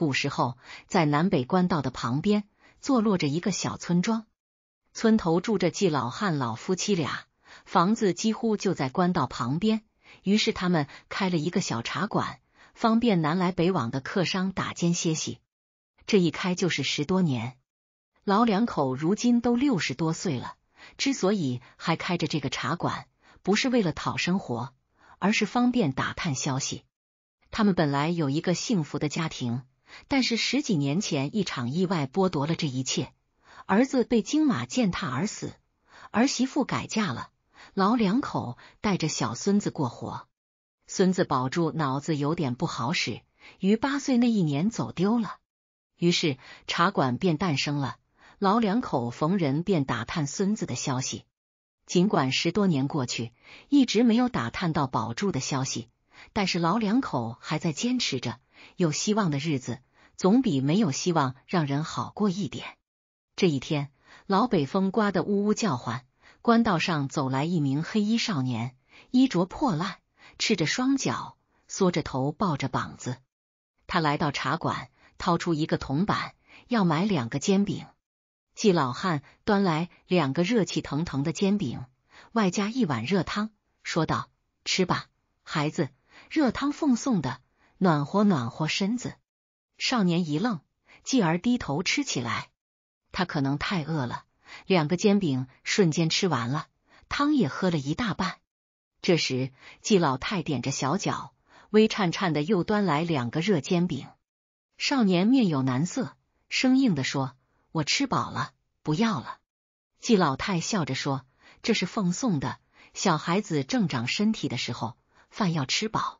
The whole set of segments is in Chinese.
古时候，在南北官道的旁边坐落着一个小村庄，村头住着季老汉老夫妻俩，房子几乎就在官道旁边。于是他们开了一个小茶馆，方便南来北往的客商打尖歇息。这一开就是十多年，老两口如今都六十多岁了，之所以还开着这个茶馆，不是为了讨生活，而是方便打探消息。他们本来有一个幸福的家庭。但是十几年前一场意外剥夺了这一切，儿子被金马践踏而死，儿媳妇改嫁了，老两口带着小孙子过活。孙子宝柱脑子有点不好使，于八岁那一年走丢了。于是茶馆便诞生了，老两口逢人便打探孙子的消息。尽管十多年过去，一直没有打探到宝柱的消息，但是老两口还在坚持着。有希望的日子总比没有希望让人好过一点。这一天，老北风刮得呜呜叫唤，官道上走来一名黑衣少年，衣着破烂，赤着双脚，缩着头，抱着膀子。他来到茶馆，掏出一个铜板，要买两个煎饼。季老汉端来两个热气腾腾的煎饼，外加一碗热汤，说道：“吃吧，孩子，热汤奉送的。”暖和暖和身子。少年一愣，继而低头吃起来。他可能太饿了，两个煎饼瞬间吃完了，汤也喝了一大半。这时，季老太踮着小脚，微颤颤的又端来两个热煎饼。少年面有难色，生硬的说：“我吃饱了，不要了。”季老太笑着说：“这是奉送的，小孩子正长身体的时候，饭要吃饱。”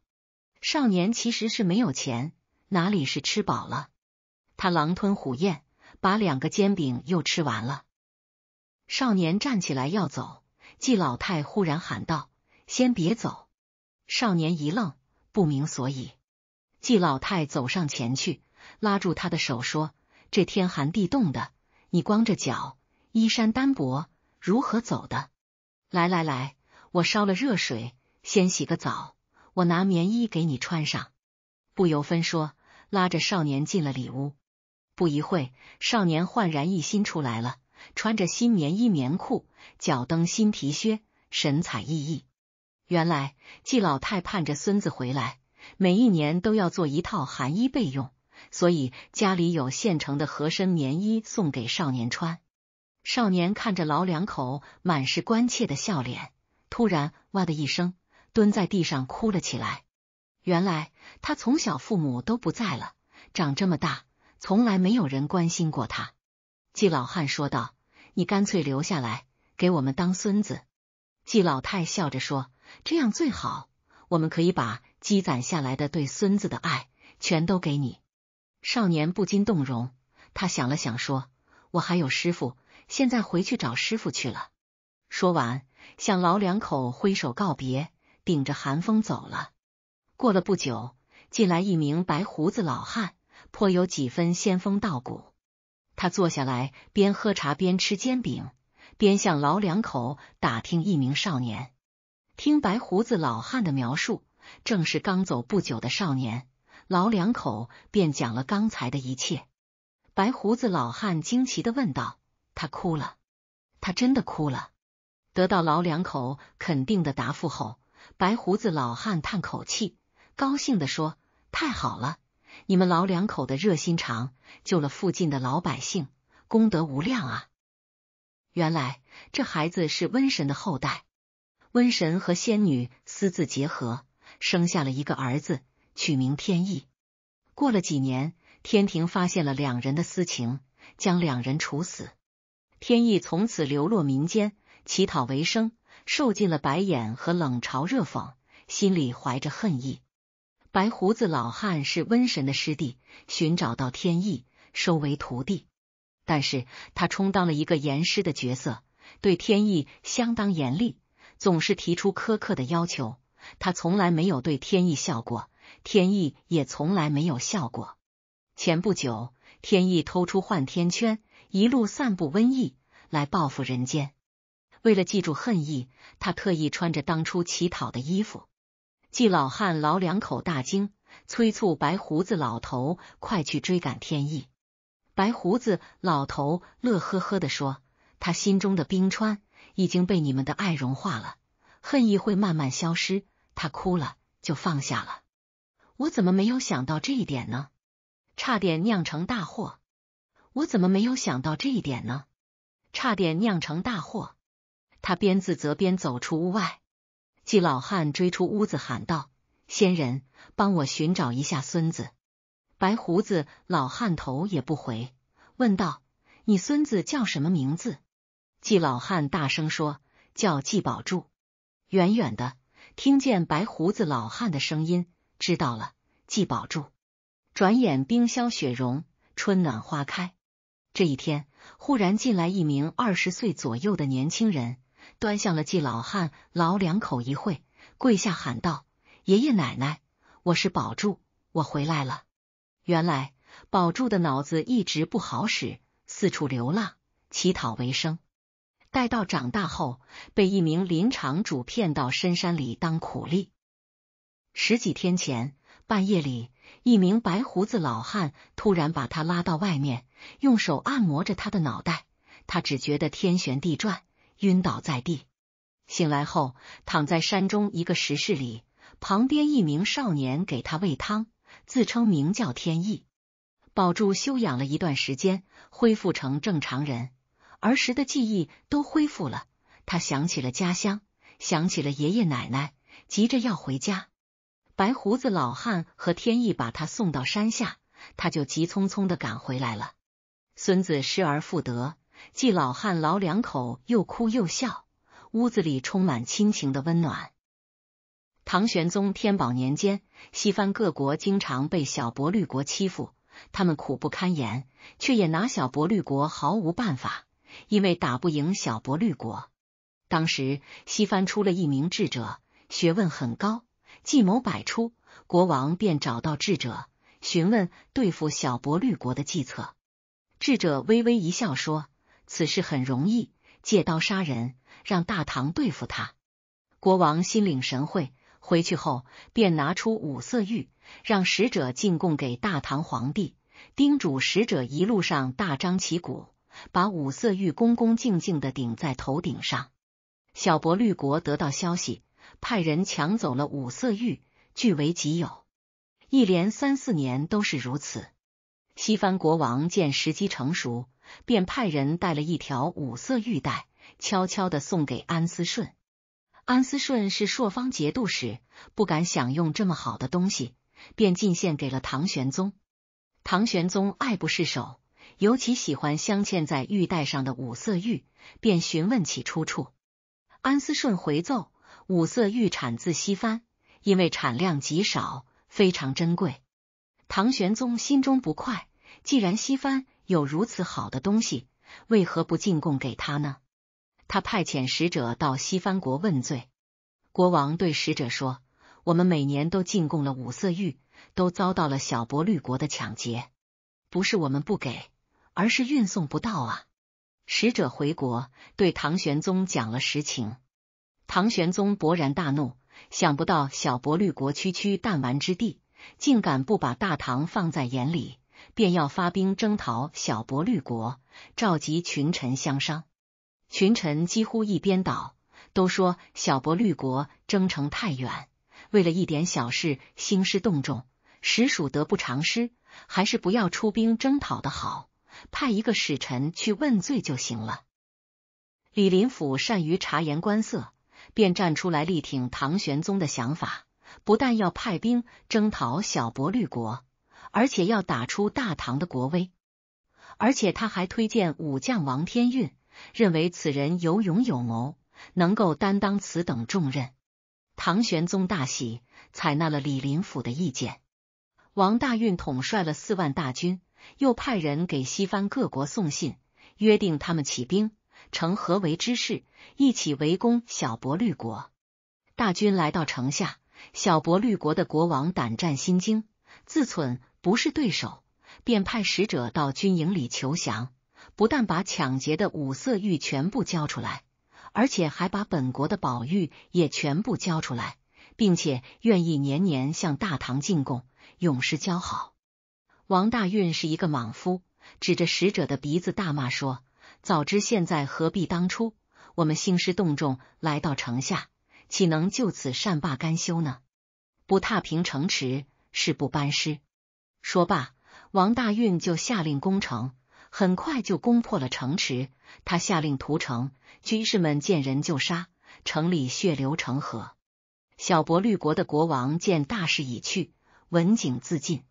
少年其实是没有钱，哪里是吃饱了？他狼吞虎咽，把两个煎饼又吃完了。少年站起来要走，季老太忽然喊道：“先别走！”少年一愣，不明所以。季老太走上前去，拉住他的手说：“这天寒地冻的，你光着脚，衣衫单薄，如何走的？来来来，我烧了热水，先洗个澡。”我拿棉衣给你穿上，不由分说，拉着少年进了里屋。不一会，少年焕然一新出来了，穿着新棉衣、棉裤，脚蹬新皮靴，神采奕奕。原来季老太盼着孙子回来，每一年都要做一套寒衣备用，所以家里有现成的合身棉衣送给少年穿。少年看着老两口满是关切的笑脸，突然哇的一声。蹲在地上哭了起来。原来他从小父母都不在了，长这么大，从来没有人关心过他。季老汉说道：“你干脆留下来，给我们当孙子。”季老太笑着说：“这样最好，我们可以把积攒下来的对孙子的爱全都给你。”少年不禁动容，他想了想说：“我还有师傅，现在回去找师傅去了。”说完，向老两口挥手告别。顶着寒风走了。过了不久，进来一名白胡子老汉，颇有几分仙风道骨。他坐下来，边喝茶边吃煎饼，边向老两口打听一名少年。听白胡子老汉的描述，正是刚走不久的少年。老两口便讲了刚才的一切。白胡子老汉惊奇的问道：“他哭了？他真的哭了？”得到老两口肯定的答复后。白胡子老汉叹口气，高兴的说：“太好了，你们老两口的热心肠救了附近的老百姓，功德无量啊！原来这孩子是瘟神的后代，瘟神和仙女私自结合，生下了一个儿子，取名天意。过了几年，天庭发现了两人的私情，将两人处死，天意从此流落民间，乞讨为生。”受尽了白眼和冷嘲热讽，心里怀着恨意。白胡子老汉是瘟神的师弟，寻找到天意，收为徒弟。但是他充当了一个严师的角色，对天意相当严厉，总是提出苛刻的要求。他从来没有对天意笑过，天意也从来没有笑过。前不久，天意偷出幻天圈，一路散布瘟疫，来报复人间。为了记住恨意，他特意穿着当初乞讨的衣服。季老汉老两口大惊，催促白胡子老头快去追赶天意。白胡子老头乐呵呵的说：“他心中的冰川已经被你们的爱融化了，恨意会慢慢消失。”他哭了，就放下了。我怎么没有想到这一点呢？差点酿成大祸！我怎么没有想到这一点呢？差点酿成大祸！他边自责边走出屋外，季老汉追出屋子喊道：“仙人，帮我寻找一下孙子。”白胡子老汉头也不回，问道：“你孙子叫什么名字？”季老汉大声说：“叫季宝柱。”远远的听见白胡子老汉的声音，知道了。季宝柱。转眼冰消雪融，春暖花开。这一天，忽然进来一名二十岁左右的年轻人。端向了季老汉老两口，一会跪下喊道：“爷爷奶奶，我是宝柱，我回来了。”原来宝柱的脑子一直不好使，四处流浪乞讨为生。待到长大后，被一名林场主骗到深山里当苦力。十几天前半夜里，一名白胡子老汉突然把他拉到外面，用手按摩着他的脑袋，他只觉得天旋地转。晕倒在地，醒来后躺在山中一个石室里，旁边一名少年给他喂汤，自称名叫天意。宝柱休养了一段时间，恢复成正常人，儿时的记忆都恢复了。他想起了家乡，想起了爷爷奶奶，急着要回家。白胡子老汉和天意把他送到山下，他就急匆匆的赶回来了。孙子失而复得。既老汉老两口又哭又笑，屋子里充满亲情的温暖。唐玄宗天宝年间，西番各国经常被小勃律国欺负，他们苦不堪言，却也拿小勃律国毫无办法，因为打不赢小勃律国。当时西番出了一名智者，学问很高，计谋百出，国王便找到智者，询问对付小勃律国的计策。智者微微一笑说。此事很容易，借刀杀人，让大唐对付他。国王心领神会，回去后便拿出五色玉，让使者进贡给大唐皇帝，叮嘱使者一路上大张旗鼓，把五色玉恭恭敬敬的顶在头顶上。小薄律国得到消息，派人抢走了五色玉，据为己有。一连三四年都是如此。西番国王见时机成熟。便派人带了一条五色玉带，悄悄的送给安思顺。安思顺是朔方节度使，不敢享用这么好的东西，便进献给了唐玄宗。唐玄宗爱不释手，尤其喜欢镶嵌在玉带上的五色玉，便询问起出处。安思顺回奏，五色玉产自西番，因为产量极少，非常珍贵。唐玄宗心中不快，既然西番。有如此好的东西，为何不进贡给他呢？他派遣使者到西番国问罪。国王对使者说：“我们每年都进贡了五色玉，都遭到了小薄律国的抢劫，不是我们不给，而是运送不到啊。”使者回国对唐玄宗讲了实情。唐玄宗勃然大怒，想不到小薄律国区区弹丸之地，竟敢不把大唐放在眼里。便要发兵征讨小勃律国，召集群臣相商。群臣几乎一边倒，都说小勃律国征程太远，为了一点小事兴师动众，实属得不偿失，还是不要出兵征讨的好，派一个使臣去问罪就行了。李林甫善于察言观色，便站出来力挺唐玄宗的想法，不但要派兵征讨小勃律国。而且要打出大唐的国威，而且他还推荐武将王天运，认为此人有勇有谋，能够担当此等重任。唐玄宗大喜，采纳了李林甫的意见。王大运统帅了四万大军，又派人给西番各国送信，约定他们起兵，成合围之势，一起围攻小勃律国。大军来到城下，小勃律国的国王胆战心惊，自忖。不是对手，便派使者到军营里求降。不但把抢劫的五色玉全部交出来，而且还把本国的宝玉也全部交出来，并且愿意年年向大唐进贡，永世交好。王大运是一个莽夫，指着使者的鼻子大骂说：“早知现在何必当初？我们兴师动众来到城下，岂能就此善罢甘休呢？不踏平城池，誓不班师。”说罢，王大运就下令攻城，很快就攻破了城池。他下令屠城，军士们见人就杀，城里血流成河。小勃律国的国王见大势已去，文景自尽。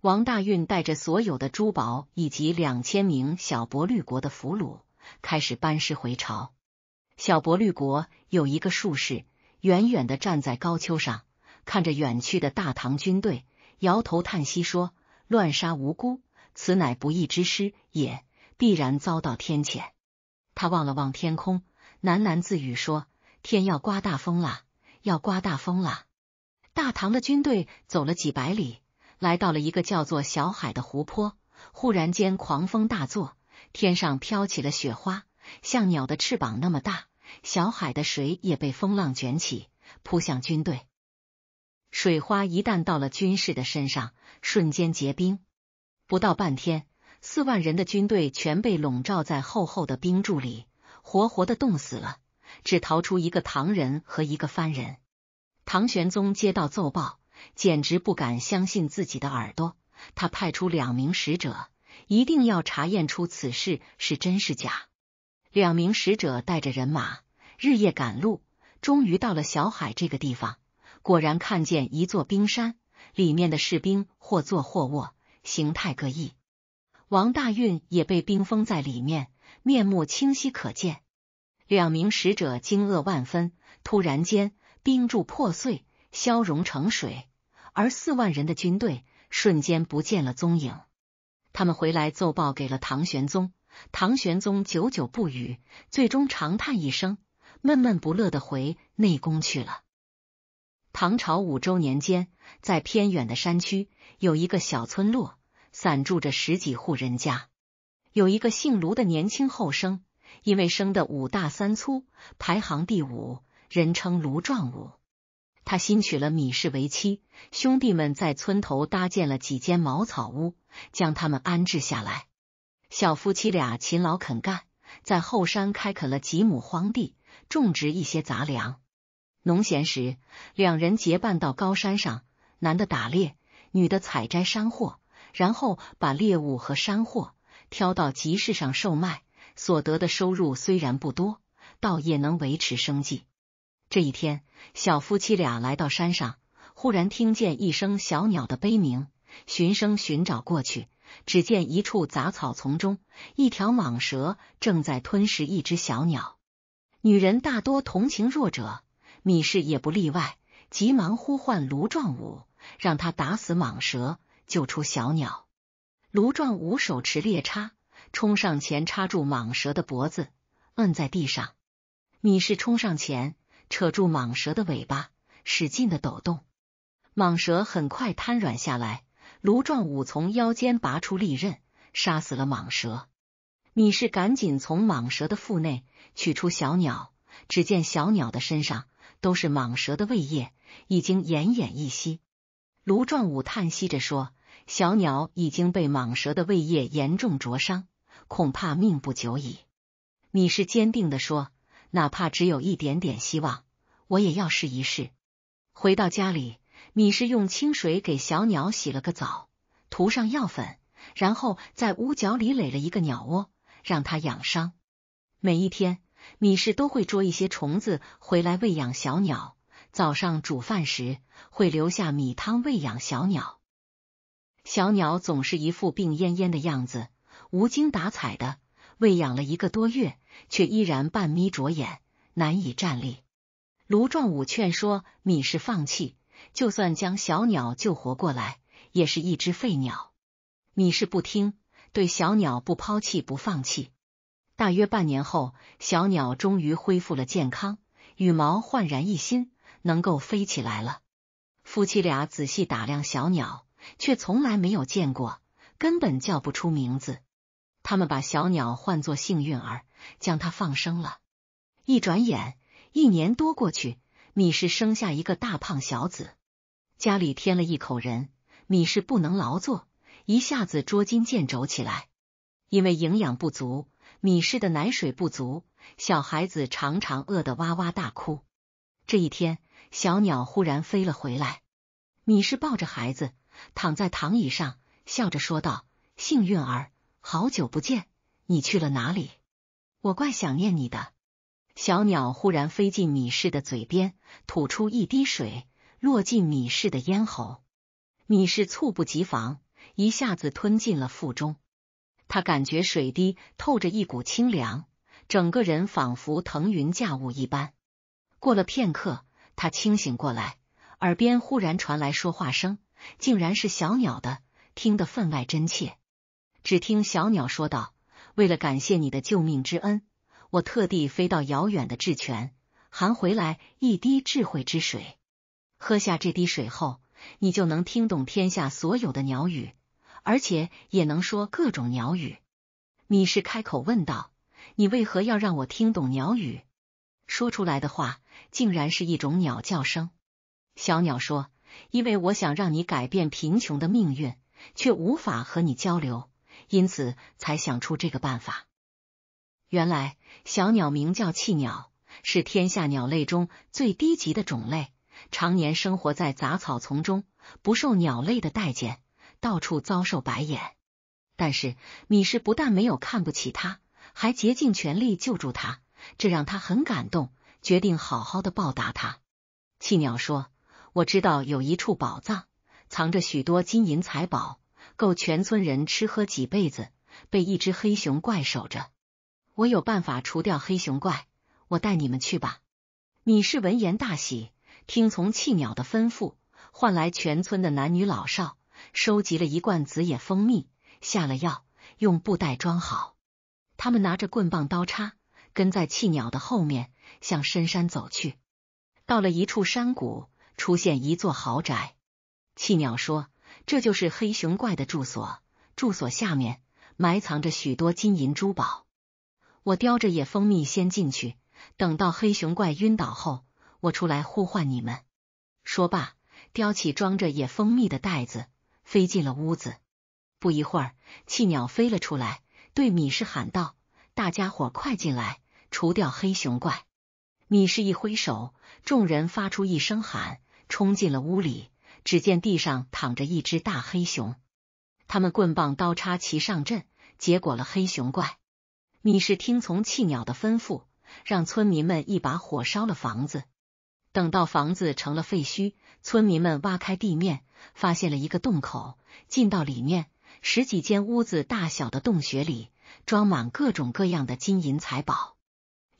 王大运带着所有的珠宝以及两千名小勃律国的俘虏，开始班师回朝。小勃律国有一个术士，远远的站在高丘上，看着远去的大唐军队。摇头叹息说：“乱杀无辜，此乃不义之师也，必然遭到天谴。”他望了望天空，喃喃自语说：“天要刮大风了，要刮大风了。”大唐的军队走了几百里，来到了一个叫做小海的湖泊。忽然间，狂风大作，天上飘起了雪花，像鸟的翅膀那么大。小海的水也被风浪卷起，扑向军队。水花一旦到了军士的身上，瞬间结冰。不到半天，四万人的军队全被笼罩在厚厚的冰柱里，活活的冻死了，只逃出一个唐人和一个番人。唐玄宗接到奏报，简直不敢相信自己的耳朵。他派出两名使者，一定要查验出此事是真是假。两名使者带着人马日夜赶路，终于到了小海这个地方。果然看见一座冰山，里面的士兵或坐或卧，形态各异。王大运也被冰封在里面，面目清晰可见。两名使者惊愕万分，突然间冰柱破碎，消融成水，而四万人的军队瞬间不见了踪影。他们回来奏报给了唐玄宗，唐玄宗久久不语，最终长叹一声，闷闷不乐的回内宫去了。唐朝五周年间，在偏远的山区，有一个小村落，散住着十几户人家。有一个姓卢的年轻后生，因为生的五大三粗，排行第五，人称卢壮武。他新娶了米氏为妻，兄弟们在村头搭建了几间茅草屋，将他们安置下来。小夫妻俩勤劳肯干，在后山开垦了几亩荒地，种植一些杂粮。农闲时，两人结伴到高山上，男的打猎，女的采摘山货，然后把猎物和山货挑到集市上售卖。所得的收入虽然不多，倒也能维持生计。这一天，小夫妻俩来到山上，忽然听见一声小鸟的悲鸣，循声寻找过去，只见一处杂草丛中，一条蟒蛇正在吞食一只小鸟。女人大多同情弱者。米氏也不例外，急忙呼唤卢壮武，让他打死蟒蛇，救出小鸟。卢壮武手持猎叉，冲上前插住蟒蛇的脖子，摁在地上。米氏冲上前，扯住蟒蛇的尾巴，使劲的抖动。蟒蛇很快瘫软下来。卢壮武从腰间拔出利刃，杀死了蟒蛇。米氏赶紧从蟒蛇的腹内取出小鸟，只见小鸟的身上。都是蟒蛇的胃液，已经奄奄一息。卢壮武叹息着说：“小鸟已经被蟒蛇的胃液严重灼伤，恐怕命不久矣。”米氏坚定的说：“哪怕只有一点点希望，我也要试一试。”回到家里，米氏用清水给小鸟洗了个澡，涂上药粉，然后在屋角里垒了一个鸟窝，让它养伤。每一天。米氏都会捉一些虫子回来喂养小鸟，早上煮饭时会留下米汤喂养小鸟。小鸟总是一副病恹恹的样子，无精打采的。喂养了一个多月，却依然半眯着眼，难以站立。卢壮武劝说米氏放弃，就算将小鸟救活过来，也是一只废鸟。米氏不听，对小鸟不抛弃不放弃。大约半年后，小鸟终于恢复了健康，羽毛焕然一新，能够飞起来了。夫妻俩仔细打量小鸟，却从来没有见过，根本叫不出名字。他们把小鸟唤作“幸运儿”，将它放生了。一转眼，一年多过去，米氏生下一个大胖小子，家里添了一口人，米氏不能劳作，一下子捉襟见肘起来，因为营养不足。米氏的奶水不足，小孩子常常饿得哇哇大哭。这一天，小鸟忽然飞了回来。米氏抱着孩子躺在躺椅上，笑着说道：“幸运儿，好久不见，你去了哪里？我怪想念你的。”小鸟忽然飞进米氏的嘴边，吐出一滴水，落进米氏的咽喉。米氏猝不及防，一下子吞进了腹中。他感觉水滴透着一股清凉，整个人仿佛腾云驾雾一般。过了片刻，他清醒过来，耳边忽然传来说话声，竟然是小鸟的，听得分外真切。只听小鸟说道：“为了感谢你的救命之恩，我特地飞到遥远的智泉，含回来一滴智慧之水。喝下这滴水后，你就能听懂天下所有的鸟语。”而且也能说各种鸟语。米氏开口问道：“你为何要让我听懂鸟语？”说出来的话竟然是一种鸟叫声。小鸟说：“因为我想让你改变贫穷的命运，却无法和你交流，因此才想出这个办法。”原来，小鸟名叫弃鸟，是天下鸟类中最低级的种类，常年生活在杂草丛中，不受鸟类的待见。到处遭受白眼，但是米氏不但没有看不起他，还竭尽全力救助他，这让他很感动，决定好好的报答他。气鸟说：“我知道有一处宝藏，藏着许多金银财宝，够全村人吃喝几辈子，被一只黑熊怪守着。我有办法除掉黑熊怪，我带你们去吧。”米氏闻言大喜，听从气鸟的吩咐，唤来全村的男女老少。收集了一罐紫野蜂蜜，下了药，用布袋装好。他们拿着棍棒、刀叉，跟在气鸟的后面，向深山走去。到了一处山谷，出现一座豪宅。气鸟说：“这就是黑熊怪的住所，住所下面埋藏着许多金银珠宝。我叼着野蜂蜜先进去，等到黑熊怪晕倒后，我出来呼唤你们。”说罢，叼起装着野蜂蜜的袋子。飞进了屋子，不一会儿，气鸟飞了出来，对米氏喊道：“大家伙，快进来，除掉黑熊怪！”米氏一挥手，众人发出一声喊，冲进了屋里。只见地上躺着一只大黑熊，他们棍棒刀叉齐上阵，结果了黑熊怪。米氏听从气鸟的吩咐，让村民们一把火烧了房子。等到房子成了废墟，村民们挖开地面，发现了一个洞口。进到里面，十几间屋子大小的洞穴里装满各种各样的金银财宝。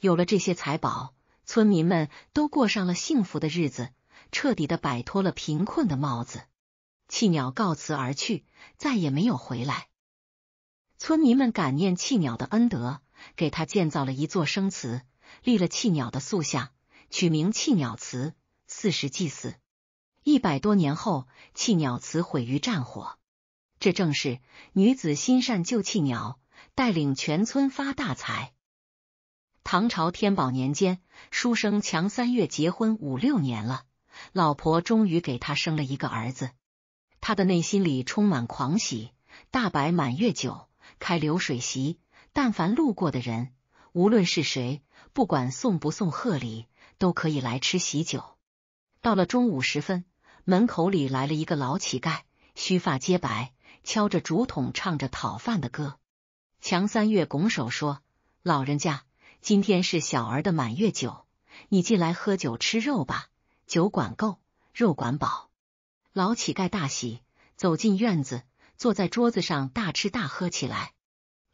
有了这些财宝，村民们都过上了幸福的日子，彻底的摆脱了贫困的帽子。气鸟告辞而去，再也没有回来。村民们感念气鸟的恩德，给他建造了一座生祠，立了气鸟的塑像。取名弃鸟祠，四时祭祀。一百多年后，弃鸟祠毁于战火。这正是女子心善救弃鸟，带领全村发大财。唐朝天宝年间，书生强三月结婚五六年了，老婆终于给他生了一个儿子。他的内心里充满狂喜，大摆满月酒，开流水席。但凡路过的人，无论是谁，不管送不送贺礼。都可以来吃喜酒。到了中午时分，门口里来了一个老乞丐，须发皆白，敲着竹筒，唱着讨饭的歌。强三月拱手说：“老人家，今天是小儿的满月酒，你进来喝酒吃肉吧，酒管够，肉管饱。”老乞丐大喜，走进院子，坐在桌子上大吃大喝起来。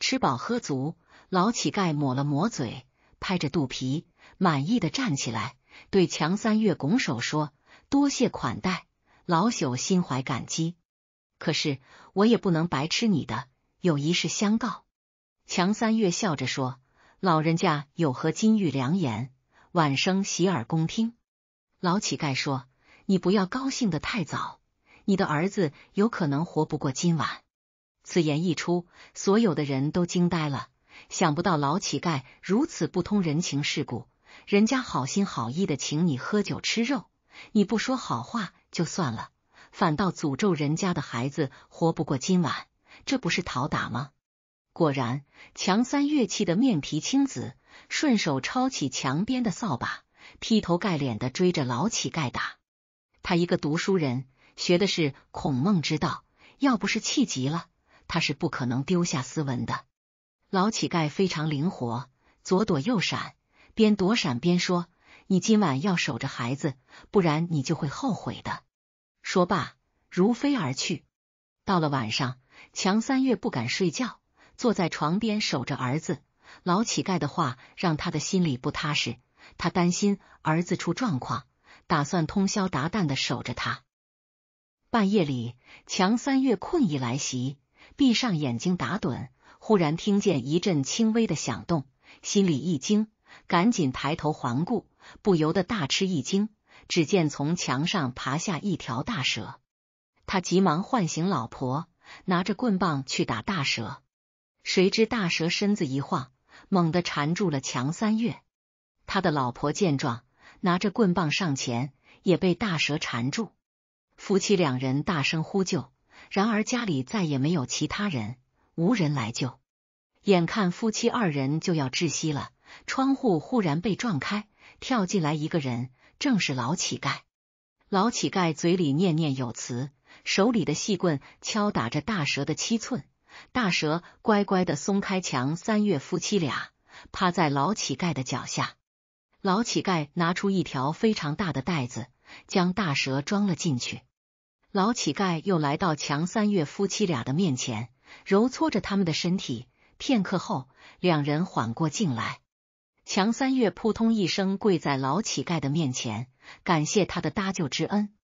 吃饱喝足，老乞丐抹了抹嘴。拍着肚皮，满意的站起来，对强三月拱手说：“多谢款待，老朽心怀感激。可是我也不能白吃你的，有一事相告。”强三月笑着说：“老人家有何金玉良言，晚生洗耳恭听。”老乞丐说：“你不要高兴的太早，你的儿子有可能活不过今晚。”此言一出，所有的人都惊呆了。想不到老乞丐如此不通人情世故，人家好心好意的请你喝酒吃肉，你不说好话就算了，反倒诅咒人家的孩子活不过今晚，这不是讨打吗？果然，强三月气的面皮青紫，顺手抄起墙边的扫把，劈头盖脸的追着老乞丐打。他一个读书人，学的是孔孟之道，要不是气急了，他是不可能丢下斯文的。老乞丐非常灵活，左躲右闪，边躲闪边说：“你今晚要守着孩子，不然你就会后悔的。”说罢，如飞而去。到了晚上，强三月不敢睡觉，坐在床边守着儿子。老乞丐的话让他的心里不踏实，他担心儿子出状况，打算通宵达旦的守着他。半夜里，强三月困意来袭，闭上眼睛打盹。忽然听见一阵轻微的响动，心里一惊，赶紧抬头环顾，不由得大吃一惊。只见从墙上爬下一条大蛇，他急忙唤醒老婆，拿着棍棒去打大蛇。谁知大蛇身子一晃，猛地缠住了强三月。他的老婆见状，拿着棍棒上前，也被大蛇缠住。夫妻两人大声呼救，然而家里再也没有其他人。无人来救，眼看夫妻二人就要窒息了，窗户忽然被撞开，跳进来一个人，正是老乞丐。老乞丐嘴里念念有词，手里的细棍敲打着大蛇的七寸。大蛇乖乖的松开墙三月夫妻俩，趴在老乞丐的脚下。老乞丐拿出一条非常大的袋子，将大蛇装了进去。老乞丐又来到强三月夫妻俩的面前。揉搓着他们的身体，片刻后，两人缓过劲来。强三月扑通一声跪在老乞丐的面前，感谢他的搭救之恩。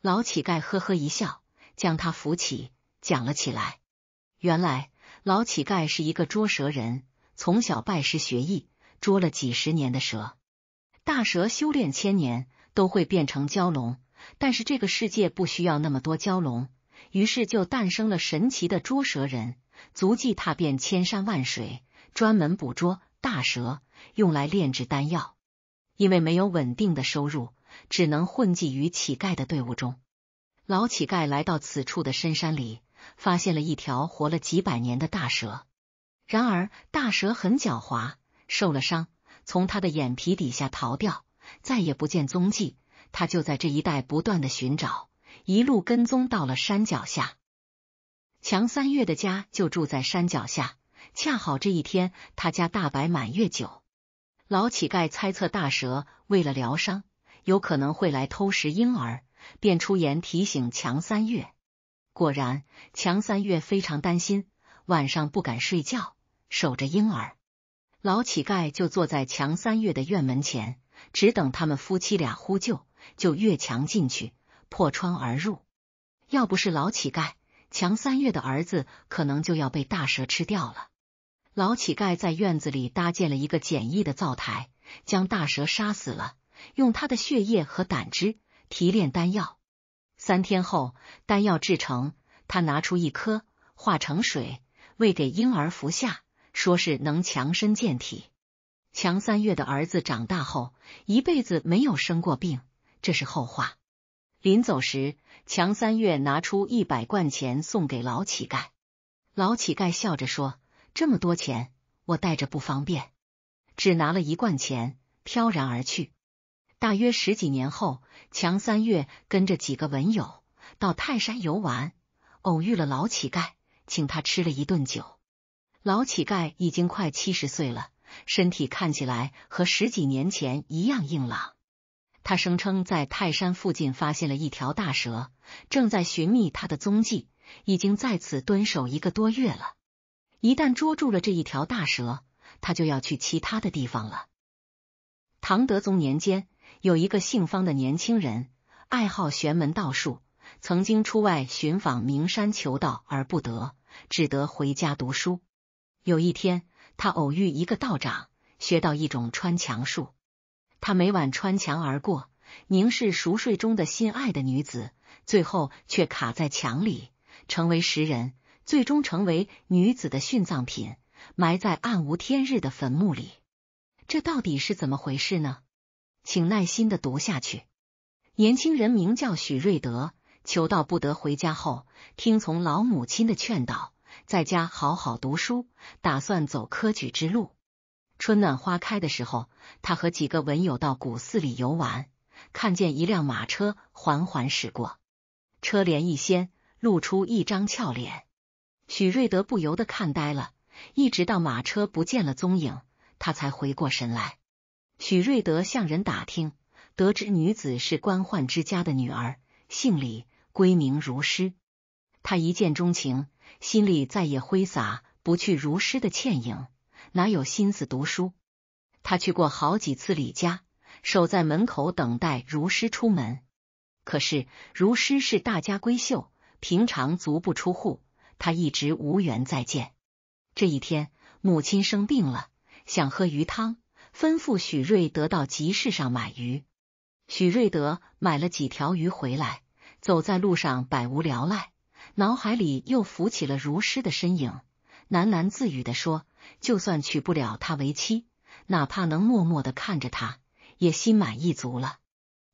老乞丐呵呵一笑，将他扶起，讲了起来。原来，老乞丐是一个捉蛇人，从小拜师学艺，捉了几十年的蛇。大蛇修炼千年，都会变成蛟龙，但是这个世界不需要那么多蛟龙。于是就诞生了神奇的捉蛇人，足迹踏遍千山万水，专门捕捉大蛇，用来炼制丹药。因为没有稳定的收入，只能混迹于乞丐的队伍中。老乞丐来到此处的深山里，发现了一条活了几百年的大蛇。然而大蛇很狡猾，受了伤，从他的眼皮底下逃掉，再也不见踪迹。他就在这一带不断的寻找。一路跟踪到了山脚下，强三月的家就住在山脚下。恰好这一天他家大摆满月酒，老乞丐猜测大蛇为了疗伤，有可能会来偷食婴儿，便出言提醒强三月。果然，强三月非常担心，晚上不敢睡觉，守着婴儿。老乞丐就坐在强三月的院门前，只等他们夫妻俩呼救，就越墙进去。破窗而入，要不是老乞丐，强三月的儿子可能就要被大蛇吃掉了。老乞丐在院子里搭建了一个简易的灶台，将大蛇杀死了，用它的血液和胆汁提炼丹药。三天后，丹药制成，他拿出一颗，化成水喂给婴儿服下，说是能强身健体。强三月的儿子长大后，一辈子没有生过病，这是后话。临走时，强三月拿出一百罐钱送给老乞丐，老乞丐笑着说：“这么多钱，我带着不方便，只拿了一罐钱，飘然而去。”大约十几年后，强三月跟着几个文友到泰山游玩，偶遇了老乞丐，请他吃了一顿酒。老乞丐已经快七十岁了，身体看起来和十几年前一样硬朗。他声称在泰山附近发现了一条大蛇，正在寻觅他的踪迹，已经在此蹲守一个多月了。一旦捉住了这一条大蛇，他就要去其他的地方了。唐德宗年间，有一个姓方的年轻人，爱好玄门道术，曾经出外寻访名山求道而不得，只得回家读书。有一天，他偶遇一个道长，学到一种穿墙术。他每晚穿墙而过，凝视熟睡中的心爱的女子，最后却卡在墙里，成为食人，最终成为女子的殉葬品，埋在暗无天日的坟墓里。这到底是怎么回事呢？请耐心的读下去。年轻人名叫许瑞德，求道不得，回家后听从老母亲的劝导，在家好好读书，打算走科举之路。春暖花开的时候，他和几个文友到古寺里游玩，看见一辆马车缓缓驶过，车帘一掀，露出一张俏脸。许瑞德不由得看呆了，一直到马车不见了踪影，他才回过神来。许瑞德向人打听，得知女子是官宦之家的女儿，姓李，闺名如诗。他一见钟情，心里再也挥洒不去如诗的倩影。哪有心思读书？他去过好几次李家，守在门口等待如师出门。可是如师是大家闺秀，平常足不出户，他一直无缘再见。这一天，母亲生病了，想喝鱼汤，吩咐许瑞德到集市上买鱼。许瑞德买了几条鱼回来，走在路上百无聊赖，脑海里又浮起了如诗的身影，喃喃自语的说。就算娶不了她为妻，哪怕能默默的看着她，也心满意足了。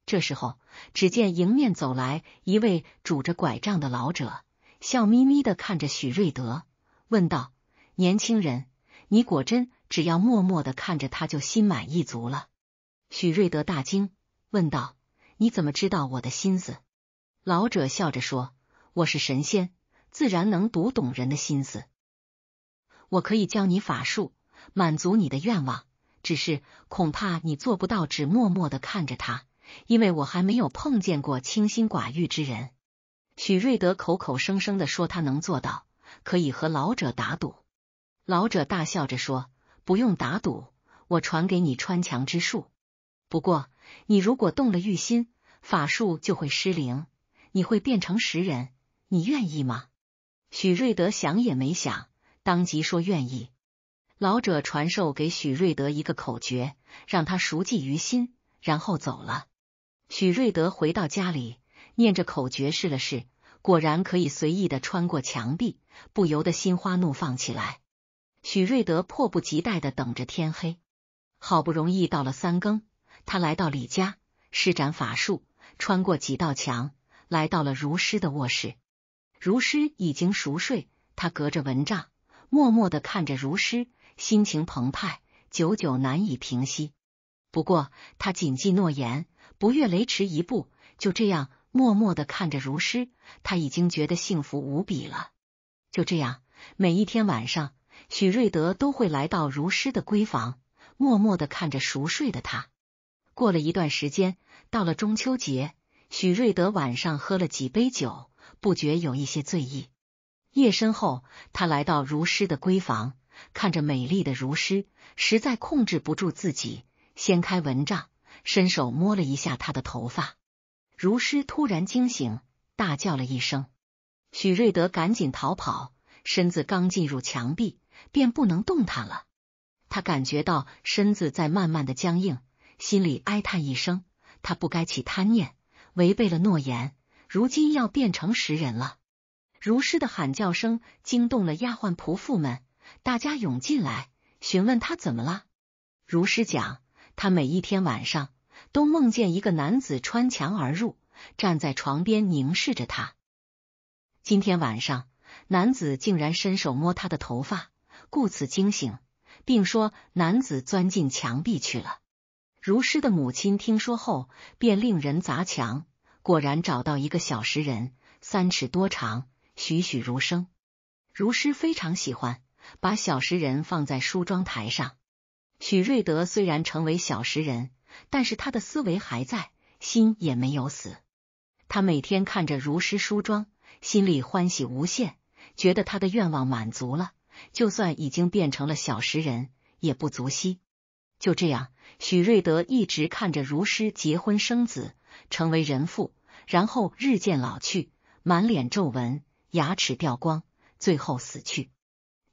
这时候，只见迎面走来一位拄着拐杖的老者，笑眯眯的看着许瑞德，问道：“年轻人，你果真只要默默的看着她，就心满意足了？”许瑞德大惊，问道：“你怎么知道我的心思？”老者笑着说：“我是神仙，自然能读懂人的心思。”我可以教你法术，满足你的愿望。只是恐怕你做不到只默默的看着他，因为我还没有碰见过清心寡欲之人。许瑞德口口声声的说他能做到，可以和老者打赌。老者大笑着说：“不用打赌，我传给你穿墙之术。不过你如果动了欲心，法术就会失灵，你会变成石人。你愿意吗？”许瑞德想也没想。当即说愿意。老者传授给许瑞德一个口诀，让他熟记于心，然后走了。许瑞德回到家里，念着口诀试了试，果然可以随意的穿过墙壁，不由得心花怒放起来。许瑞德迫不及待的等着天黑。好不容易到了三更，他来到李家，施展法术，穿过几道墙，来到了如师的卧室。如师已经熟睡，他隔着蚊帐。默默的看着如诗，心情澎湃，久久难以平息。不过他谨记诺言，不越雷池一步。就这样默默的看着如诗，他已经觉得幸福无比了。就这样，每一天晚上，许瑞德都会来到如诗的闺房，默默的看着熟睡的他。过了一段时间，到了中秋节，许瑞德晚上喝了几杯酒，不觉有一些醉意。夜深后，他来到如诗的闺房，看着美丽的如诗，实在控制不住自己，掀开蚊帐，伸手摸了一下她的头发。如诗突然惊醒，大叫了一声。许瑞德赶紧逃跑，身子刚进入墙壁，便不能动弹了。他感觉到身子在慢慢的僵硬，心里哀叹一声：他不该起贪念，违背了诺言，如今要变成食人了。如诗的喊叫声惊动了丫鬟仆妇们，大家涌进来询问他怎么了。如诗讲，他每一天晚上都梦见一个男子穿墙而入，站在床边凝视着他。今天晚上，男子竟然伸手摸他的头发，故此惊醒，并说男子钻进墙壁去了。如诗的母亲听说后，便令人砸墙，果然找到一个小石人，三尺多长。栩栩如生，如诗非常喜欢，把小石人放在梳妆台上。许瑞德虽然成为小石人，但是他的思维还在，心也没有死。他每天看着如诗梳妆，心里欢喜无限，觉得他的愿望满足了，就算已经变成了小石人也不足惜。就这样，许瑞德一直看着如诗结婚生子，成为人父，然后日渐老去，满脸皱纹。牙齿掉光，最后死去。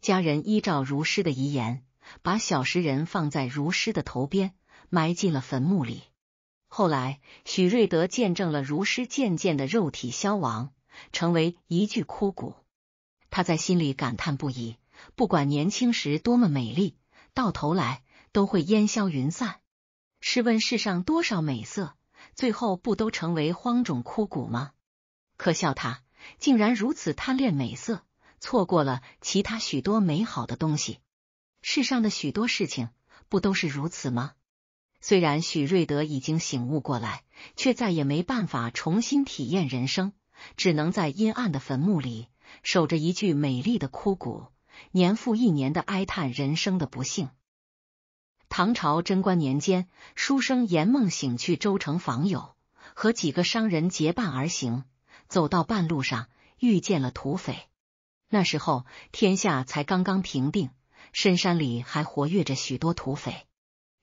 家人依照如师的遗言，把小石人放在如师的头边，埋进了坟墓里。后来，许瑞德见证了如师渐渐的肉体消亡，成为一具枯骨。他在心里感叹不已：不管年轻时多么美丽，到头来都会烟消云散。试问世上多少美色，最后不都成为荒冢枯骨吗？可笑他。竟然如此贪恋美色，错过了其他许多美好的东西。世上的许多事情，不都是如此吗？虽然许瑞德已经醒悟过来，却再也没办法重新体验人生，只能在阴暗的坟墓里守着一具美丽的枯骨，年复一年的哀叹人生的不幸。唐朝贞观年间，书生严梦醒去州城访友，和几个商人结伴而行。走到半路上，遇见了土匪。那时候天下才刚刚平定，深山里还活跃着许多土匪。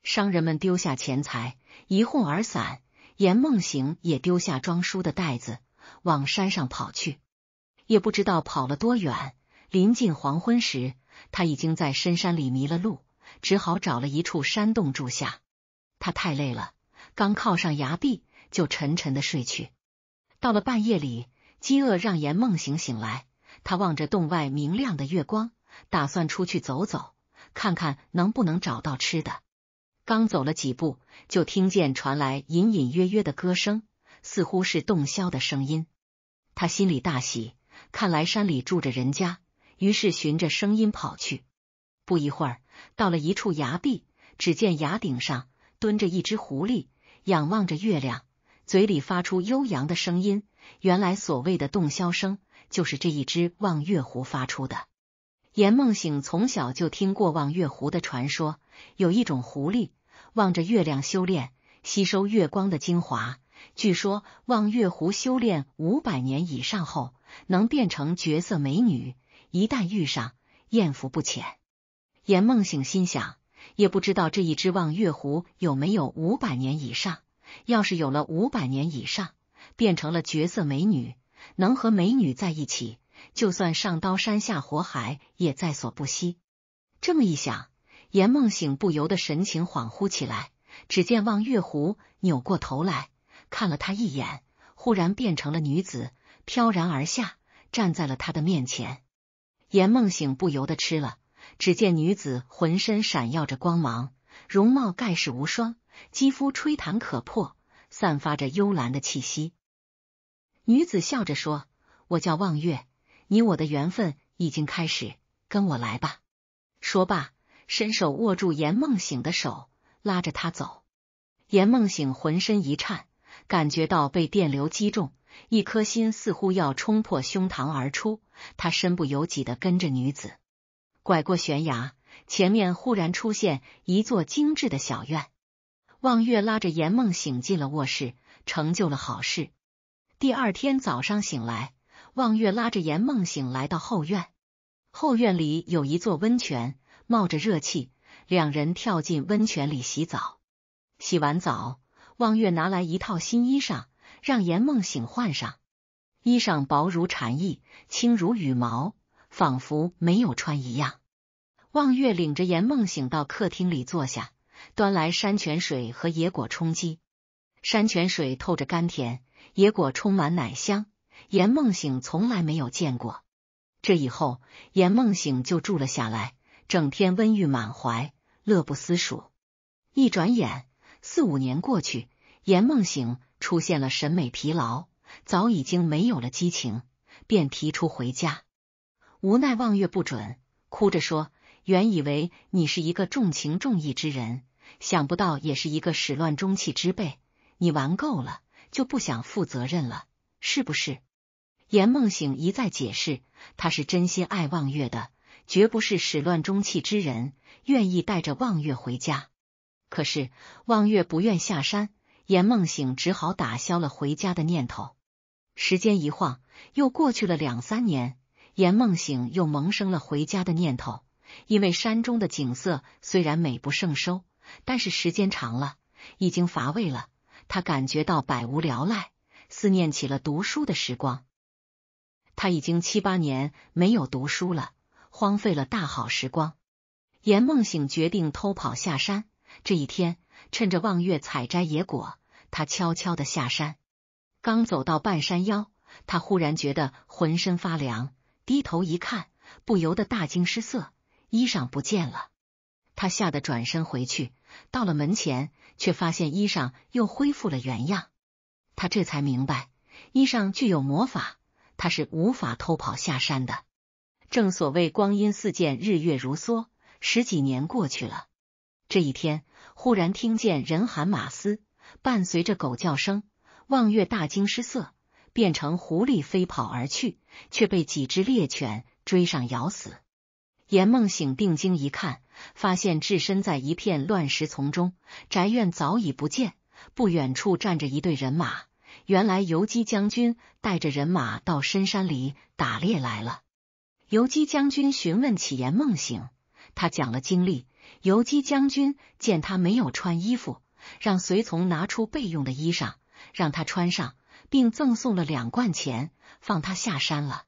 商人们丢下钱财，一哄而散。严梦醒也丢下装书的袋子，往山上跑去。也不知道跑了多远，临近黄昏时，他已经在深山里迷了路，只好找了一处山洞住下。他太累了，刚靠上崖壁，就沉沉的睡去。到了半夜里，饥饿让严梦醒醒来。他望着洞外明亮的月光，打算出去走走，看看能不能找到吃的。刚走了几步，就听见传来隐隐约约的歌声，似乎是洞箫的声音。他心里大喜，看来山里住着人家，于是循着声音跑去。不一会儿，到了一处崖壁，只见崖顶上蹲着一只狐狸，仰望着月亮。嘴里发出悠扬的声音，原来所谓的洞箫声就是这一只望月壶发出的。严梦醒从小就听过望月壶的传说，有一种狐狸望着月亮修炼，吸收月光的精华。据说望月湖修炼五百年以上后，能变成绝色美女，一旦遇上，艳福不浅。严梦醒心想，也不知道这一只望月湖有没有五百年以上。要是有了五百年以上，变成了绝色美女，能和美女在一起，就算上刀山下火海也在所不惜。这么一想，颜梦醒不由得神情恍惚起来。只见望月湖扭过头来看了他一眼，忽然变成了女子，飘然而下，站在了他的面前。颜梦醒不由得吃了。只见女子浑身闪耀着光芒，容貌盖世无双。肌肤吹弹可破，散发着幽兰的气息。女子笑着说：“我叫望月，你我的缘分已经开始，跟我来吧。”说罢，伸手握住严梦醒的手，拉着他走。严梦醒浑身一颤，感觉到被电流击中，一颗心似乎要冲破胸膛而出。他身不由己的跟着女子，拐过悬崖，前面忽然出现一座精致的小院。望月拉着严梦醒进了卧室，成就了好事。第二天早上醒来，望月拉着严梦醒来到后院，后院里有一座温泉，冒着热气，两人跳进温泉里洗澡。洗完澡，望月拿来一套新衣裳，让严梦醒换上。衣裳薄如蝉翼，轻如羽毛，仿佛没有穿一样。望月领着严梦醒到客厅里坐下。端来山泉水和野果充饥，山泉水透着甘甜，野果充满奶香。严梦醒从来没有见过，这以后严梦醒就住了下来，整天温郁满怀，乐不思蜀。一转眼四五年过去，严梦醒出现了审美疲劳，早已经没有了激情，便提出回家。无奈望月不准，哭着说：“原以为你是一个重情重义之人。”想不到也是一个始乱终弃之辈，你玩够了就不想负责任了，是不是？严梦醒一再解释，他是真心爱望月的，绝不是始乱终弃之人，愿意带着望月回家。可是望月不愿下山，严梦醒只好打消了回家的念头。时间一晃又过去了两三年，严梦醒又萌生了回家的念头，因为山中的景色虽然美不胜收。但是时间长了，已经乏味了。他感觉到百无聊赖，思念起了读书的时光。他已经七八年没有读书了，荒废了大好时光。严梦醒决定偷跑下山。这一天，趁着望月采摘野果，他悄悄的下山。刚走到半山腰，他忽然觉得浑身发凉，低头一看，不由得大惊失色，衣裳不见了。他吓得转身回去，到了门前，却发现衣裳又恢复了原样。他这才明白衣裳具有魔法，他是无法偷跑下山的。正所谓光阴似箭，日月如梭，十几年过去了。这一天，忽然听见人喊马嘶，伴随着狗叫声，望月大惊失色，变成狐狸飞跑而去，却被几只猎犬追上咬死。严梦醒定睛一看。发现置身在一片乱石丛中，宅院早已不见。不远处站着一队人马，原来游击将军带着人马到深山里打猎来了。游击将军询问起言梦醒，他讲了经历。游击将军见他没有穿衣服，让随从拿出备用的衣裳让他穿上，并赠送了两罐钱，放他下山了。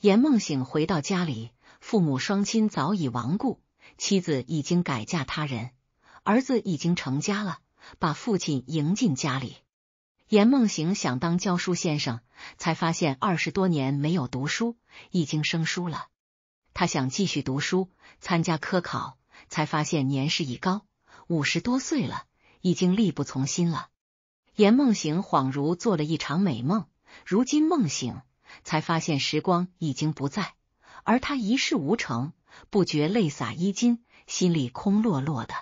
严梦醒回到家里，父母双亲早已亡故。妻子已经改嫁他人，儿子已经成家了，把父亲迎进家里。严梦醒想当教书先生，才发现二十多年没有读书，已经生疏了。他想继续读书，参加科考，才发现年事已高，五十多岁了，已经力不从心了。严梦醒恍如做了一场美梦，如今梦醒，才发现时光已经不在，而他一事无成。不觉泪洒衣襟，心里空落落的。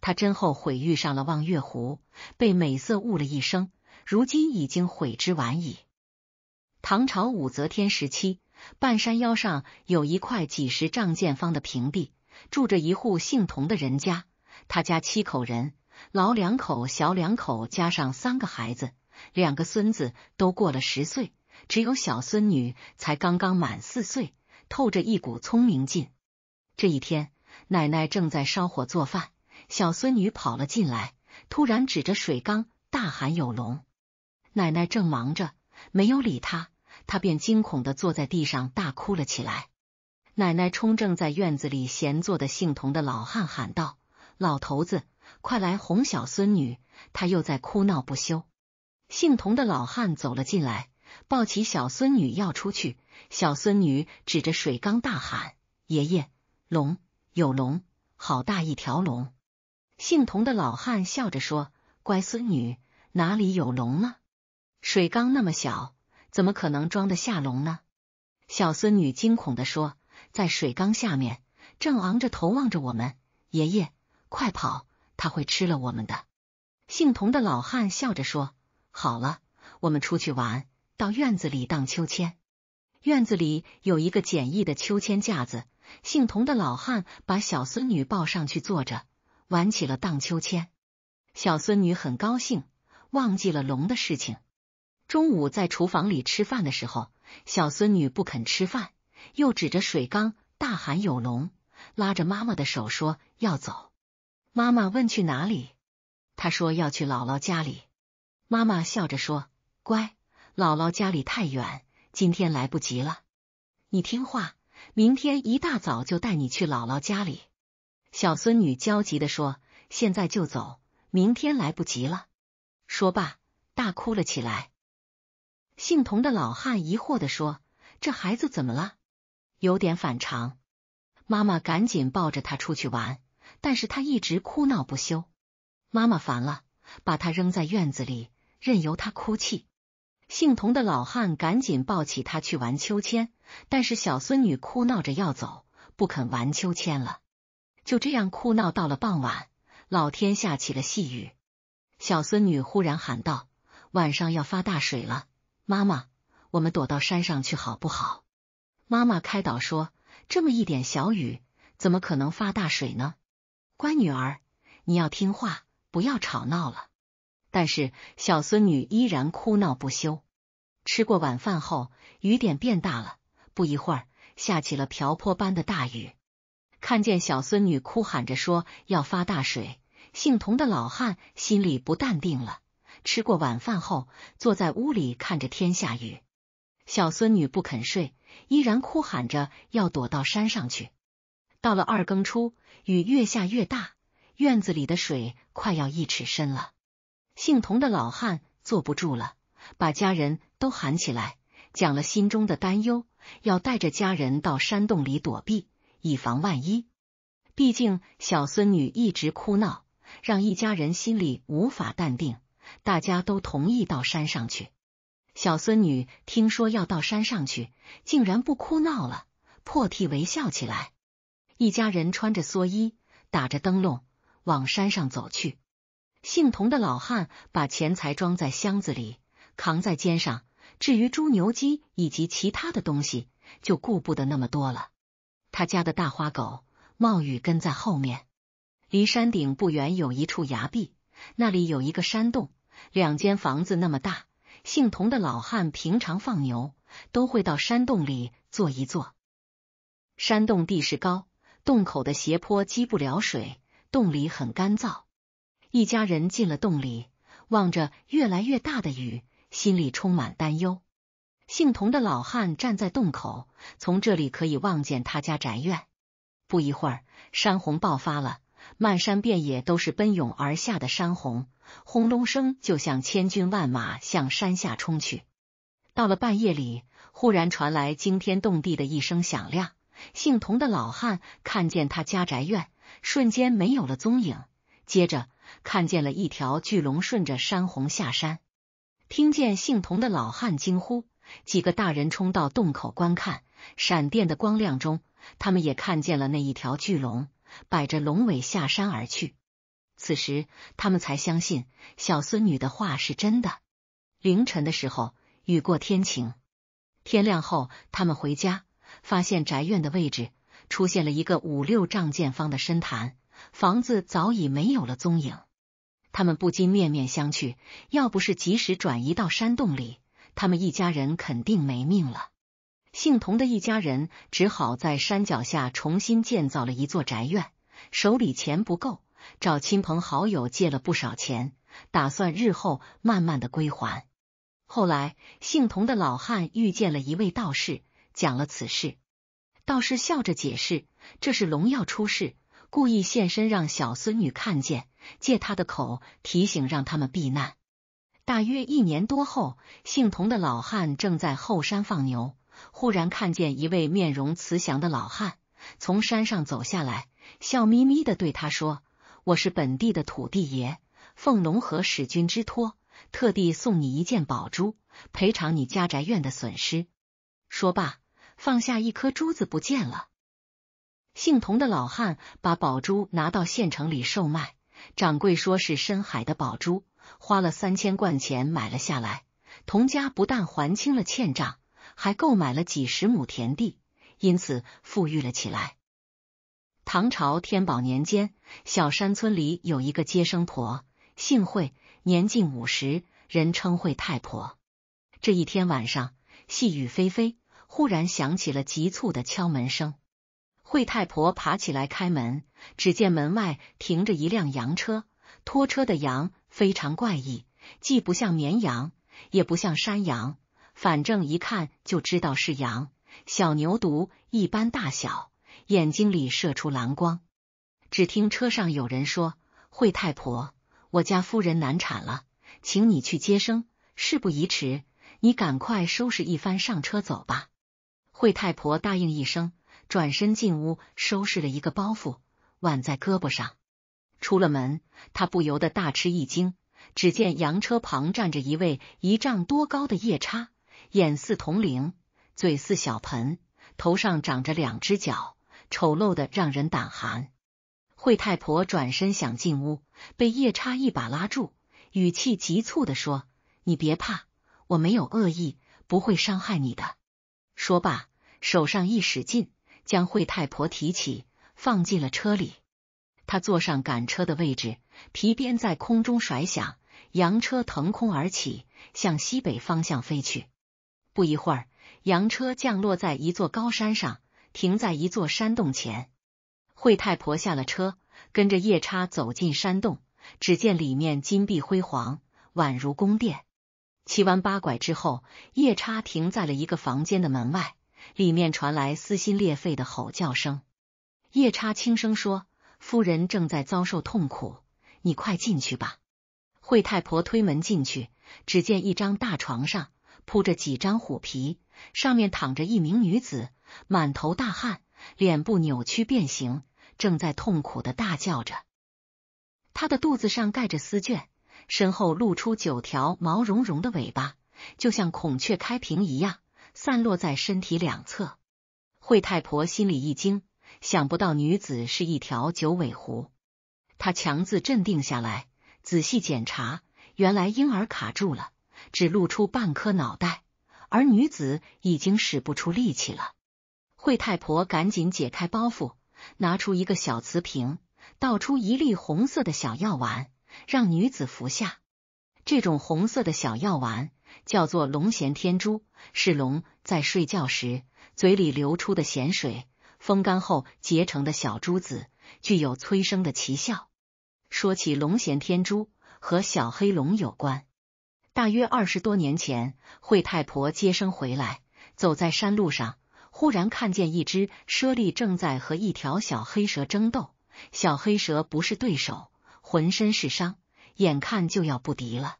他真后悔遇上了望月湖，被美色误了一生。如今已经悔之晚矣。唐朝武则天时期，半山腰上有一块几十丈见方的平地，住着一户姓童的人家。他家七口人，老两口、小两口加上三个孩子，两个孙子都过了十岁，只有小孙女才刚刚满四岁。透着一股聪明劲。这一天，奶奶正在烧火做饭，小孙女跑了进来，突然指着水缸大喊：“有龙！”奶奶正忙着，没有理他，他便惊恐的坐在地上大哭了起来。奶奶冲正在院子里闲坐的姓童的老汉喊道：“老头子，快来哄小孙女，她又在哭闹不休。”姓童的老汉走了进来。抱起小孙女要出去，小孙女指着水缸大喊：“爷爷，龙有龙，好大一条龙！”姓童的老汉笑着说：“乖孙女，哪里有龙呢？水缸那么小，怎么可能装得下龙呢？”小孙女惊恐的说：“在水缸下面，正昂着头望着我们，爷爷，快跑，他会吃了我们的！”姓童的老汉笑着说：“好了，我们出去玩。”到院子里荡秋千，院子里有一个简易的秋千架子。姓童的老汉把小孙女抱上去坐着，玩起了荡秋千。小孙女很高兴，忘记了龙的事情。中午在厨房里吃饭的时候，小孙女不肯吃饭，又指着水缸大喊有龙，拉着妈妈的手说要走。妈妈问去哪里，她说要去姥姥家里。妈妈笑着说：“乖。”姥姥家里太远，今天来不及了。你听话，明天一大早就带你去姥姥家里。小孙女焦急的说：“现在就走，明天来不及了。”说罢，大哭了起来。姓童的老汉疑惑的说：“这孩子怎么了？有点反常。”妈妈赶紧抱着他出去玩，但是他一直哭闹不休。妈妈烦了，把他扔在院子里，任由他哭泣。姓童的老汉赶紧抱起他去玩秋千，但是小孙女哭闹着要走，不肯玩秋千了。就这样哭闹到了傍晚，老天下起了细雨。小孙女忽然喊道：“晚上要发大水了，妈妈，我们躲到山上去好不好？”妈妈开导说：“这么一点小雨，怎么可能发大水呢？乖女儿，你要听话，不要吵闹了。”但是小孙女依然哭闹不休。吃过晚饭后，雨点变大了，不一会儿下起了瓢泼般的大雨。看见小孙女哭喊着说要发大水，姓童的老汉心里不淡定了。吃过晚饭后，坐在屋里看着天下雨，小孙女不肯睡，依然哭喊着要躲到山上去。到了二更初，雨越下越大，院子里的水快要一尺深了。姓童的老汉坐不住了，把家人都喊起来，讲了心中的担忧，要带着家人到山洞里躲避，以防万一。毕竟小孙女一直哭闹，让一家人心里无法淡定。大家都同意到山上去。小孙女听说要到山上去，竟然不哭闹了，破涕为笑起来。一家人穿着蓑衣，打着灯笼，往山上走去。姓童的老汉把钱财装在箱子里，扛在肩上。至于猪、牛、鸡以及其他的东西，就顾不得那么多了。他家的大花狗冒雨跟在后面。离山顶不远有一处崖壁，那里有一个山洞，两间房子那么大。姓童的老汉平常放牛都会到山洞里坐一坐。山洞地势高，洞口的斜坡积不了水，洞里很干燥。一家人进了洞里，望着越来越大的雨，心里充满担忧。姓童的老汉站在洞口，从这里可以望见他家宅院。不一会儿，山洪爆发了，漫山遍野都是奔涌而下的山洪，轰隆声就像千军万马向山下冲去。到了半夜里，忽然传来惊天动地的一声响亮。姓童的老汉看见他家宅院瞬间没有了踪影，接着。看见了一条巨龙顺着山洪下山，听见姓童的老汉惊呼，几个大人冲到洞口观看。闪电的光亮中，他们也看见了那一条巨龙摆着龙尾下山而去。此时，他们才相信小孙女的话是真的。凌晨的时候，雨过天晴，天亮后，他们回家，发现宅院的位置出现了一个五六丈见方的深潭。房子早已没有了踪影，他们不禁面面相觑。要不是及时转移到山洞里，他们一家人肯定没命了。姓童的一家人只好在山脚下重新建造了一座宅院，手里钱不够，找亲朋好友借了不少钱，打算日后慢慢的归还。后来，姓童的老汉遇见了一位道士，讲了此事。道士笑着解释：“这是龙要出世。”故意现身让小孙女看见，借他的口提醒让他们避难。大约一年多后，姓童的老汉正在后山放牛，忽然看见一位面容慈祥的老汉从山上走下来，笑眯眯的对他说：“我是本地的土地爷，奉龙河使君之托，特地送你一件宝珠，赔偿你家宅院的损失。”说罢，放下一颗珠子不见了。姓童的老汉把宝珠拿到县城里售卖，掌柜说是深海的宝珠，花了三千贯钱买了下来。童家不但还清了欠账，还购买了几十亩田地，因此富裕了起来。唐朝天宝年间，小山村里有一个接生婆，姓惠，年近五十，人称惠太婆。这一天晚上，细雨霏霏，忽然响起了急促的敲门声。惠太婆爬起来开门，只见门外停着一辆羊车，拖车的羊非常怪异，既不像绵羊，也不像山羊，反正一看就知道是羊，小牛犊一般大小，眼睛里射出蓝光。只听车上有人说：“惠太婆，我家夫人难产了，请你去接生，事不宜迟，你赶快收拾一番，上车走吧。”惠太婆答应一声。转身进屋，收拾了一个包袱，挽在胳膊上，出了门，他不由得大吃一惊。只见洋车旁站着一位一丈多高的夜叉，眼似铜铃，嘴似小盆，头上长着两只角，丑陋的让人胆寒。惠太婆转身想进屋，被夜叉一把拉住，语气急促的说：“你别怕，我没有恶意，不会伤害你的。”说罢，手上一使劲。将惠太婆提起，放进了车里。他坐上赶车的位置，皮鞭在空中甩响，洋车腾空而起，向西北方向飞去。不一会儿，洋车降落在一座高山上，停在一座山洞前。惠太婆下了车，跟着夜叉走进山洞。只见里面金碧辉煌，宛如宫殿。七弯八拐之后，夜叉停在了一个房间的门外。里面传来撕心裂肺的吼叫声。夜叉轻声说：“夫人正在遭受痛苦，你快进去吧。”惠太婆推门进去，只见一张大床上铺着几张虎皮，上面躺着一名女子，满头大汗，脸部扭曲变形，正在痛苦的大叫着。她的肚子上盖着丝绢，身后露出九条毛茸茸的尾巴，就像孔雀开屏一样。散落在身体两侧，惠太婆心里一惊，想不到女子是一条九尾狐。她强自镇定下来，仔细检查，原来婴儿卡住了，只露出半颗脑袋，而女子已经使不出力气了。惠太婆赶紧解开包袱，拿出一个小瓷瓶，倒出一粒红色的小药丸，让女子服下。这种红色的小药丸。叫做龙涎天珠，是龙在睡觉时嘴里流出的涎水，风干后结成的小珠子，具有催生的奇效。说起龙涎天珠和小黑龙有关，大约二十多年前，惠太婆接生回来，走在山路上，忽然看见一只猞猁正在和一条小黑蛇争斗，小黑蛇不是对手，浑身是伤，眼看就要不敌了。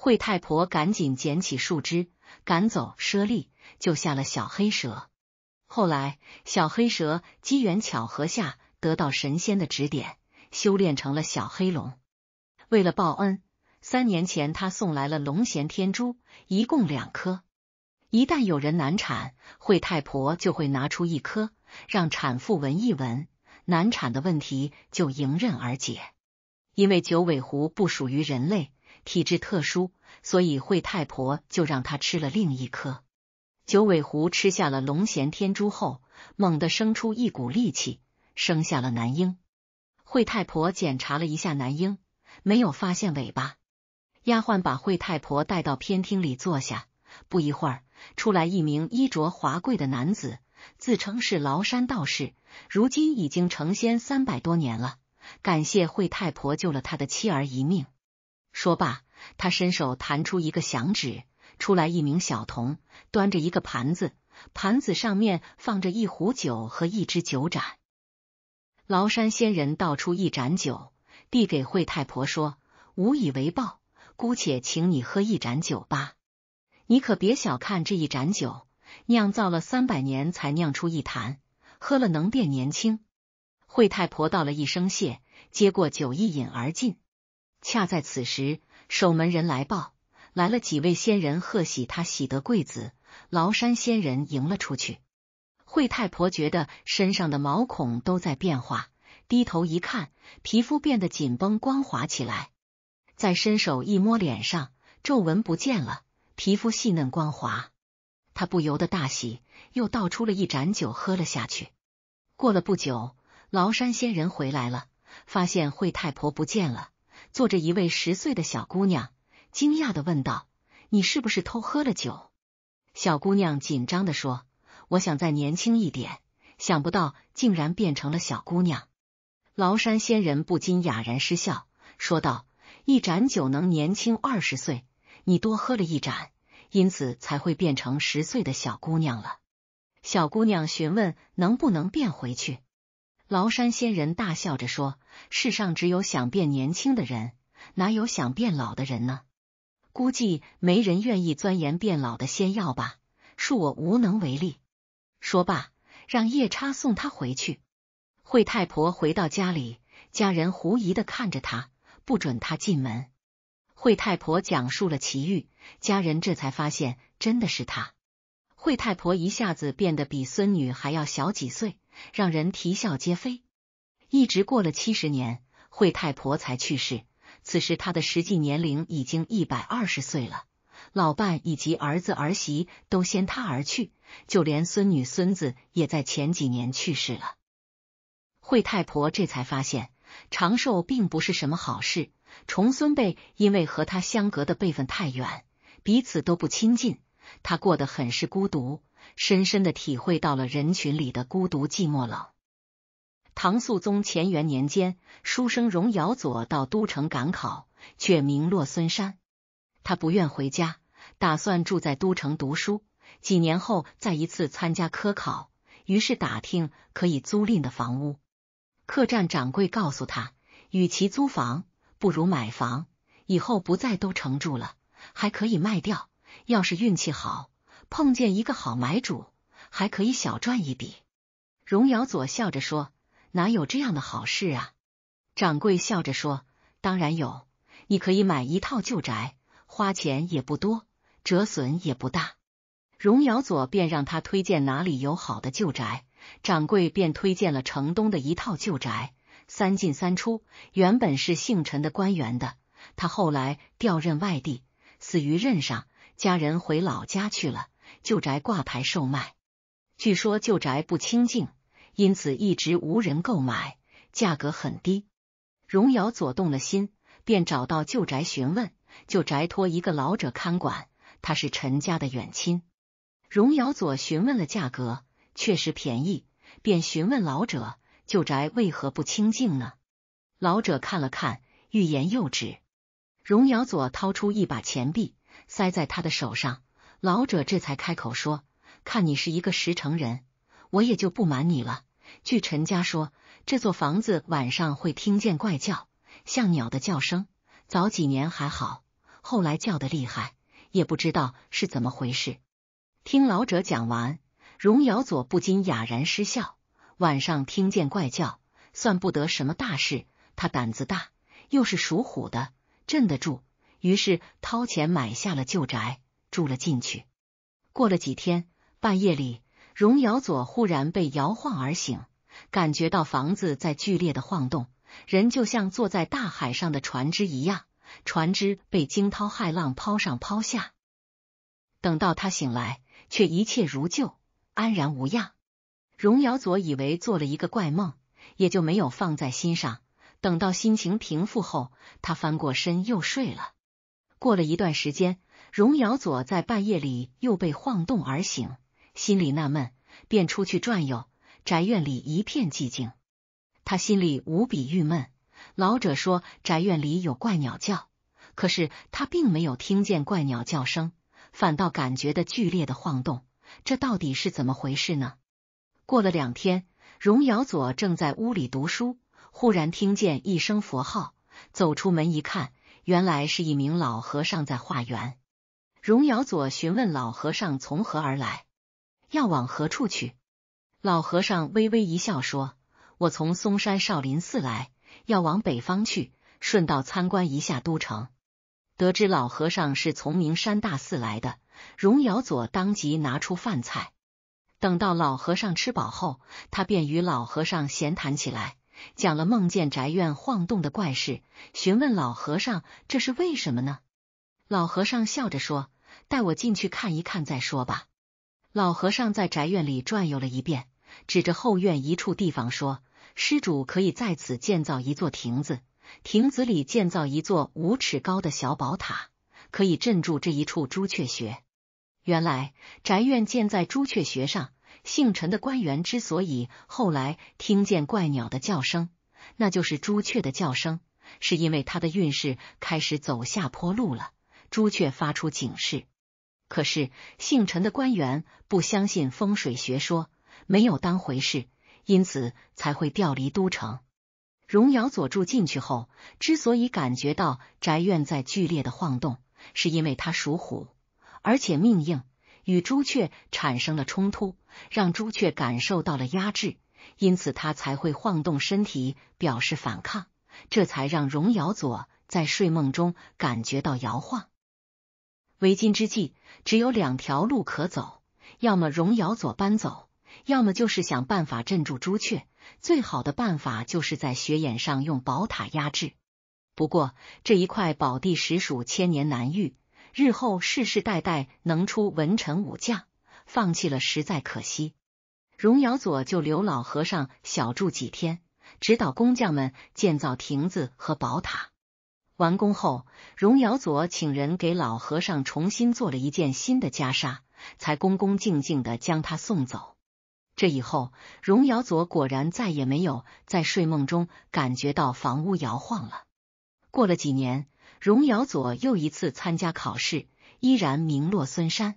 惠太婆赶紧捡起树枝赶走舍利，救下了小黑蛇。后来，小黑蛇机缘巧合下得到神仙的指点，修炼成了小黑龙。为了报恩，三年前他送来了龙涎天珠，一共两颗。一旦有人难产，惠太婆就会拿出一颗让产妇闻一闻，难产的问题就迎刃而解。因为九尾狐不属于人类。体质特殊，所以惠太婆就让他吃了另一颗九尾狐吃下了龙涎天珠后，猛地生出一股力气，生下了男婴。惠太婆检查了一下男婴，没有发现尾巴。丫鬟把惠太婆带到偏厅里坐下，不一会儿出来一名衣着华贵的男子，自称是崂山道士，如今已经成仙三百多年了，感谢惠太婆救了他的妻儿一命。说罢，他伸手弹出一个响指，出来一名小童，端着一个盘子，盘子上面放着一壶酒和一只酒盏。崂山仙人倒出一盏酒，递给惠太婆说：“无以为报，姑且请你喝一盏酒吧。你可别小看这一盏酒，酿造了三百年才酿出一坛，喝了能变年轻。”惠太婆道了一声谢，接过酒一饮而尽。恰在此时，守门人来报，来了几位仙人贺喜他喜得贵子。崂山仙人迎了出去。惠太婆觉得身上的毛孔都在变化，低头一看，皮肤变得紧绷光滑起来。再伸手一摸，脸上皱纹不见了，皮肤细嫩光滑。她不由得大喜，又倒出了一盏酒喝了下去。过了不久，崂山仙人回来了，发现惠太婆不见了。坐着一位十岁的小姑娘，惊讶的问道：“你是不是偷喝了酒？”小姑娘紧张的说：“我想再年轻一点，想不到竟然变成了小姑娘。”崂山仙人不禁哑然失笑，说道：“一盏酒能年轻二十岁，你多喝了一盏，因此才会变成十岁的小姑娘了。”小姑娘询问：“能不能变回去？”崂山仙人大笑着说：“世上只有想变年轻的人，哪有想变老的人呢？估计没人愿意钻研变老的仙药吧，恕我无能为力。”说罢，让夜叉送他回去。惠太婆回到家里，家人狐疑的看着他，不准他进门。惠太婆讲述了奇遇，家人这才发现真的是他。惠太婆一下子变得比孙女还要小几岁，让人啼笑皆非。一直过了七十年，惠太婆才去世，此时她的实际年龄已经一百二十岁了。老伴以及儿子儿媳都先她而去，就连孙女孙子也在前几年去世了。惠太婆这才发现，长寿并不是什么好事。重孙辈因为和他相隔的辈分太远，彼此都不亲近。他过得很是孤独，深深的体会到了人群里的孤独、寂寞、冷。唐肃宗乾元年间，书生荣尧佐到都城赶考，却名落孙山。他不愿回家，打算住在都城读书。几年后，再一次参加科考，于是打听可以租赁的房屋。客栈掌柜告诉他，与其租房，不如买房，以后不在都城住了，还可以卖掉。要是运气好，碰见一个好买主，还可以小赚一笔。荣尧佐笑着说：“哪有这样的好事啊？”掌柜笑着说：“当然有，你可以买一套旧宅，花钱也不多，折损也不大。”荣尧佐便让他推荐哪里有好的旧宅，掌柜便推荐了城东的一套旧宅，三进三出，原本是姓陈的官员的，他后来调任外地，死于任上。家人回老家去了，旧宅挂牌售卖。据说旧宅不清净，因此一直无人购买，价格很低。荣尧左动了心，便找到旧宅询问。旧宅托一个老者看管，他是陈家的远亲。荣尧左询问了价格，确实便宜，便询问老者旧宅为何不清净呢？老者看了看，欲言又止。荣尧左掏出一把钱币。塞在他的手上，老者这才开口说：“看你是一个实诚人，我也就不瞒你了。据陈家说，这座房子晚上会听见怪叫，像鸟的叫声。早几年还好，后来叫的厉害，也不知道是怎么回事。”听老者讲完，荣尧佐不禁哑然失笑。晚上听见怪叫，算不得什么大事。他胆子大，又是属虎的，镇得住。于是掏钱买下了旧宅，住了进去。过了几天，半夜里，荣尧佐忽然被摇晃而醒，感觉到房子在剧烈的晃动，人就像坐在大海上的船只一样，船只被惊涛骇浪抛上抛下。等到他醒来，却一切如旧，安然无恙。荣尧佐以为做了一个怪梦，也就没有放在心上。等到心情平复后，他翻过身又睡了。过了一段时间，荣尧佐在半夜里又被晃动而醒，心里纳闷，便出去转悠。宅院里一片寂静，他心里无比郁闷。老者说宅院里有怪鸟叫，可是他并没有听见怪鸟叫声，反倒感觉的剧烈的晃动。这到底是怎么回事呢？过了两天，荣尧佐正在屋里读书，忽然听见一声佛号，走出门一看。原来是一名老和尚在化缘。荣尧佐询问老和尚从何而来，要往何处去。老和尚微微一笑，说：“我从嵩山少林寺来，要往北方去，顺道参观一下都城。”得知老和尚是从名山大寺来的，荣尧佐当即拿出饭菜。等到老和尚吃饱后，他便与老和尚闲谈起来。讲了梦见宅院晃动的怪事，询问老和尚这是为什么呢？老和尚笑着说：“带我进去看一看再说吧。”老和尚在宅院里转悠了一遍，指着后院一处地方说：“施主可以在此建造一座亭子，亭子里建造一座五尺高的小宝塔，可以镇住这一处朱雀穴。原来宅院建在朱雀穴上。”姓陈的官员之所以后来听见怪鸟的叫声，那就是朱雀的叫声，是因为他的运势开始走下坡路了，朱雀发出警示。可是姓陈的官员不相信风水学说，没有当回事，因此才会调离都城。荣尧佐助进去后，之所以感觉到宅院在剧烈的晃动，是因为他属虎，而且命硬。与朱雀产生了冲突，让朱雀感受到了压制，因此他才会晃动身体表示反抗，这才让荣耀佐在睡梦中感觉到摇晃。为今之计，只有两条路可走，要么荣耀佐搬走，要么就是想办法镇住朱雀。最好的办法就是在雪眼上用宝塔压制，不过这一块宝地实属千年难遇。日后世世代代能出文臣武将，放弃了实在可惜。荣尧佐就留老和尚小住几天，指导工匠们建造亭子和宝塔。完工后，荣尧佐请人给老和尚重新做了一件新的袈裟，才恭恭敬敬的将他送走。这以后，荣尧佐果然再也没有在睡梦中感觉到房屋摇晃了。过了几年。荣尧佐又一次参加考试，依然名落孙山。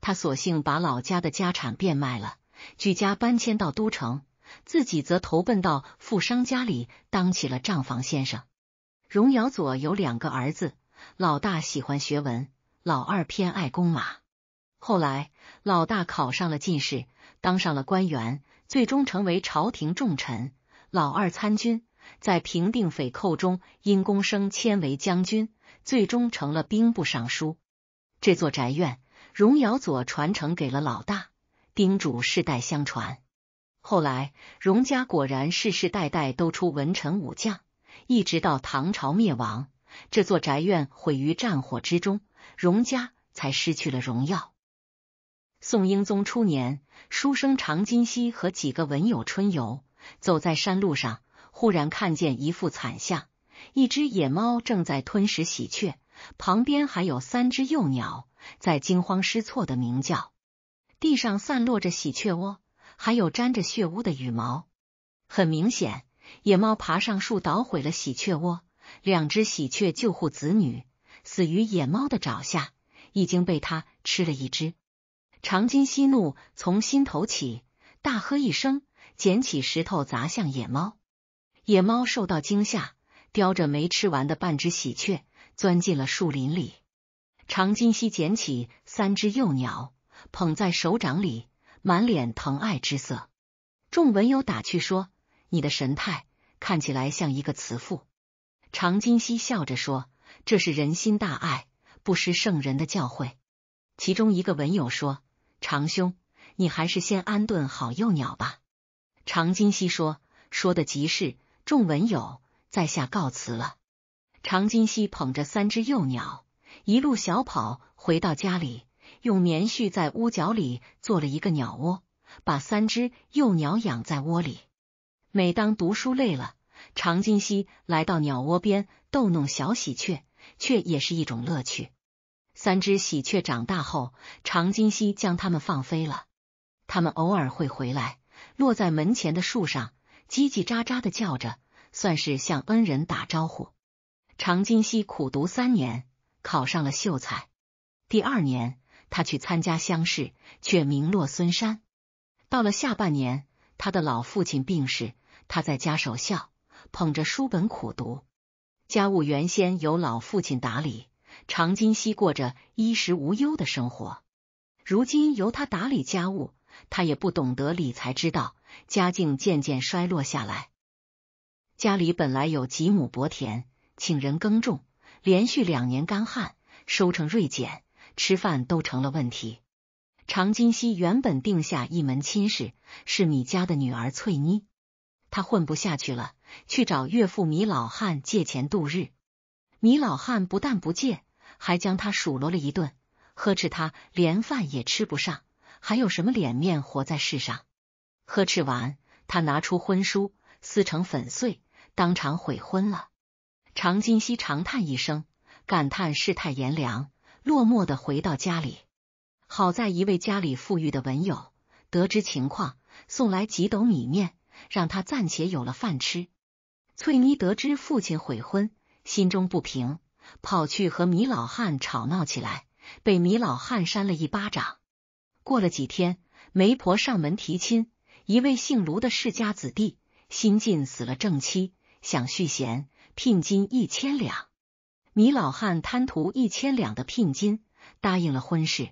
他索性把老家的家产变卖了，举家搬迁到都城，自己则投奔到富商家里当起了账房先生。荣尧佐有两个儿子，老大喜欢学文，老二偏爱弓马。后来，老大考上了进士，当上了官员，最终成为朝廷重臣；老二参军。在平定匪寇中，因功升迁为将军，最终成了兵部尚书。这座宅院，荣尧佐传承给了老大，叮嘱世代相传。后来，荣家果然世世代代都出文臣武将，一直到唐朝灭亡，这座宅院毁于战火之中，荣家才失去了荣耀。宋英宗初年，书生常金溪和几个文友春游，走在山路上。忽然看见一副惨象，一只野猫正在吞食喜鹊，旁边还有三只幼鸟在惊慌失措的鸣叫。地上散落着喜鹊窝，还有沾着血污的羽毛。很明显，野猫爬上树捣毁了喜鹊窝，两只喜鹊救护子女，死于野猫的爪下，已经被它吃了一只。长津息怒从心头起，大喝一声，捡起石头砸向野猫。野猫受到惊吓，叼着没吃完的半只喜鹊，钻进了树林里。常金熙捡起三只幼鸟，捧在手掌里，满脸疼爱之色。众文友打趣说：“你的神态看起来像一个慈父。”常金熙笑着说：“这是人心大爱，不失圣人的教诲。”其中一个文友说：“常兄，你还是先安顿好幼鸟吧。”常金熙说：“说的极是。”众文友，在下告辞了。常金熙捧着三只幼鸟，一路小跑回到家里，用棉絮在屋角里做了一个鸟窝，把三只幼鸟养在窝里。每当读书累了，常金熙来到鸟窝边逗弄小喜鹊，却也是一种乐趣。三只喜鹊长大后，常金熙将它们放飞了。它们偶尔会回来，落在门前的树上。叽叽喳喳的叫着，算是向恩人打招呼。常金熙苦读三年，考上了秀才。第二年，他去参加乡试，却名落孙山。到了下半年，他的老父亲病逝，他在家守孝，捧着书本苦读。家务原先由老父亲打理，常金熙过着衣食无忧的生活。如今由他打理家务，他也不懂得理财之道。家境渐渐衰落下来，家里本来有几亩薄田，请人耕种。连续两年干旱，收成锐减，吃饭都成了问题。常金熙原本定下一门亲事，是米家的女儿翠妮。他混不下去了，去找岳父米老汉借钱度日。米老汉不但不借，还将他数落了一顿，呵斥他连饭也吃不上，还有什么脸面活在世上？呵斥完，他拿出婚书，撕成粉碎，当场悔婚了。常金熙长叹一声，感叹世态炎凉，落寞的回到家里。好在一位家里富裕的文友得知情况，送来几斗米面，让他暂且有了饭吃。翠妮得知父亲悔婚，心中不平，跑去和米老汉吵闹起来，被米老汉扇了一巴掌。过了几天，媒婆上门提亲。一位姓卢的世家子弟新晋死了正妻，想续弦，聘金一千两。米老汉贪图一千两的聘金，答应了婚事。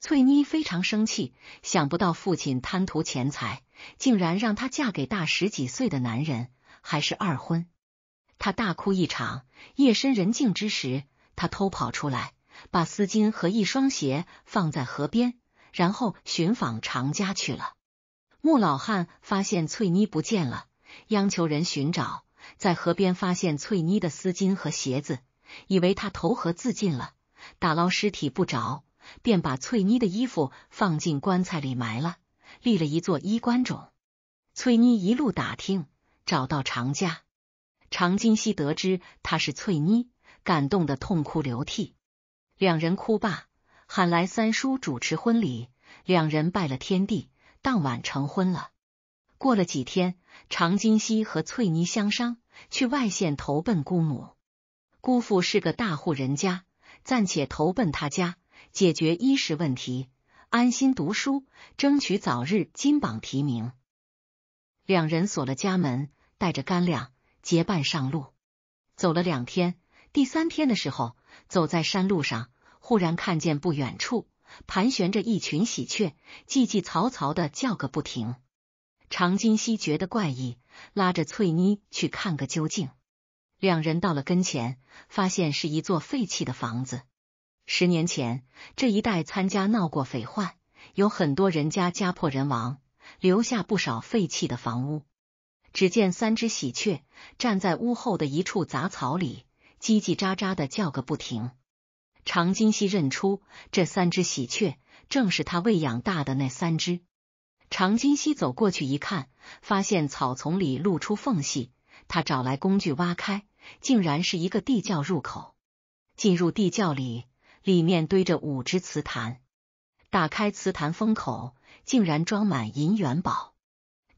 翠妮非常生气，想不到父亲贪图钱财，竟然让她嫁给大十几岁的男人，还是二婚。她大哭一场，夜深人静之时，她偷跑出来，把丝巾和一双鞋放在河边，然后寻访常家去了。穆老汉发现翠妮不见了，央求人寻找，在河边发现翠妮的丝巾和鞋子，以为她投河自尽了，打捞尸体不着，便把翠妮的衣服放进棺材里埋了，立了一座衣冠冢。翠妮一路打听，找到常家，常金熙得知她是翠妮，感动得痛哭流涕。两人哭罢，喊来三叔主持婚礼，两人拜了天地。当晚成婚了。过了几天，常金熙和翠妮相商，去外县投奔姑母。姑父是个大户人家，暂且投奔他家，解决衣食问题，安心读书，争取早日金榜题名。两人锁了家门，带着干粮，结伴上路。走了两天，第三天的时候，走在山路上，忽然看见不远处。盘旋着一群喜鹊，叽叽嘈嘈的叫个不停。常金熙觉得怪异，拉着翠妮去看个究竟。两人到了跟前，发现是一座废弃的房子。十年前，这一带参加闹过匪患，有很多人家家破人亡，留下不少废弃的房屋。只见三只喜鹊站在屋后的一处杂草里，叽叽喳喳的叫个不停。常金熙认出这三只喜鹊，正是他喂养大的那三只。常金熙走过去一看，发现草丛里露出缝隙，他找来工具挖开，竟然是一个地窖入口。进入地窖里，里面堆着五只瓷坛，打开瓷坛封口，竟然装满银元宝。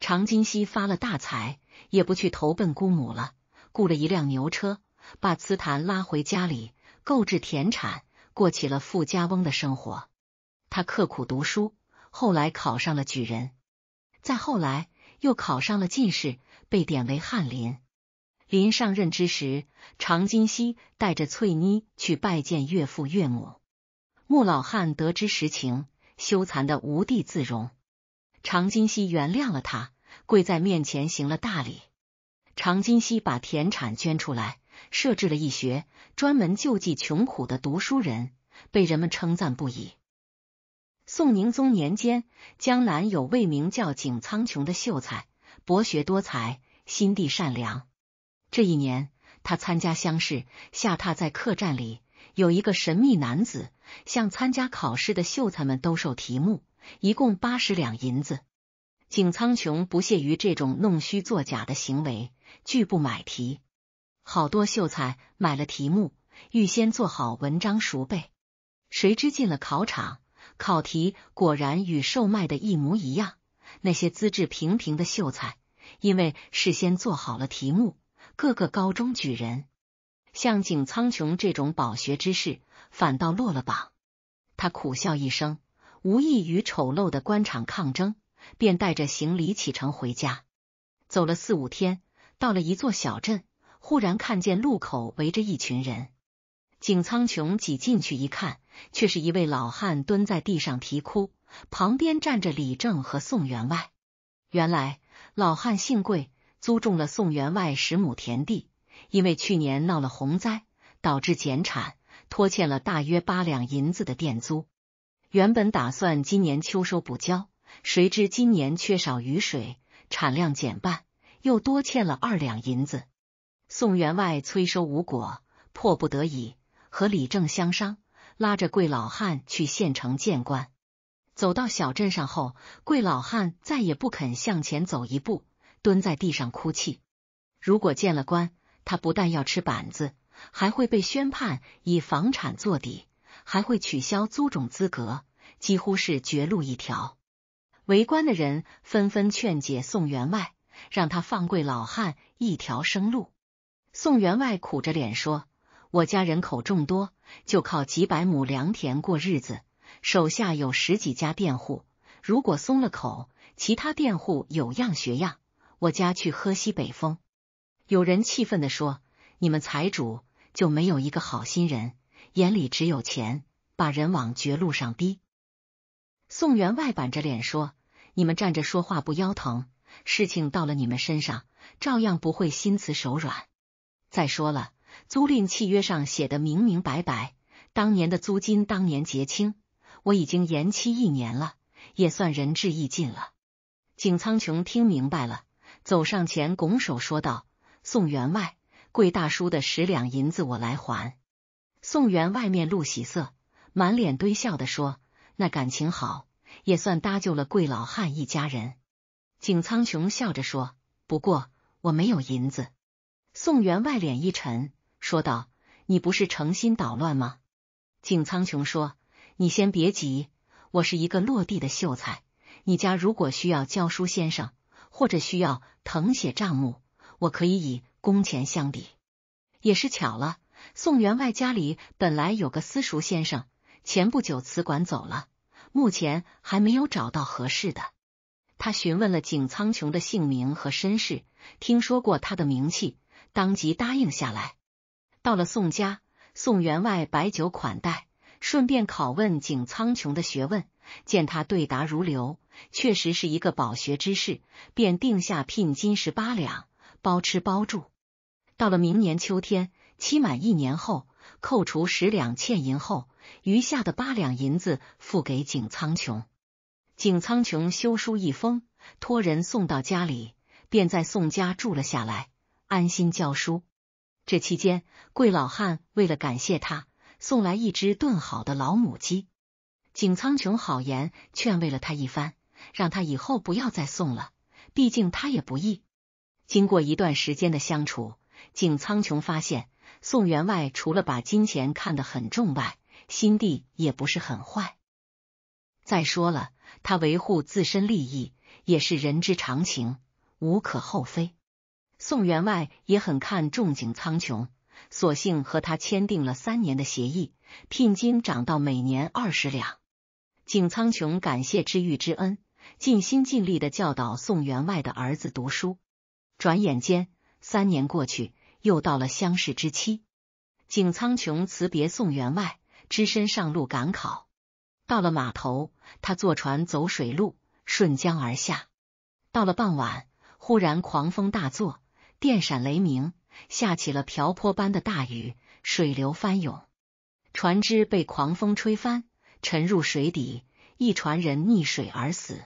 常金熙发了大财，也不去投奔姑母了，雇了一辆牛车，把瓷坛拉回家里。购置田产，过起了富家翁的生活。他刻苦读书，后来考上了举人，再后来又考上了进士，被贬为翰林。临上任之时，常金熙带着翠妮去拜见岳父岳母。穆老汉得知实情，羞惭的无地自容。常金熙原谅了他，跪在面前行了大礼。常金熙把田产捐出来。设置了一学，专门救济穷苦的读书人，被人们称赞不已。宋宁宗年间，江南有位名叫景苍穹的秀才，博学多才，心地善良。这一年，他参加乡试，下榻在客栈里，有一个神秘男子向参加考试的秀才们兜售题目，一共八十两银子。景苍穹不屑于这种弄虚作假的行为，拒不买题。好多秀才买了题目，预先做好文章熟背。谁知进了考场，考题果然与售卖的一模一样。那些资质平平的秀才，因为事先做好了题目，个个高中举人。像景苍穹这种饱学之士，反倒落了榜。他苦笑一声，无意与丑陋的官场抗争，便带着行李启程回家。走了四五天，到了一座小镇。忽然看见路口围着一群人，景苍穹挤进去一看，却是一位老汉蹲在地上啼哭，旁边站着李正和宋员外。原来老汉姓桂，租种了宋员外十亩田地，因为去年闹了洪灾，导致减产，拖欠了大约八两银子的店租。原本打算今年秋收补交，谁知今年缺少雨水，产量减半，又多欠了二两银子。宋员外催收无果，迫不得已和李正相商，拉着桂老汉去县城见官。走到小镇上后，桂老汉再也不肯向前走一步，蹲在地上哭泣。如果见了官，他不但要吃板子，还会被宣判以房产作抵，还会取消租种资格，几乎是绝路一条。围观的人纷纷劝解宋员外，让他放桂老汉一条生路。宋员外苦着脸说：“我家人口众多，就靠几百亩良田过日子，手下有十几家佃户。如果松了口，其他佃户有样学样，我家去喝西北风。”有人气愤的说：“你们财主就没有一个好心人，眼里只有钱，把人往绝路上逼。”宋员外板着脸说：“你们站着说话不腰疼，事情到了你们身上，照样不会心慈手软。”再说了，租赁契约上写的明明白白，当年的租金当年结清，我已经延期一年了，也算仁至义尽了。景苍穹听明白了，走上前拱手说道：“宋员外，贵大叔的十两银子我来还。”宋员外面露喜色，满脸堆笑的说：“那感情好，也算搭救了贵老汉一家人。”景苍穹笑着说：“不过我没有银子。”宋员外脸一沉，说道：“你不是诚心捣乱吗？”景苍穹说：“你先别急，我是一个落地的秀才。你家如果需要教书先生，或者需要誊写账目，我可以以工钱相抵。也是巧了，宋员外家里本来有个私塾先生，前不久辞馆走了，目前还没有找到合适的。”他询问了景苍穹的姓名和身世，听说过他的名气。当即答应下来。到了宋家，宋员外摆酒款待，顺便拷问景苍穹的学问。见他对答如流，确实是一个饱学之士，便定下聘金十八两，包吃包住。到了明年秋天，期满一年后，扣除十两欠银后，余下的八两银子付给景苍穹。景苍穹修书一封，托人送到家里，便在宋家住了下来。安心教书。这期间，桂老汉为了感谢他，送来一只炖好的老母鸡。景苍穹好言劝慰了他一番，让他以后不要再送了，毕竟他也不易。经过一段时间的相处，景苍穹发现宋员外除了把金钱看得很重外，心地也不是很坏。再说了，他维护自身利益也是人之常情，无可厚非。宋员外也很看重景苍穹，索性和他签订了三年的协议，聘金涨到每年二十两。景苍穹感谢知遇之恩，尽心尽力的教导宋员外的儿子读书。转眼间三年过去，又到了乡试之期。景苍穹辞别宋员外，只身上路赶考。到了码头，他坐船走水路，顺江而下。到了傍晚，忽然狂风大作。电闪雷鸣，下起了瓢泼般的大雨，水流翻涌，船只被狂风吹翻，沉入水底，一船人溺水而死。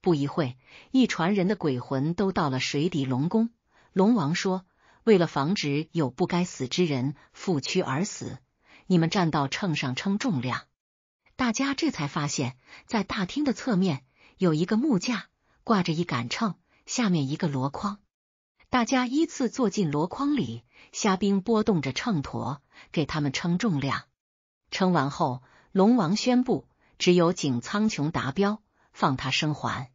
不一会，一船人的鬼魂都到了水底龙宫。龙王说：“为了防止有不该死之人负屈而死，你们站到秤上称重量。”大家这才发现，在大厅的侧面有一个木架，挂着一杆秤，下面一个箩筐。大家依次坐进箩筐里，虾兵拨动着秤砣，给他们称重量。称完后，龙王宣布，只有景苍穹达标，放他生还。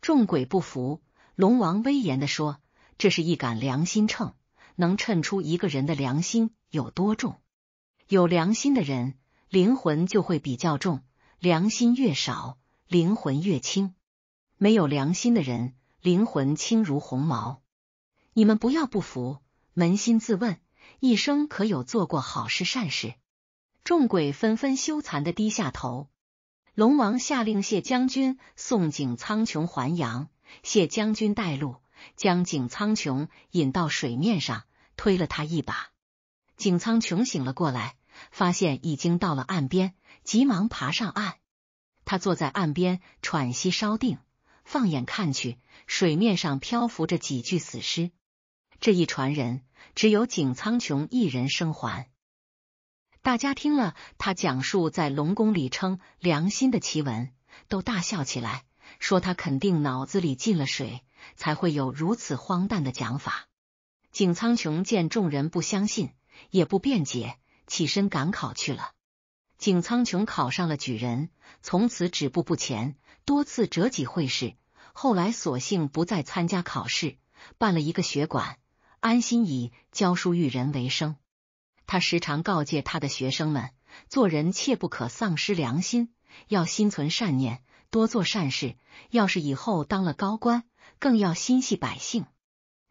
众鬼不服，龙王威严的说：“这是一杆良心秤，能称出一个人的良心有多重。有良心的人，灵魂就会比较重；良心越少，灵魂越轻。没有良心的人，灵魂轻如鸿毛。”你们不要不服，扪心自问，一生可有做过好事善事？众鬼纷纷羞惭地低下头。龙王下令谢将军送井苍穹还阳，谢将军带路，将井苍穹引到水面上，推了他一把。井苍穹醒了过来，发现已经到了岸边，急忙爬上岸。他坐在岸边喘息稍定，放眼看去，水面上漂浮着几具死尸。这一传人只有景苍穹一人生还。大家听了他讲述在龙宫里称良心的奇闻，都大笑起来，说他肯定脑子里进了水，才会有如此荒诞的讲法。景苍穹见众人不相信，也不辩解，起身赶考去了。景苍穹考上了举人，从此止步不前，多次折戟会试，后来索性不再参加考试，办了一个学馆。安心以教书育人为生，他时常告诫他的学生们，做人切不可丧失良心，要心存善念，多做善事。要是以后当了高官，更要心系百姓。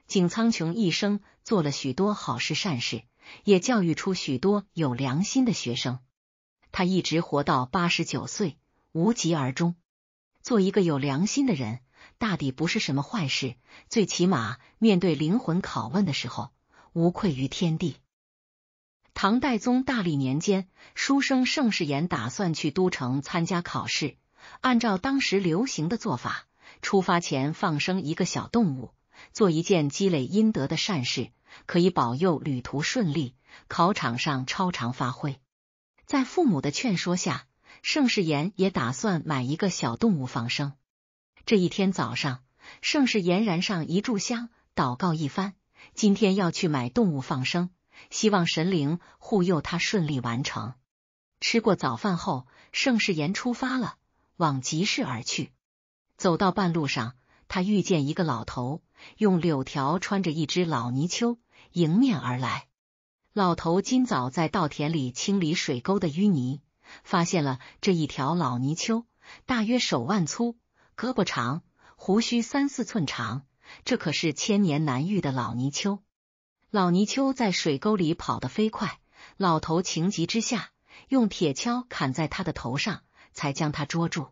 景苍穹一生做了许多好事善事，也教育出许多有良心的学生。他一直活到八十九岁，无疾而终。做一个有良心的人。大抵不是什么坏事，最起码面对灵魂拷问的时候，无愧于天地。唐代宗大历年间，书生盛世言打算去都城参加考试。按照当时流行的做法，出发前放生一个小动物，做一件积累阴德的善事，可以保佑旅途顺利，考场上超常发挥。在父母的劝说下，盛世言也打算买一个小动物放生。这一天早上，盛世炎燃上一炷香，祷告一番。今天要去买动物放生，希望神灵护佑他顺利完成。吃过早饭后，盛世炎出发了，往集市而去。走到半路上，他遇见一个老头，用柳条穿着一只老泥鳅迎面而来。老头今早在稻田里清理水沟的淤泥，发现了这一条老泥鳅，大约手腕粗。胳膊长，胡须三四寸长，这可是千年难遇的老泥鳅。老泥鳅在水沟里跑得飞快，老头情急之下用铁锹砍在他的头上，才将他捉住。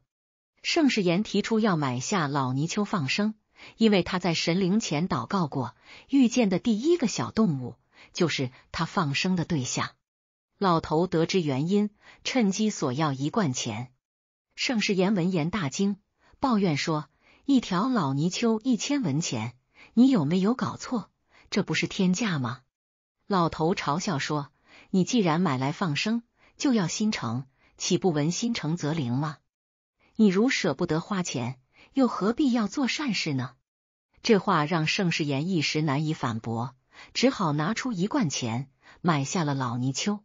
盛世言提出要买下老泥鳅放生，因为他在神灵前祷告过，遇见的第一个小动物就是他放生的对象。老头得知原因，趁机索要一罐钱。盛世言闻言大惊。抱怨说：“一条老泥鳅一千文钱，你有没有搞错？这不是天价吗？”老头嘲笑说：“你既然买来放生，就要心诚，岂不闻心诚则灵吗？你如舍不得花钱，又何必要做善事呢？”这话让盛世言一时难以反驳，只好拿出一罐钱买下了老泥鳅。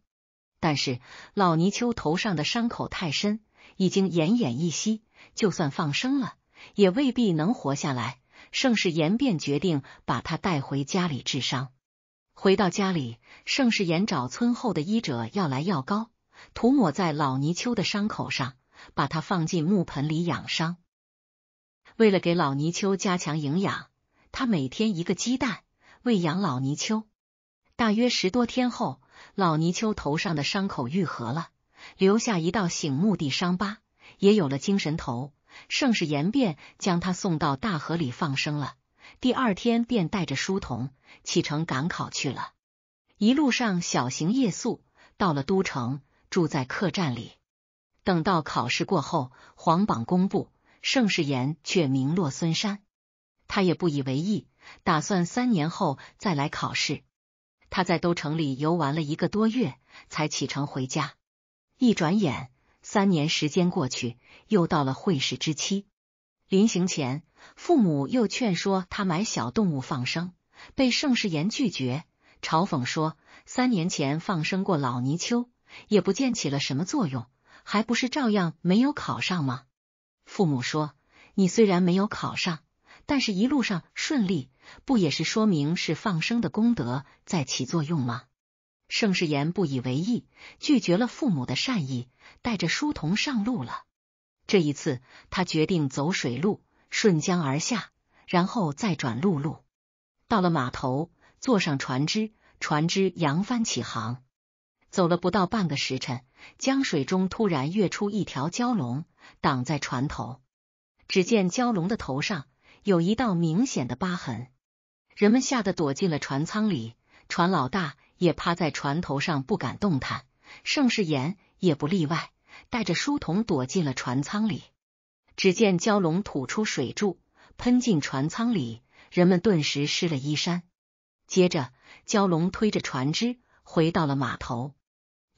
但是老泥鳅头上的伤口太深。已经奄奄一息，就算放生了，也未必能活下来。盛世言便决定把他带回家里治伤。回到家里，盛世言找村后的医者要来药膏，涂抹在老泥鳅的伤口上，把它放进木盆里养伤。为了给老泥鳅加强营养，他每天一个鸡蛋喂养老泥鳅。大约十多天后，老泥鳅头上的伤口愈合了。留下一道醒目的伤疤，也有了精神头。盛世言便将他送到大河里放生了。第二天便带着书童启程赶考去了。一路上小行夜宿，到了都城住在客栈里。等到考试过后，皇榜公布，盛世言却名落孙山。他也不以为意，打算三年后再来考试。他在都城里游玩了一个多月，才启程回家。一转眼，三年时间过去，又到了会试之期。临行前，父母又劝说他买小动物放生，被盛世言拒绝，嘲讽说：“三年前放生过老泥鳅，也不见起了什么作用，还不是照样没有考上吗？”父母说：“你虽然没有考上，但是一路上顺利，不也是说明是放生的功德在起作用吗？”盛世言不以为意，拒绝了父母的善意，带着书童上路了。这一次，他决定走水路，顺江而下，然后再转陆路。到了码头，坐上船只，船只扬帆起航。走了不到半个时辰，江水中突然跃出一条蛟龙，挡在船头。只见蛟龙的头上有一道明显的疤痕，人们吓得躲进了船舱里。船老大。也趴在船头上不敢动弹，盛世言也不例外，带着书童躲进了船舱里。只见蛟龙吐出水柱，喷进船舱里，人们顿时湿了衣衫。接着，蛟龙推着船只回到了码头。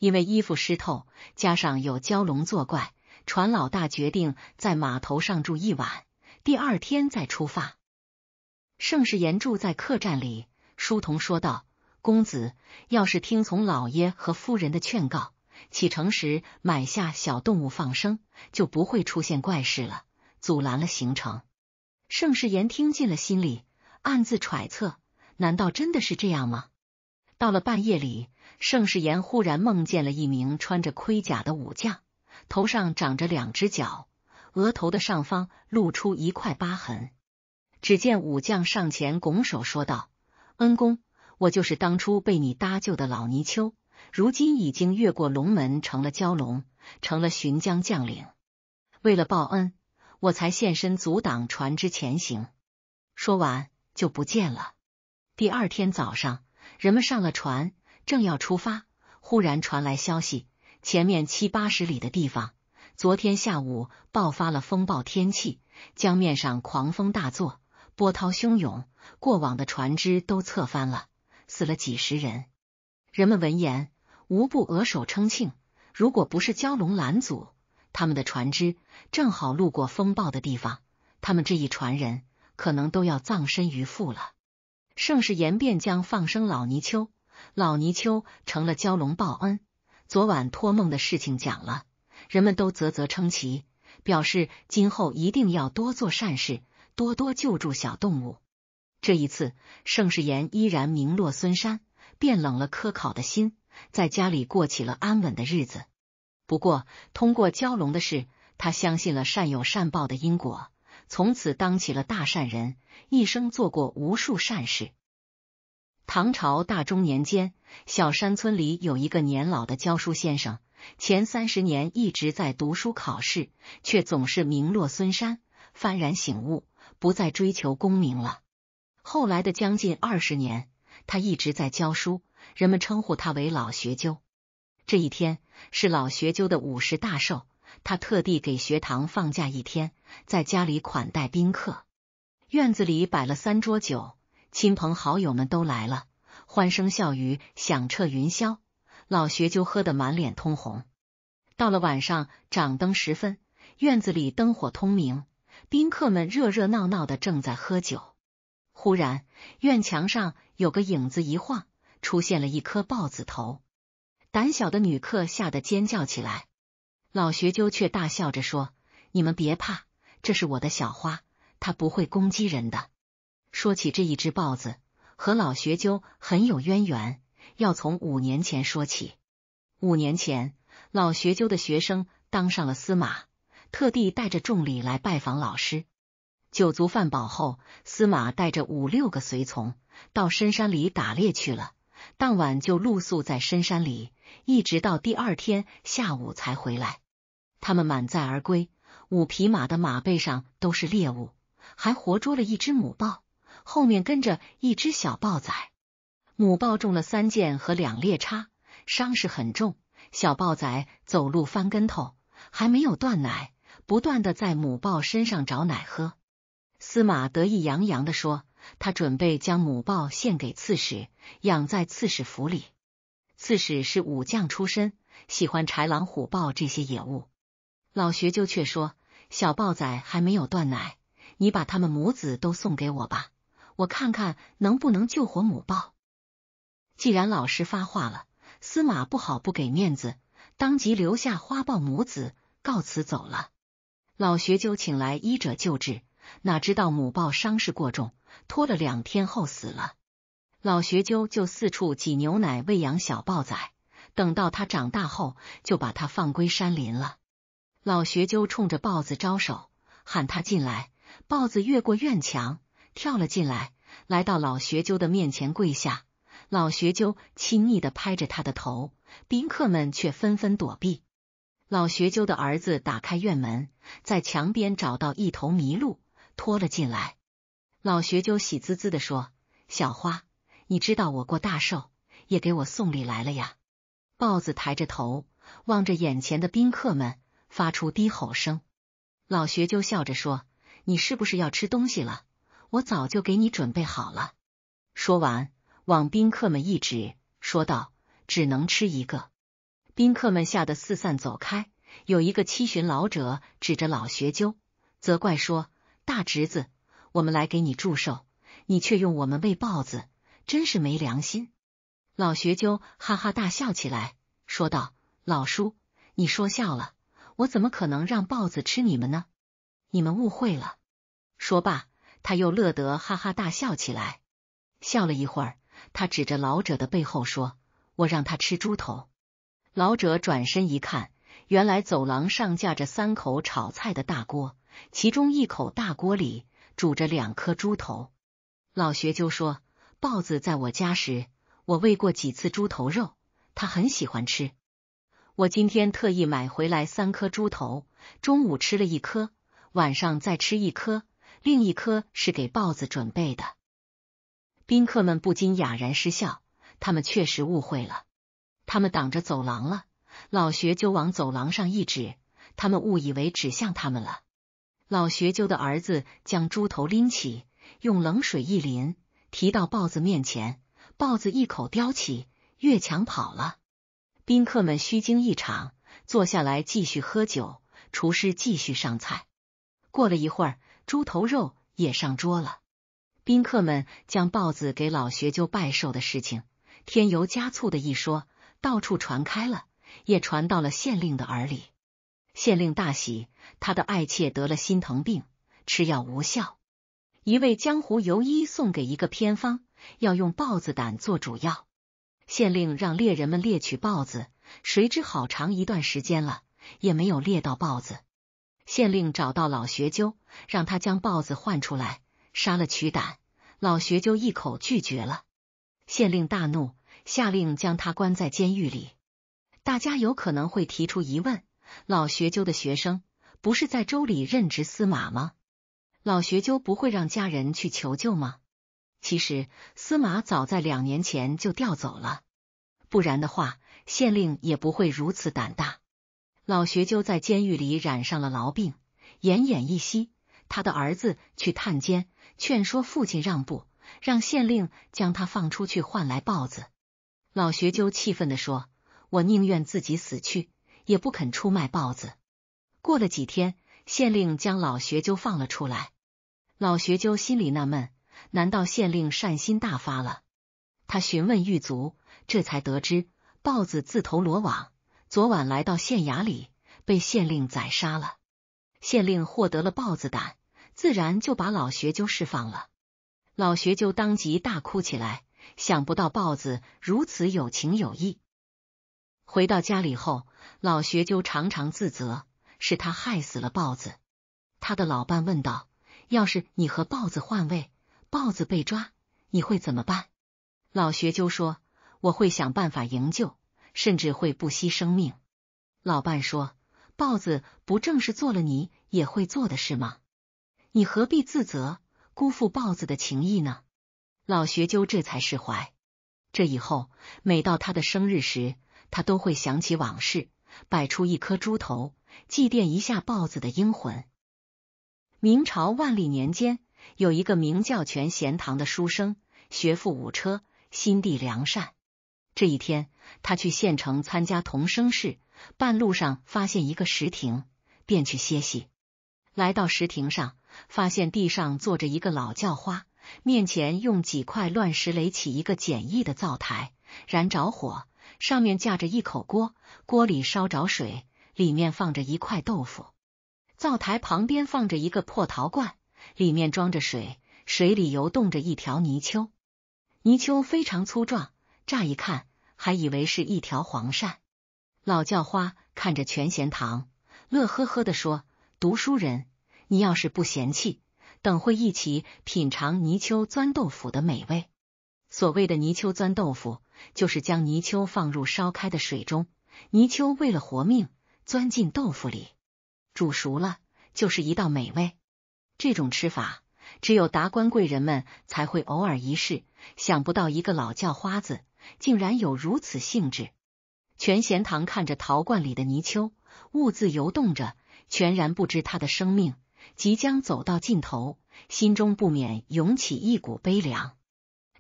因为衣服湿透，加上有蛟龙作怪，船老大决定在码头上住一晚，第二天再出发。盛世言住在客栈里，书童说道。公子要是听从老爷和夫人的劝告，启程时买下小动物放生，就不会出现怪事了，阻拦了行程。盛世言听进了心里，暗自揣测：难道真的是这样吗？到了半夜里，盛世言忽然梦见了一名穿着盔甲的武将，头上长着两只角，额头的上方露出一块疤痕。只见武将上前拱手说道：“恩公。”我就是当初被你搭救的老泥鳅，如今已经越过龙门成了蛟龙，成了巡江将领。为了报恩，我才现身阻挡船只前行。说完就不见了。第二天早上，人们上了船，正要出发，忽然传来消息：前面七八十里的地方，昨天下午爆发了风暴天气，江面上狂风大作，波涛汹涌，过往的船只都侧翻了。死了几十人，人们闻言无不额手称庆。如果不是蛟龙拦阻，他们的船只正好路过风暴的地方，他们这一船人可能都要葬身鱼腹了。盛世言便将放生老泥鳅，老泥鳅成了蛟龙报恩。昨晚托梦的事情讲了，人们都啧啧称奇，表示今后一定要多做善事，多多救助小动物。这一次，盛世言依然名落孙山，变冷了科考的心，在家里过起了安稳的日子。不过，通过蛟龙的事，他相信了善有善报的因果，从此当起了大善人，一生做过无数善事。唐朝大中年间，小山村里有一个年老的教书先生，前三十年一直在读书考试，却总是名落孙山，幡然醒悟，不再追求功名了。后来的将近二十年，他一直在教书，人们称呼他为老学究。这一天是老学究的五十大寿，他特地给学堂放假一天，在家里款待宾客。院子里摆了三桌酒，亲朋好友们都来了，欢声笑语响彻云霄。老学究喝得满脸通红。到了晚上，掌灯时分，院子里灯火通明，宾客们热热闹闹的正在喝酒。忽然，院墙上有个影子一晃，出现了一颗豹子头。胆小的女客吓得尖叫起来，老学究却大笑着说：“你们别怕，这是我的小花，它不会攻击人的。”说起这一只豹子，和老学究很有渊源，要从五年前说起。五年前，老学究的学生当上了司马，特地带着重礼来拜访老师。酒足饭饱后，司马带着五六个随从到深山里打猎去了。当晚就露宿在深山里，一直到第二天下午才回来。他们满载而归，五匹马的马背上都是猎物，还活捉了一只母豹，后面跟着一只小豹崽。母豹中了三箭和两猎叉，伤势很重。小豹崽走路翻跟头，还没有断奶，不断的在母豹身上找奶喝。司马得意洋洋的说：“他准备将母豹献给刺史，养在刺史府里。刺史是武将出身，喜欢豺狼虎豹这些野物。老学究却说：小豹仔还没有断奶，你把他们母子都送给我吧，我看看能不能救活母豹。既然老师发话了，司马不好不给面子，当即留下花豹母子，告辞走了。老学究请来医者救治。”哪知道母豹伤势过重，拖了两天后死了。老学究就四处挤牛奶喂养小豹崽，等到它长大后，就把它放归山林了。老学究冲着豹子招手，喊它进来。豹子越过院墙，跳了进来，来到老学究的面前跪下。老学究亲昵的拍着它的头，宾客们却纷纷躲避。老学究的儿子打开院门，在墙边找到一头麋鹿。拖了进来，老学究喜滋滋的说：“小花，你知道我过大寿，也给我送礼来了呀。”豹子抬着头望着眼前的宾客们，发出低吼声。老学究笑着说：“你是不是要吃东西了？我早就给你准备好了。”说完，往宾客们一指，说道：“只能吃一个。”宾客们吓得四散走开。有一个七旬老者指着老学究，责怪说。大侄子，我们来给你祝寿，你却用我们喂豹子，真是没良心！老学究哈哈大笑起来，说道：“老叔，你说笑了，我怎么可能让豹子吃你们呢？你们误会了。”说罢，他又乐得哈哈大笑起来。笑了一会儿，他指着老者的背后说：“我让他吃猪头。”老者转身一看，原来走廊上架着三口炒菜的大锅。其中一口大锅里煮着两颗猪头，老学究说：“豹子在我家时，我喂过几次猪头肉，它很喜欢吃。我今天特意买回来三颗猪头，中午吃了一颗，晚上再吃一颗，另一颗是给豹子准备的。”宾客们不禁哑然失笑，他们确实误会了。他们挡着走廊了，老学究往走廊上一指，他们误以为指向他们了。老学究的儿子将猪头拎起，用冷水一淋，提到豹子面前，豹子一口叼起，越墙跑了。宾客们虚惊一场，坐下来继续喝酒，厨师继续上菜。过了一会儿，猪头肉也上桌了。宾客们将豹子给老学究拜寿的事情添油加醋的一说，到处传开了，也传到了县令的耳里。县令大喜，他的爱妾得了心疼病，吃药无效。一位江湖游医送给一个偏方，要用豹子胆做主药。县令让猎人们猎取豹子，谁知好长一段时间了，也没有猎到豹子。县令找到老学究，让他将豹子换出来，杀了取胆。老学究一口拒绝了，县令大怒，下令将他关在监狱里。大家有可能会提出疑问。老学究的学生不是在州里任职司马吗？老学究不会让家人去求救吗？其实司马早在两年前就调走了，不然的话，县令也不会如此胆大。老学究在监狱里染上了痨病，奄奄一息。他的儿子去探监，劝说父亲让步，让县令将他放出去，换来豹子。老学究气愤的说：“我宁愿自己死去。”也不肯出卖豹子。过了几天，县令将老学究放了出来。老学究心里纳闷：难道县令善心大发了？他询问狱卒，这才得知豹子自投罗网，昨晚来到县衙里，被县令宰杀了。县令获得了豹子胆，自然就把老学究释放了。老学究当即大哭起来，想不到豹子如此有情有义。回到家里后，老学究常常自责，是他害死了豹子。他的老伴问道：“要是你和豹子换位，豹子被抓，你会怎么办？”老学究说：“我会想办法营救，甚至会不惜生命。”老伴说：“豹子不正是做了你也会做的事吗？你何必自责，辜负豹子的情谊呢？”老学究这才释怀。这以后，每到他的生日时。他都会想起往事，摆出一颗猪头祭奠一下豹子的英魂。明朝万历年间，有一个名叫全贤堂的书生，学富五车，心地良善。这一天，他去县城参加童生试，半路上发现一个石亭，便去歇息。来到石亭上，发现地上坐着一个老叫花，面前用几块乱石垒起一个简易的灶台，燃着火。上面架着一口锅，锅里烧着水，里面放着一块豆腐。灶台旁边放着一个破陶罐，里面装着水，水里游动着一条泥鳅。泥鳅非常粗壮，乍一看还以为是一条黄鳝。老叫花看着全贤堂，乐呵呵的说：“读书人，你要是不嫌弃，等会一起品尝泥鳅钻豆腐的美味。所谓的泥鳅钻豆腐。”就是将泥鳅放入烧开的水中，泥鳅为了活命，钻进豆腐里，煮熟了就是一道美味。这种吃法只有达官贵人们才会偶尔一试，想不到一个老叫花子竟然有如此兴致。全贤堂看着陶罐里的泥鳅兀自游动着，全然不知他的生命即将走到尽头，心中不免涌起一股悲凉。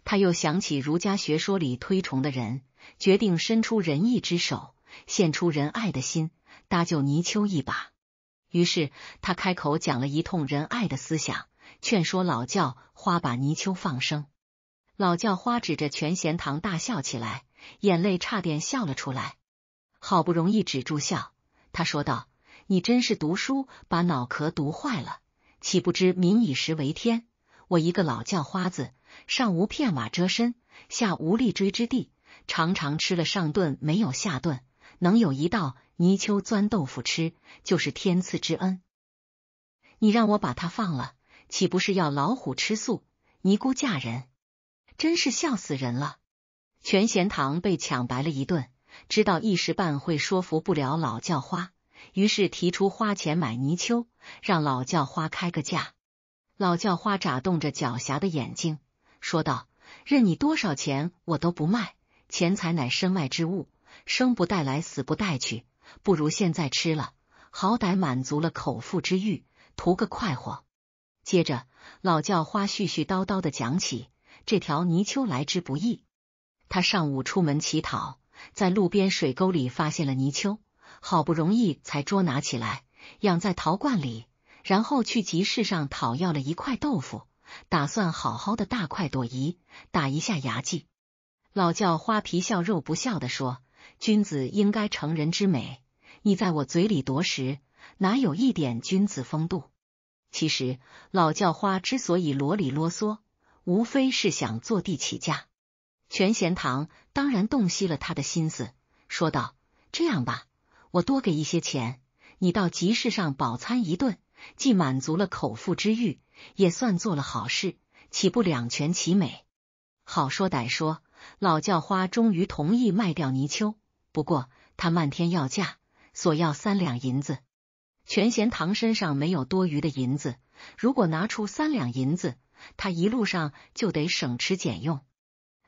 他又想起儒家学说里推崇的人，决定伸出仁义之手，献出仁爱的心，搭救泥鳅一把。于是他开口讲了一通仁爱的思想，劝说老叫花把泥鳅放生。老叫花指着全贤堂大笑起来，眼泪差点笑了出来。好不容易止住笑，他说道：“你真是读书把脑壳读坏了，岂不知民以食为天？我一个老叫花子。”上无片瓦遮身，下无立锥之地，常常吃了上顿没有下顿，能有一道泥鳅钻豆腐吃，就是天赐之恩。你让我把他放了，岂不是要老虎吃素、尼姑嫁人？真是笑死人了！全贤堂被抢白了一顿，知道一时半会说服不了老叫花，于是提出花钱买泥鳅，让老叫花开个价。老叫花眨动着狡黠的眼睛。说道：“任你多少钱，我都不卖。钱财乃身外之物，生不带来，死不带去，不如现在吃了，好歹满足了口腹之欲，图个快活。”接着，老叫花絮絮叨叨的讲起这条泥鳅来之不易。他上午出门乞讨，在路边水沟里发现了泥鳅，好不容易才捉拿起来，养在陶罐里，然后去集市上讨要了一块豆腐。打算好好的大快朵颐，打一下牙祭。老叫花皮笑肉不笑的说：“君子应该成人之美，你在我嘴里夺食，哪有一点君子风度？”其实老叫花之所以啰里啰嗦，无非是想坐地起价。全贤堂当然洞悉了他的心思，说道：“这样吧，我多给一些钱，你到集市上饱餐一顿。”既满足了口腹之欲，也算做了好事，岂不两全其美？好说歹说，老叫花终于同意卖掉泥鳅。不过他漫天要价，索要三两银子。全贤堂身上没有多余的银子，如果拿出三两银子，他一路上就得省吃俭用。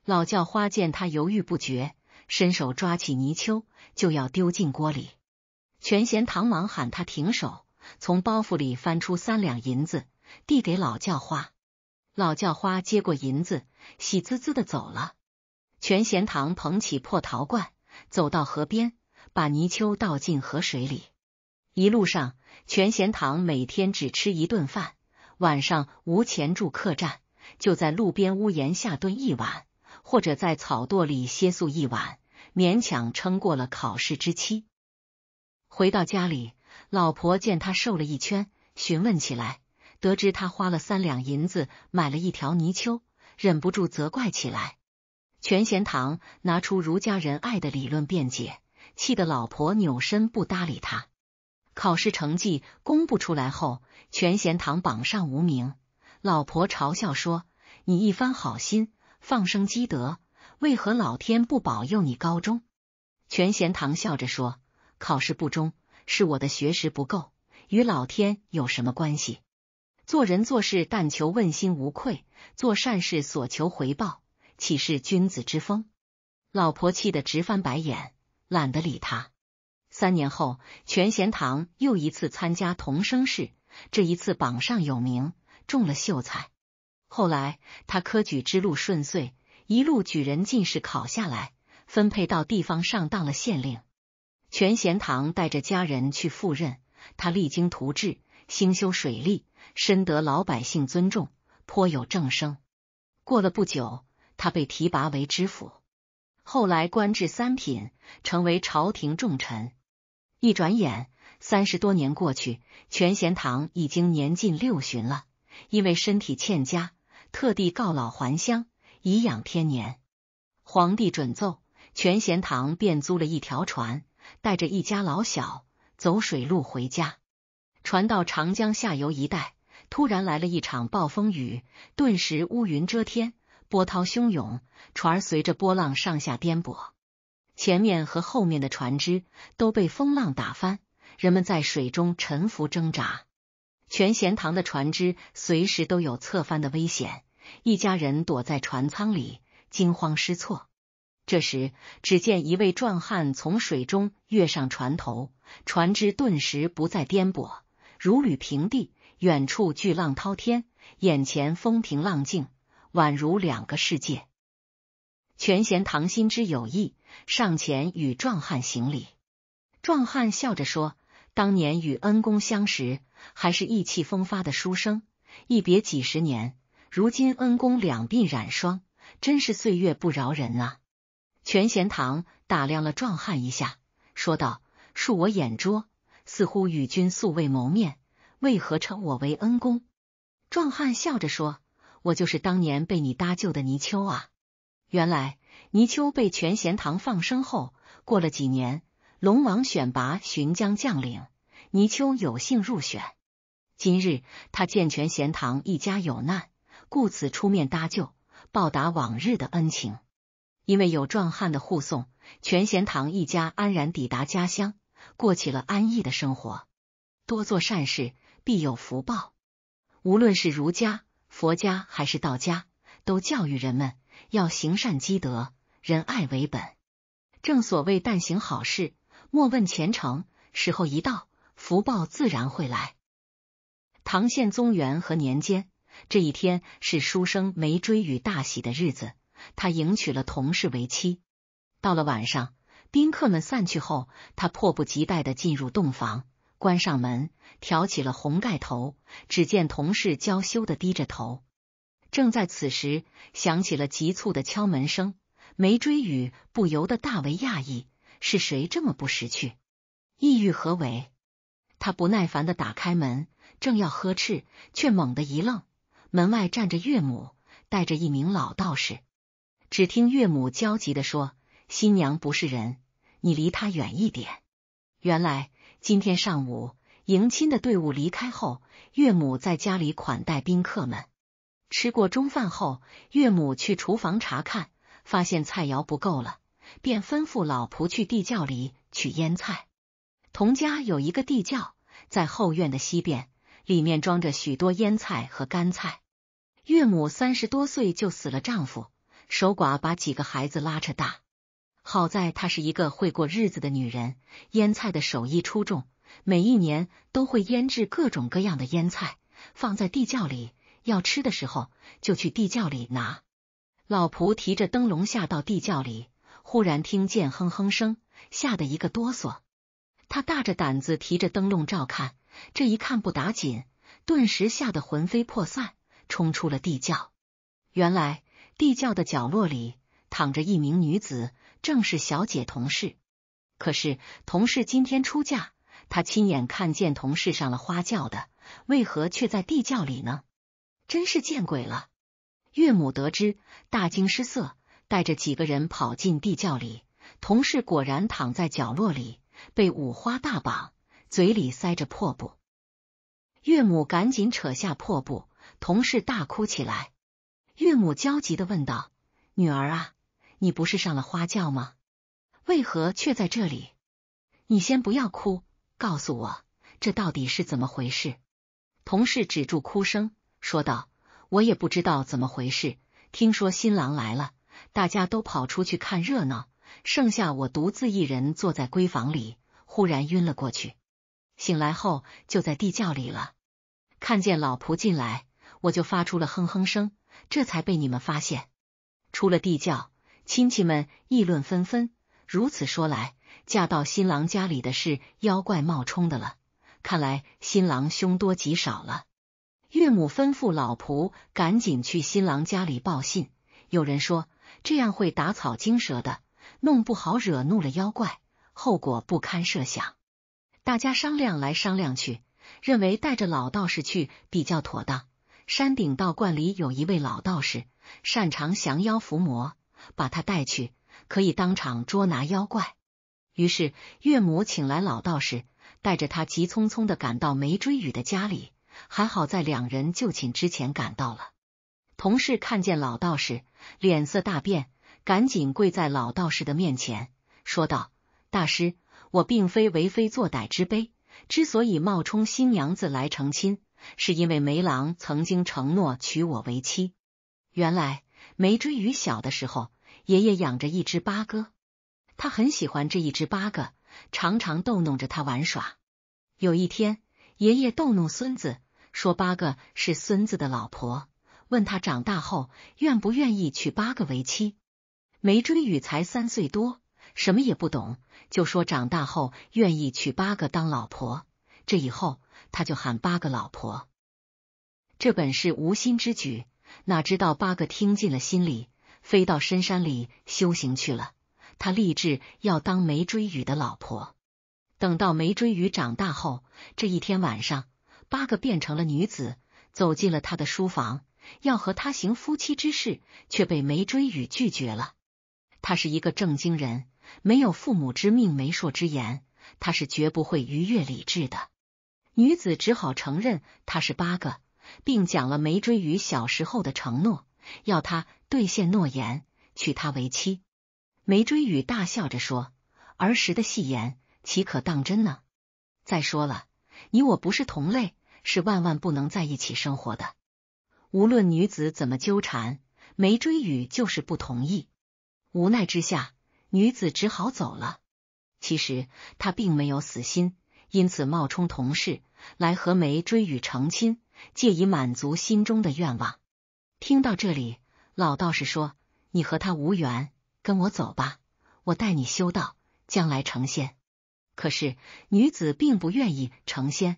老叫花见他犹豫不决，伸手抓起泥鳅就要丢进锅里。全贤堂忙喊他停手。从包袱里翻出三两银子，递给老叫花。老叫花接过银子，喜滋滋的走了。全贤堂捧起破陶罐，走到河边，把泥鳅倒进河水里。一路上，全贤堂每天只吃一顿饭，晚上无钱住客栈，就在路边屋檐下蹲一晚，或者在草垛里歇宿一晚，勉强撑过了考试之期。回到家里。老婆见他瘦了一圈，询问起来，得知他花了三两银子买了一条泥鳅，忍不住责怪起来。全贤堂拿出儒家人爱的理论辩解，气得老婆扭身不搭理他。考试成绩公布出来后，全贤堂榜上无名，老婆嘲笑说：“你一番好心，放生积德，为何老天不保佑你高中？”全贤堂笑着说：“考试不中。”是我的学识不够，与老天有什么关系？做人做事但求问心无愧，做善事所求回报，岂是君子之风？老婆气得直翻白眼，懒得理他。三年后，全贤堂又一次参加童生试，这一次榜上有名，中了秀才。后来他科举之路顺遂，一路举人、进士考下来，分配到地方上当了县令。全贤堂带着家人去赴任，他励精图治，兴修水利，深得老百姓尊重，颇有政声。过了不久，他被提拔为知府，后来官至三品，成为朝廷重臣。一转眼，三十多年过去，全贤堂已经年近六旬了。因为身体欠佳，特地告老还乡，颐养天年。皇帝准奏，全贤堂便租了一条船。带着一家老小走水路回家，船到长江下游一带，突然来了一场暴风雨，顿时乌云遮天，波涛汹涌，船随着波浪上下颠簸，前面和后面的船只都被风浪打翻，人们在水中沉浮挣扎，全贤堂的船只随时都有侧翻的危险，一家人躲在船舱里惊慌失措。这时，只见一位壮汉从水中跃上船头，船只顿时不再颠簸，如履平地。远处巨浪滔天，眼前风平浪静，宛如两个世界。全贤唐心之有意上前与壮汉行礼，壮汉笑着说：“当年与恩公相识，还是意气风发的书生。一别几十年，如今恩公两鬓染霜，真是岁月不饶人啊。”全贤堂打量了壮汉一下，说道：“恕我眼拙，似乎与君素未谋面，为何称我为恩公？”壮汉笑着说：“我就是当年被你搭救的泥鳅啊！原来泥鳅被全贤堂放生后，过了几年，龙王选拔巡江将领，泥鳅有幸入选。今日他见全贤堂一家有难，故此出面搭救，报答往日的恩情。”因为有壮汉的护送，全贤堂一家安然抵达家乡，过起了安逸的生活。多做善事，必有福报。无论是儒家、佛家还是道家，都教育人们要行善积德，仁爱为本。正所谓，但行好事，莫问前程。时候一到，福报自然会来。唐宪宗元和年间，这一天是书生梅追与大喜的日子。他迎娶了同事为妻。到了晚上，宾客们散去后，他迫不及待的进入洞房，关上门，挑起了红盖头。只见同事娇羞的低着头。正在此时，响起了急促的敲门声。梅追雨不由得大为讶异：是谁这么不识趣？意欲何为？他不耐烦的打开门，正要呵斥，却猛地一愣，门外站着岳母，带着一名老道士。只听岳母焦急的说：“新娘不是人，你离她远一点。”原来今天上午迎亲的队伍离开后，岳母在家里款待宾客们。吃过中饭后，岳母去厨房查看，发现菜肴不够了，便吩咐老仆去地窖里取腌菜。童家有一个地窖，在后院的西边，里面装着许多腌菜和干菜。岳母三十多岁就死了丈夫。守寡把几个孩子拉扯大，好在她是一个会过日子的女人，腌菜的手艺出众，每一年都会腌制各种各样的腌菜，放在地窖里，要吃的时候就去地窖里拿。老仆提着灯笼下到地窖里，忽然听见哼哼声，吓得一个哆嗦。他大着胆子提着灯笼照看，这一看不打紧，顿时吓得魂飞魄散，冲出了地窖。原来。地窖的角落里躺着一名女子，正是小姐同事。可是同事今天出嫁，她亲眼看见同事上了花轿的，为何却在地窖里呢？真是见鬼了！岳母得知大惊失色，带着几个人跑进地窖里，同事果然躺在角落里，被五花大绑，嘴里塞着破布。岳母赶紧扯下破布，同事大哭起来。岳母焦急的问道：“女儿啊，你不是上了花轿吗？为何却在这里？你先不要哭，告诉我这到底是怎么回事。”同事止住哭声说道：“我也不知道怎么回事，听说新郎来了，大家都跑出去看热闹，剩下我独自一人坐在闺房里，忽然晕了过去。醒来后就在地窖里了，看见老仆进来，我就发出了哼哼声。”这才被你们发现。出了地窖，亲戚们议论纷纷。如此说来，嫁到新郎家里的是妖怪冒充的了。看来新郎凶多吉少了。岳母吩咐老仆赶紧去新郎家里报信。有人说这样会打草惊蛇的，弄不好惹怒了妖怪，后果不堪设想。大家商量来商量去，认为带着老道士去比较妥当。山顶道观里有一位老道士，擅长降妖伏魔，把他带去可以当场捉拿妖怪。于是岳母请来老道士，带着他急匆匆的赶到梅追雨的家里。还好在两人就寝之前赶到了。同事看见老道士，脸色大变，赶紧跪在老道士的面前，说道：“大师，我并非为非作歹之辈，之所以冒充新娘子来成亲。”是因为梅郎曾经承诺娶我为妻。原来梅追雨小的时候，爷爷养着一只八哥，他很喜欢这一只八哥，常常逗弄着他玩耍。有一天，爷爷逗弄孙子说：“八哥是孙子的老婆。”问他长大后愿不愿意娶八哥为妻。梅追雨才三岁多，什么也不懂，就说长大后愿意娶八哥当老婆。这以后，他就喊八个老婆。这本是无心之举，哪知道八个听进了心里，飞到深山里修行去了。他立志要当梅追雨的老婆。等到梅追雨长大后，这一天晚上，八个变成了女子，走进了他的书房，要和他行夫妻之事，却被梅追雨拒绝了。他是一个正经人，没有父母之命、媒妁之言，他是绝不会逾越理智的。女子只好承认他是八个，并讲了梅追雨小时候的承诺，要他兑现诺言，娶她为妻。梅追雨大笑着说：“儿时的戏言，岂可当真呢？再说了，你我不是同类，是万万不能在一起生活的。”无论女子怎么纠缠，梅追雨就是不同意。无奈之下，女子只好走了。其实她并没有死心。因此冒充同事来和梅追雨成亲，借以满足心中的愿望。听到这里，老道士说：“你和他无缘，跟我走吧，我带你修道，将来成仙。”可是女子并不愿意成仙，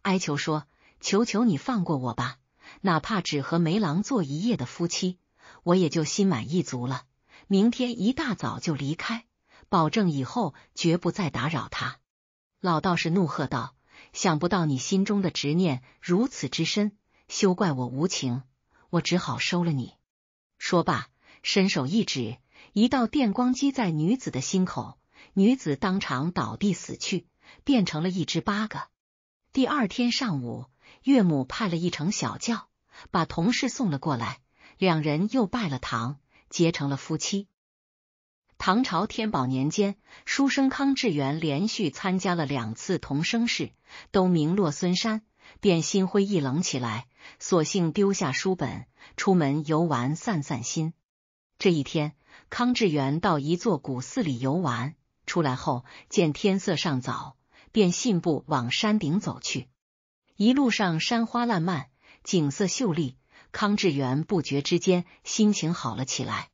哀求说：“求求你放过我吧，哪怕只和梅郎做一夜的夫妻，我也就心满意足了。明天一大早就离开，保证以后绝不再打扰他。”老道士怒喝道：“想不到你心中的执念如此之深，休怪我无情，我只好收了你。”说罢，伸手一指，一道电光击在女子的心口，女子当场倒地死去，变成了一只八个。第二天上午，岳母派了一乘小轿把同事送了过来，两人又拜了堂，结成了夫妻。唐朝天宝年间，书生康志元连续参加了两次童生试，都名落孙山，便心灰意冷起来，索性丢下书本，出门游玩散散心。这一天，康志元到一座古寺里游玩，出来后见天色尚早，便信步往山顶走去。一路上山花烂漫，景色秀丽，康志元不觉之间心情好了起来。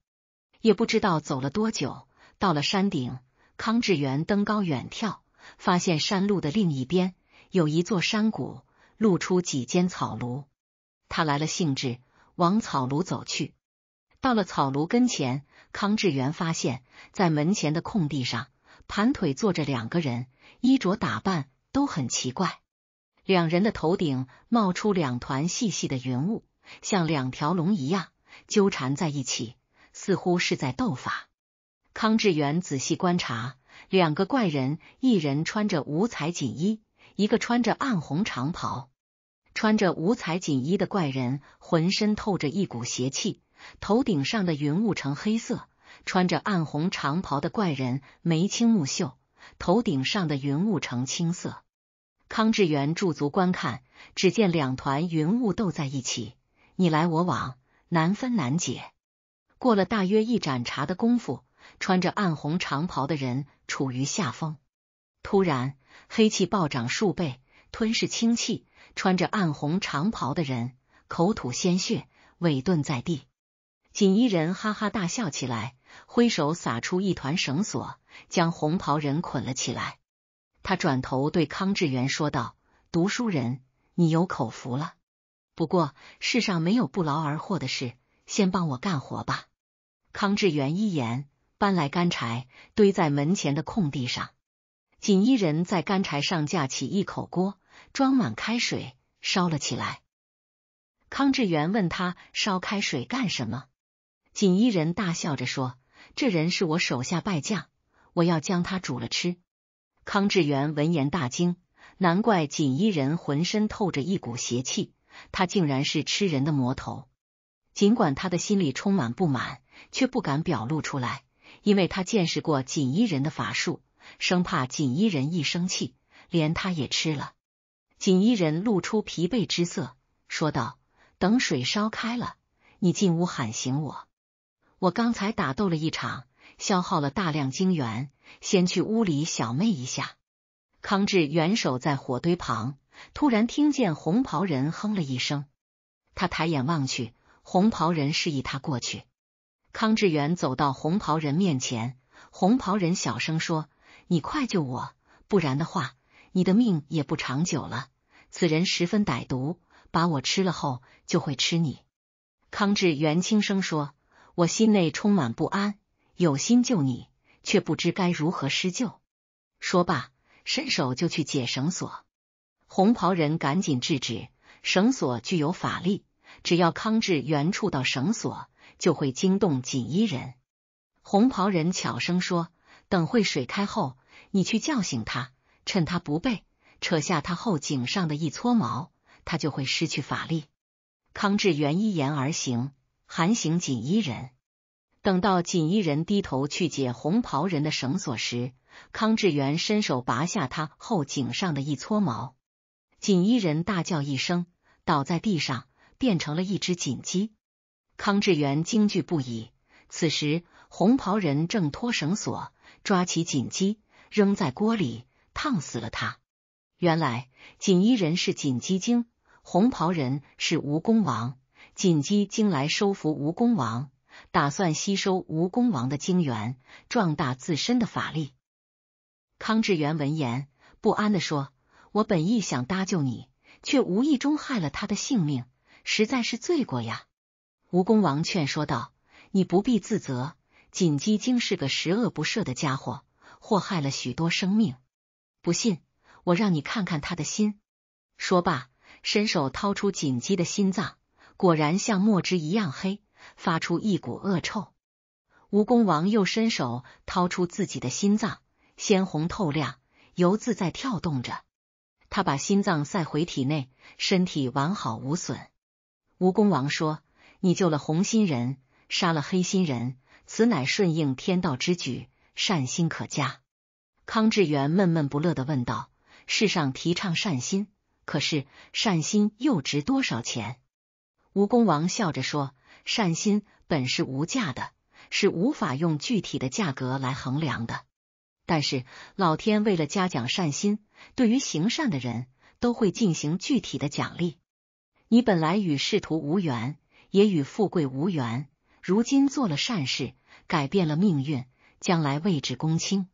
也不知道走了多久，到了山顶，康志源登高远眺，发现山路的另一边有一座山谷，露出几间草庐。他来了兴致，往草庐走去。到了草庐跟前，康志源发现，在门前的空地上，盘腿坐着两个人，衣着打扮都很奇怪。两人的头顶冒出两团细细的云雾，像两条龙一样纠缠在一起。似乎是在斗法。康志远仔细观察，两个怪人，一人穿着五彩锦衣，一个穿着暗红长袍。穿着五彩锦衣的怪人浑身透着一股邪气，头顶上的云雾呈黑色；穿着暗红长袍的怪人眉清目秀，头顶上的云雾呈青色。康志远驻足观看，只见两团云雾斗在一起，你来我往，难分难解。过了大约一盏茶的功夫，穿着暗红长袍的人处于下风。突然，黑气暴涨数倍，吞噬清气。穿着暗红长袍的人口吐鲜血，委顿在地。锦衣人哈哈大笑起来，挥手撒出一团绳索，将红袍人捆了起来。他转头对康志源说道：“读书人，你有口福了。不过，世上没有不劳而获的事，先帮我干活吧。”康志源一言，搬来干柴，堆在门前的空地上。锦衣人在干柴上架起一口锅，装满开水，烧了起来。康志源问他烧开水干什么？锦衣人大笑着说：“这人是我手下败将，我要将他煮了吃。”康志源闻言大惊，难怪锦衣人浑身透着一股邪气，他竟然是吃人的魔头。尽管他的心里充满不满。却不敢表露出来，因为他见识过锦衣人的法术，生怕锦衣人一生气，连他也吃了。锦衣人露出疲惫之色，说道：“等水烧开了，你进屋喊醒我。我刚才打斗了一场，消耗了大量精元，先去屋里小寐一下。”康志元守在火堆旁，突然听见红袍人哼了一声，他抬眼望去，红袍人示意他过去。康志远走到红袍人面前，红袍人小声说：“你快救我，不然的话，你的命也不长久了。此人十分歹毒，把我吃了后就会吃你。”康志远轻声说：“我心内充满不安，有心救你，却不知该如何施救。”说罢，伸手就去解绳索，红袍人赶紧制止。绳索具有法力，只要康志远触到绳索。就会惊动锦衣人。红袍人悄声说：“等会水开后，你去叫醒他，趁他不备，扯下他后颈上的一撮毛，他就会失去法力。”康志元依言而行，喊醒锦衣人。等到锦衣人低头去解红袍人的绳索时，康志元伸手拔下他后颈上的一撮毛，锦衣人大叫一声，倒在地上，变成了一只锦鸡。康志元惊惧不已。此时，红袍人正脱绳索，抓起锦鸡，扔在锅里，烫死了他。原来，锦衣人是锦鸡精，红袍人是蜈蚣王。锦鸡精来收服蜈蚣王，打算吸收蜈蚣王的精元，壮大自身的法力。康志元闻言，不安的说：“我本意想搭救你，却无意中害了他的性命，实在是罪过呀。”蜈蚣王劝说道：“你不必自责，锦鸡精是个十恶不赦的家伙，祸害了许多生命。不信，我让你看看他的心。”说罢，伸手掏出锦鸡的心脏，果然像墨汁一样黑，发出一股恶臭。蜈蚣王又伸手掏出自己的心脏，鲜红透亮，油渍在跳动着。他把心脏塞回体内，身体完好无损。蜈蚣王说。你救了红心人，杀了黑心人，此乃顺应天道之举，善心可嘉。康志远闷闷不乐地问道：“世上提倡善心，可是善心又值多少钱？”蜈蚣王笑着说：“善心本是无价的，是无法用具体的价格来衡量的。但是老天为了嘉奖善心，对于行善的人都会进行具体的奖励。你本来与仕途无缘。”也与富贵无缘，如今做了善事，改变了命运，将来位置公卿。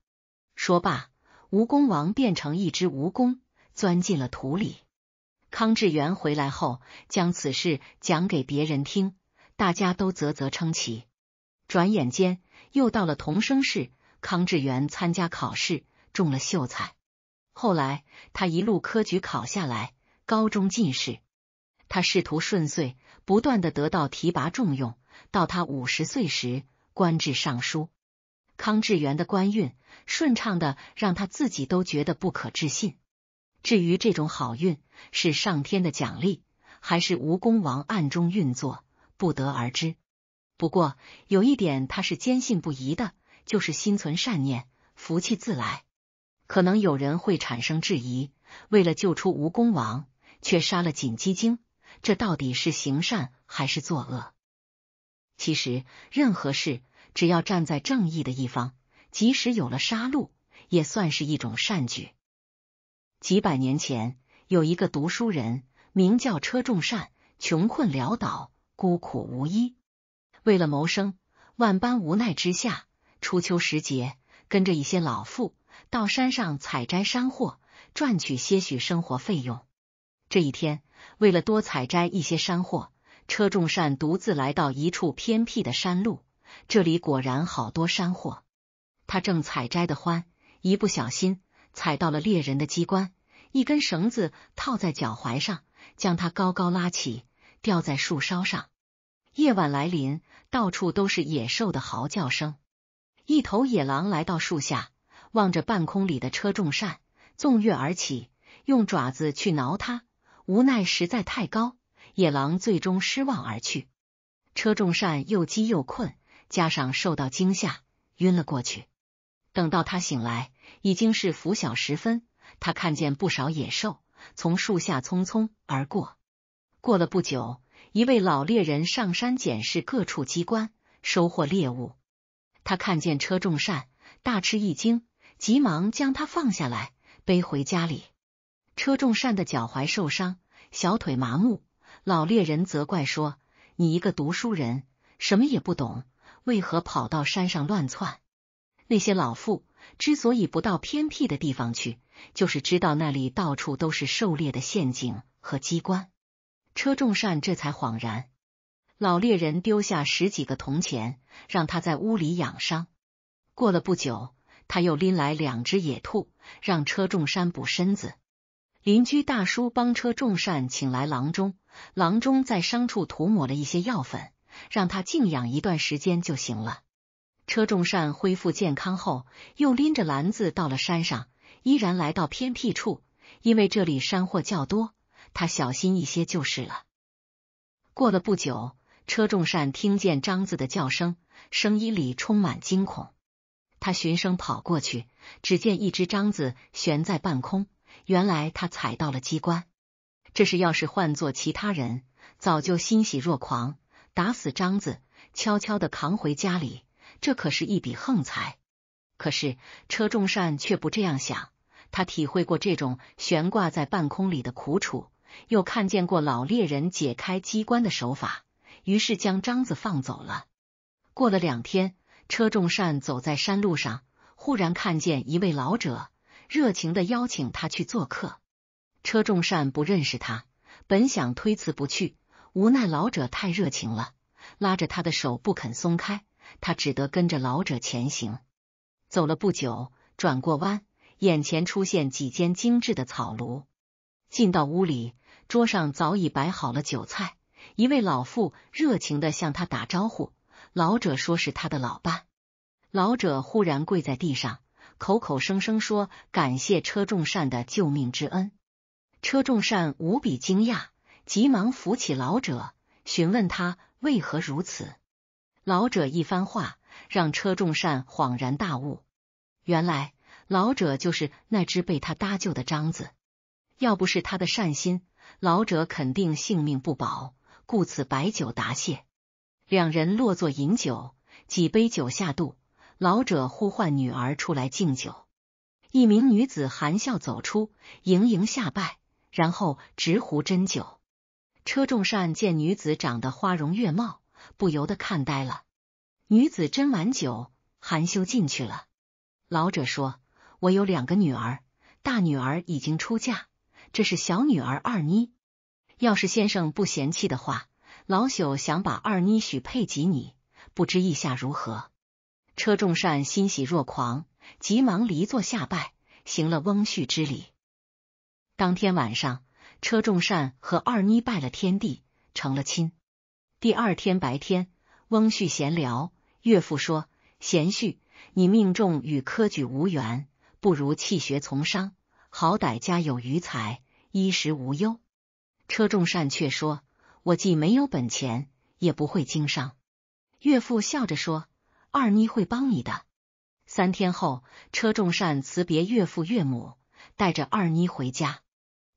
说罢，蜈蚣王变成一只蜈蚣，钻进了土里。康志元回来后，将此事讲给别人听，大家都啧啧称奇。转眼间，又到了同生世，康志元参加考试，中了秀才。后来，他一路科举考下来，高中进士，他仕途顺遂。不断的得到提拔重用，到他五十岁时，官至尚书。康志元的官运顺畅的让他自己都觉得不可置信。至于这种好运是上天的奖励，还是蜈蚣王暗中运作，不得而知。不过有一点他是坚信不疑的，就是心存善念，福气自来。可能有人会产生质疑：为了救出蜈蚣王，却杀了锦鸡精。这到底是行善还是作恶？其实，任何事只要站在正义的一方，即使有了杀戮，也算是一种善举。几百年前，有一个读书人，名叫车仲善，穷困潦倒，孤苦无依。为了谋生，万般无奈之下，初秋时节，跟着一些老妇到山上采摘山货，赚取些许生活费用。这一天。为了多采摘一些山货，车仲善独自来到一处偏僻的山路。这里果然好多山货，他正采摘的欢，一不小心踩到了猎人的机关，一根绳子套在脚踝上，将他高高拉起，吊在树梢上。夜晚来临，到处都是野兽的嚎叫声。一头野狼来到树下，望着半空里的车仲善，纵跃而起，用爪子去挠他。无奈实在太高，野狼最终失望而去。车仲善又饥又困，加上受到惊吓，晕了过去。等到他醒来，已经是拂晓时分。他看见不少野兽从树下匆匆而过。过了不久，一位老猎人上山检视各处机关，收获猎物。他看见车仲善，大吃一惊，急忙将他放下来，背回家里。车仲善的脚踝受伤，小腿麻木。老猎人责怪说：“你一个读书人，什么也不懂，为何跑到山上乱窜？”那些老妇之所以不到偏僻的地方去，就是知道那里到处都是狩猎的陷阱和机关。车仲善这才恍然。老猎人丢下十几个铜钱，让他在屋里养伤。过了不久，他又拎来两只野兔，让车仲山补身子。邻居大叔帮车仲善请来郎中，郎中在伤处涂抹了一些药粉，让他静养一段时间就行了。车仲善恢复健康后，又拎着篮子到了山上，依然来到偏僻处，因为这里山货较多，他小心一些就是了。过了不久，车仲善听见张子的叫声，声音里充满惊恐，他循声跑过去，只见一只章子悬在半空。原来他踩到了机关，这是要是换做其他人，早就欣喜若狂，打死张子，悄悄的扛回家里，这可是一笔横财。可是车仲善却不这样想，他体会过这种悬挂在半空里的苦楚，又看见过老猎人解开机关的手法，于是将张子放走了。过了两天，车仲善走在山路上，忽然看见一位老者。热情的邀请他去做客，车仲善不认识他，本想推辞不去，无奈老者太热情了，拉着他的手不肯松开，他只得跟着老者前行。走了不久，转过弯，眼前出现几间精致的草庐。进到屋里，桌上早已摆好了酒菜，一位老妇热情的向他打招呼。老者说是他的老伴。老者忽然跪在地上。口口声声说感谢车仲善的救命之恩，车仲善无比惊讶，急忙扶起老者，询问他为何如此。老者一番话让车仲善恍然大悟，原来老者就是那只被他搭救的獐子，要不是他的善心，老者肯定性命不保，故此摆酒答谢。两人落座饮酒，几杯酒下肚。老者呼唤女儿出来敬酒，一名女子含笑走出，盈盈下拜，然后直壶斟酒。车仲善见女子长得花容月貌，不由得看呆了。女子斟完酒，含羞进去了。老者说：“我有两个女儿，大女儿已经出嫁，这是小女儿二妮。要是先生不嫌弃的话，老朽想把二妮许配给你，不知意下如何？”车仲善欣喜若狂，急忙离座下拜，行了翁婿之礼。当天晚上，车仲善和二妮拜了天地，成了亲。第二天白天，翁婿闲聊，岳父说：“贤婿，你命中与科举无缘，不如弃学从商，好歹家有余财，衣食无忧。”车仲善却说：“我既没有本钱，也不会经商。”岳父笑着说。二妮会帮你的。三天后，车仲善辞别岳父岳母，带着二妮回家。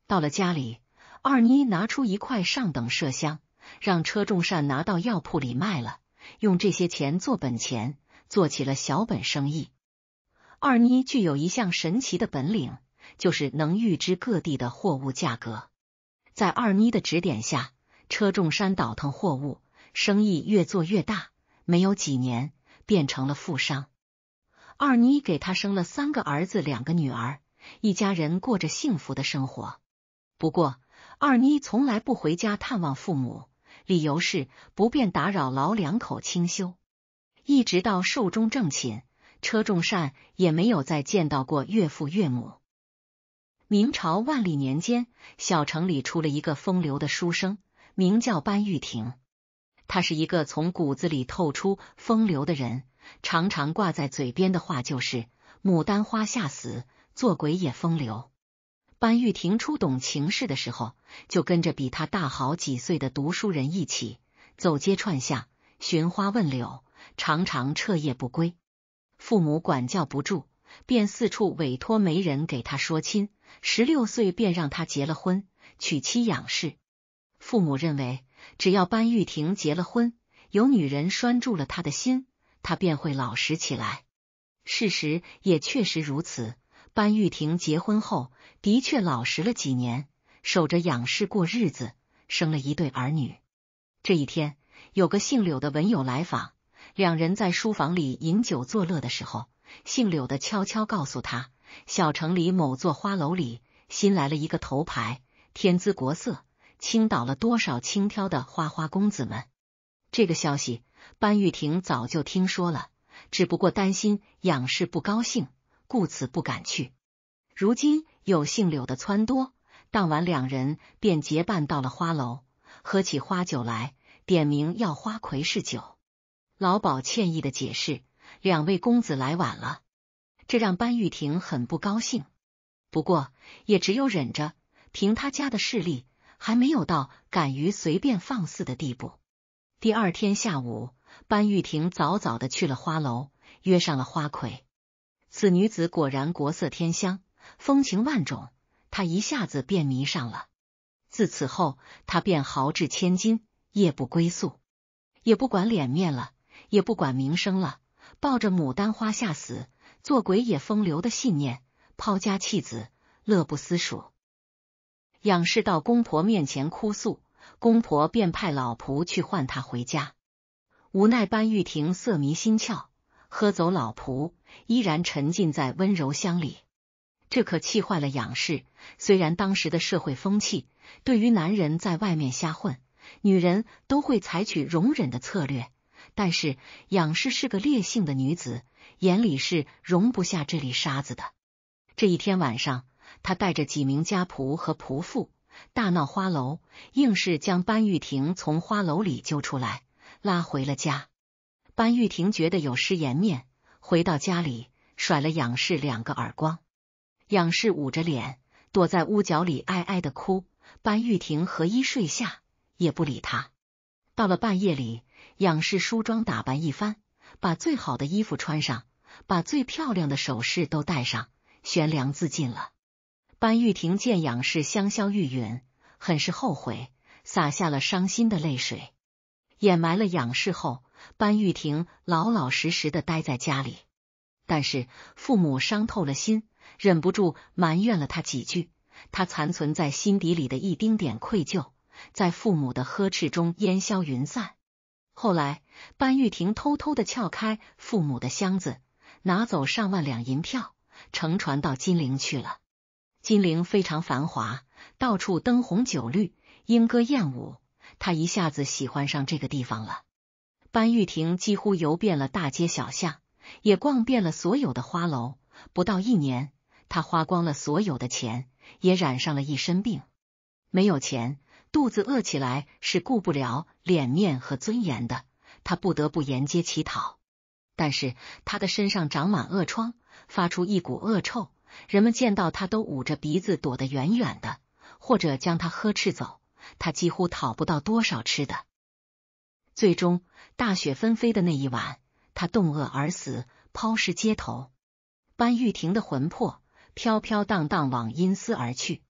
到了家里，二妮拿出一块上等麝香，让车仲善拿到药铺里卖了，用这些钱做本钱，做起了小本生意。二妮具有一项神奇的本领，就是能预知各地的货物价格。在二妮的指点下，车仲山倒腾货物，生意越做越大。没有几年。变成了富商，二妮给他生了三个儿子，两个女儿，一家人过着幸福的生活。不过，二妮从来不回家探望父母，理由是不便打扰老两口清修。一直到寿终正寝，车仲善也没有再见到过岳父岳母。明朝万历年间，小城里出了一个风流的书生，名叫班玉婷。他是一个从骨子里透出风流的人，常常挂在嘴边的话就是“牡丹花下死，做鬼也风流”。班玉婷初懂情事的时候，就跟着比他大好几岁的读书人一起走街串巷，寻花问柳，常常彻夜不归。父母管教不住，便四处委托媒人给他说亲。十六岁便让他结了婚，娶妻养室。父母认为。只要班玉婷结了婚，有女人拴住了他的心，他便会老实起来。事实也确实如此，班玉婷结婚后的确老实了几年，守着养事过日子，生了一对儿女。这一天，有个姓柳的文友来访，两人在书房里饮酒作乐的时候，姓柳的悄悄告诉他，小城里某座花楼里新来了一个头牌，天姿国色。倾倒了多少轻佻的花花公子们？这个消息，班玉婷早就听说了，只不过担心仰氏不高兴，故此不敢去。如今有姓柳的撺掇，当晚两人便结伴到了花楼，喝起花酒来，点名要花魁式酒。老鸨歉意的解释：“两位公子来晚了。”这让班玉婷很不高兴，不过也只有忍着，凭他家的势力。还没有到敢于随便放肆的地步。第二天下午，班玉婷早早的去了花楼，约上了花魁。此女子果然国色天香，风情万种，她一下子便迷上了。自此后，她便豪掷千金，夜不归宿，也不管脸面了，也不管名声了，抱着“牡丹花下死，做鬼也风流”的信念，抛家弃子，乐不思蜀。仰氏到公婆面前哭诉，公婆便派老仆去唤他回家。无奈班玉婷色迷心窍，喝走老仆，依然沉浸在温柔乡里。这可气坏了仰氏。虽然当时的社会风气对于男人在外面瞎混，女人都会采取容忍的策略，但是仰氏是个烈性的女子，眼里是容不下这粒沙子的。这一天晚上。他带着几名家仆和仆妇大闹花楼，硬是将班玉婷从花楼里救出来，拉回了家。班玉婷觉得有失颜面，回到家里甩了仰视两个耳光。仰视捂着脸躲在屋角里哀哀的哭。班玉婷和衣睡下，也不理他。到了半夜里，仰视梳妆打扮一番，把最好的衣服穿上，把最漂亮的首饰都戴上，悬梁自尽了。班玉婷见仰视香消玉殒，很是后悔，洒下了伤心的泪水，掩埋了仰视后，班玉婷老老实实的待在家里。但是父母伤透了心，忍不住埋怨了他几句。他残存在心底里的一丁点愧疚，在父母的呵斥中烟消云散。后来，班玉婷偷偷的撬开父母的箱子，拿走上万两银票，乘船到金陵去了。金陵非常繁华，到处灯红酒绿，莺歌燕舞。他一下子喜欢上这个地方了。班玉婷几乎游遍了大街小巷，也逛遍了所有的花楼。不到一年，他花光了所有的钱，也染上了一身病。没有钱，肚子饿起来是顾不了脸面和尊严的。他不得不沿街乞讨，但是他的身上长满恶疮，发出一股恶臭。人们见到他都捂着鼻子躲得远远的，或者将他呵斥走。他几乎讨不到多少吃的。最终，大雪纷飞的那一晚，他冻饿而死，抛尸街头。班玉婷的魂魄飘飘荡荡往阴司而去，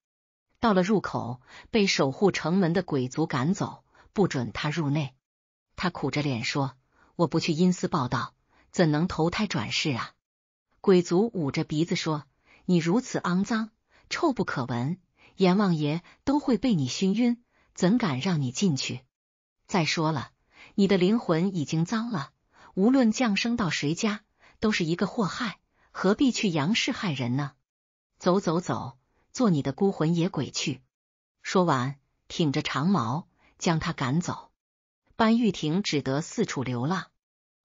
到了入口，被守护城门的鬼族赶走，不准他入内。他苦着脸说：“我不去阴司报道，怎能投胎转世啊？”鬼族捂着鼻子说。你如此肮脏，臭不可闻，阎王爷都会被你熏晕，怎敢让你进去？再说了，你的灵魂已经脏了，无论降生到谁家，都是一个祸害，何必去杨氏害人呢？走走走，做你的孤魂野鬼去！说完，挺着长矛将他赶走。班玉婷只得四处流浪。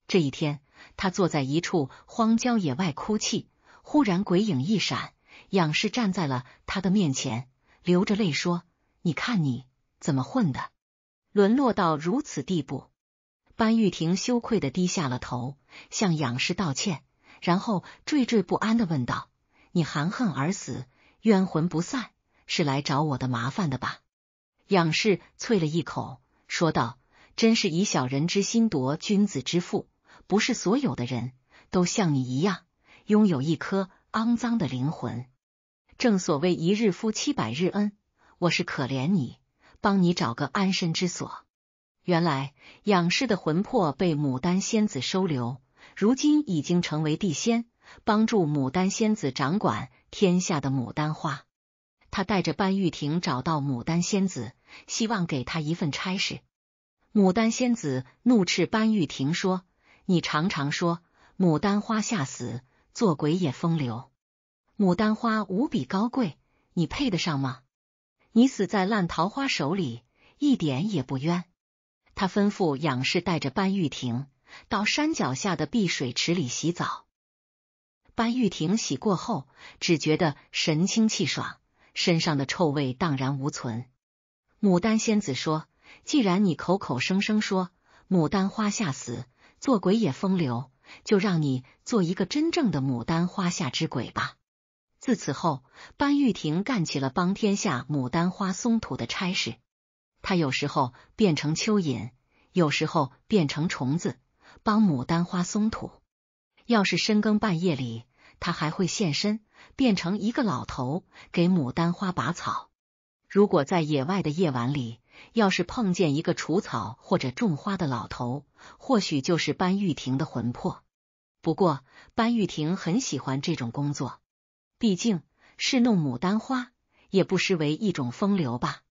这一天，他坐在一处荒郊野外哭泣。忽然，鬼影一闪，仰视站在了他的面前，流着泪说：“你看你怎么混的，沦落到如此地步。”班玉婷羞愧的低下了头，向仰视道歉，然后惴惴不安的问道：“你含恨而死，冤魂不散，是来找我的麻烦的吧？”仰视啐了一口，说道：“真是以小人之心夺君子之腹，不是所有的人都像你一样。”拥有一颗肮脏的灵魂。正所谓一日夫妻百日恩，我是可怜你，帮你找个安身之所。原来，仰视的魂魄被牡丹仙子收留，如今已经成为地仙，帮助牡丹仙子掌管天下的牡丹花。他带着班玉婷找到牡丹仙子，希望给他一份差事。牡丹仙子怒斥班玉婷说：“你常常说牡丹花下死。”做鬼也风流，牡丹花无比高贵，你配得上吗？你死在烂桃花手里，一点也不冤。他吩咐仰视带着班玉婷到山脚下的碧水池里洗澡。班玉婷洗过后，只觉得神清气爽，身上的臭味荡然无存。牡丹仙子说：“既然你口口声声说牡丹花下死，做鬼也风流。”就让你做一个真正的牡丹花下之鬼吧。自此后，班玉婷干起了帮天下牡丹花松土的差事。他有时候变成蚯蚓，有时候变成虫子，帮牡丹花松土。要是深更半夜里，他还会现身，变成一个老头，给牡丹花拔草。如果在野外的夜晚里。要是碰见一个除草或者种花的老头，或许就是班玉婷的魂魄。不过班玉婷很喜欢这种工作，毕竟是弄牡丹花，也不失为一种风流吧。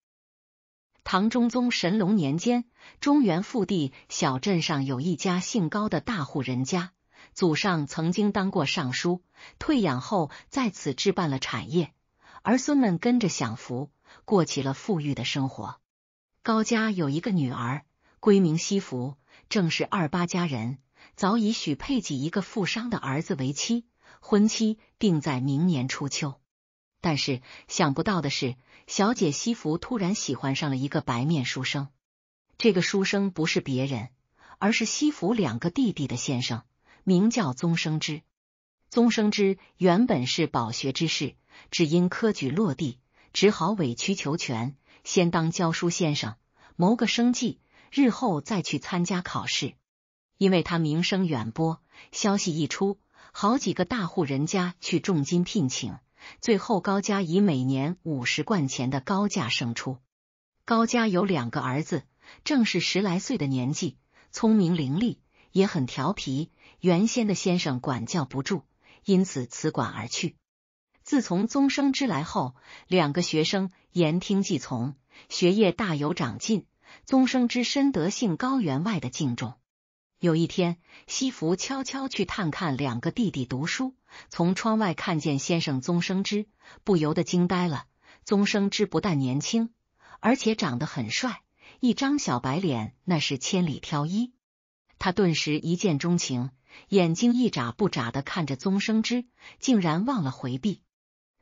唐中宗神龙年间，中原腹地小镇上有一家姓高的大户人家，祖上曾经当过尚书，退养后在此置办了产业，儿孙们跟着享福，过起了富裕的生活。高家有一个女儿，闺名西福，正是二八佳人，早已许配给一个富商的儿子为妻，婚期定在明年初秋。但是想不到的是，小姐西福突然喜欢上了一个白面书生。这个书生不是别人，而是西服两个弟弟的先生，名叫宗生之。宗生之原本是饱学之士，只因科举落地，只好委曲求全。先当教书先生谋个生计，日后再去参加考试。因为他名声远播，消息一出，好几个大户人家去重金聘请。最后高家以每年五十贯钱的高价胜出。高家有两个儿子，正是十来岁的年纪，聪明伶俐，也很调皮。原先的先生管教不住，因此辞馆而去。自从宗生之来后，两个学生。言听计从，学业大有长进，宗生之深得姓高员外的敬重。有一天，西服悄悄去探看两个弟弟读书，从窗外看见先生宗生之，不由得惊呆了。宗生之不但年轻，而且长得很帅，一张小白脸那是千里挑一，他顿时一见钟情，眼睛一眨不眨的看着宗生之，竟然忘了回避。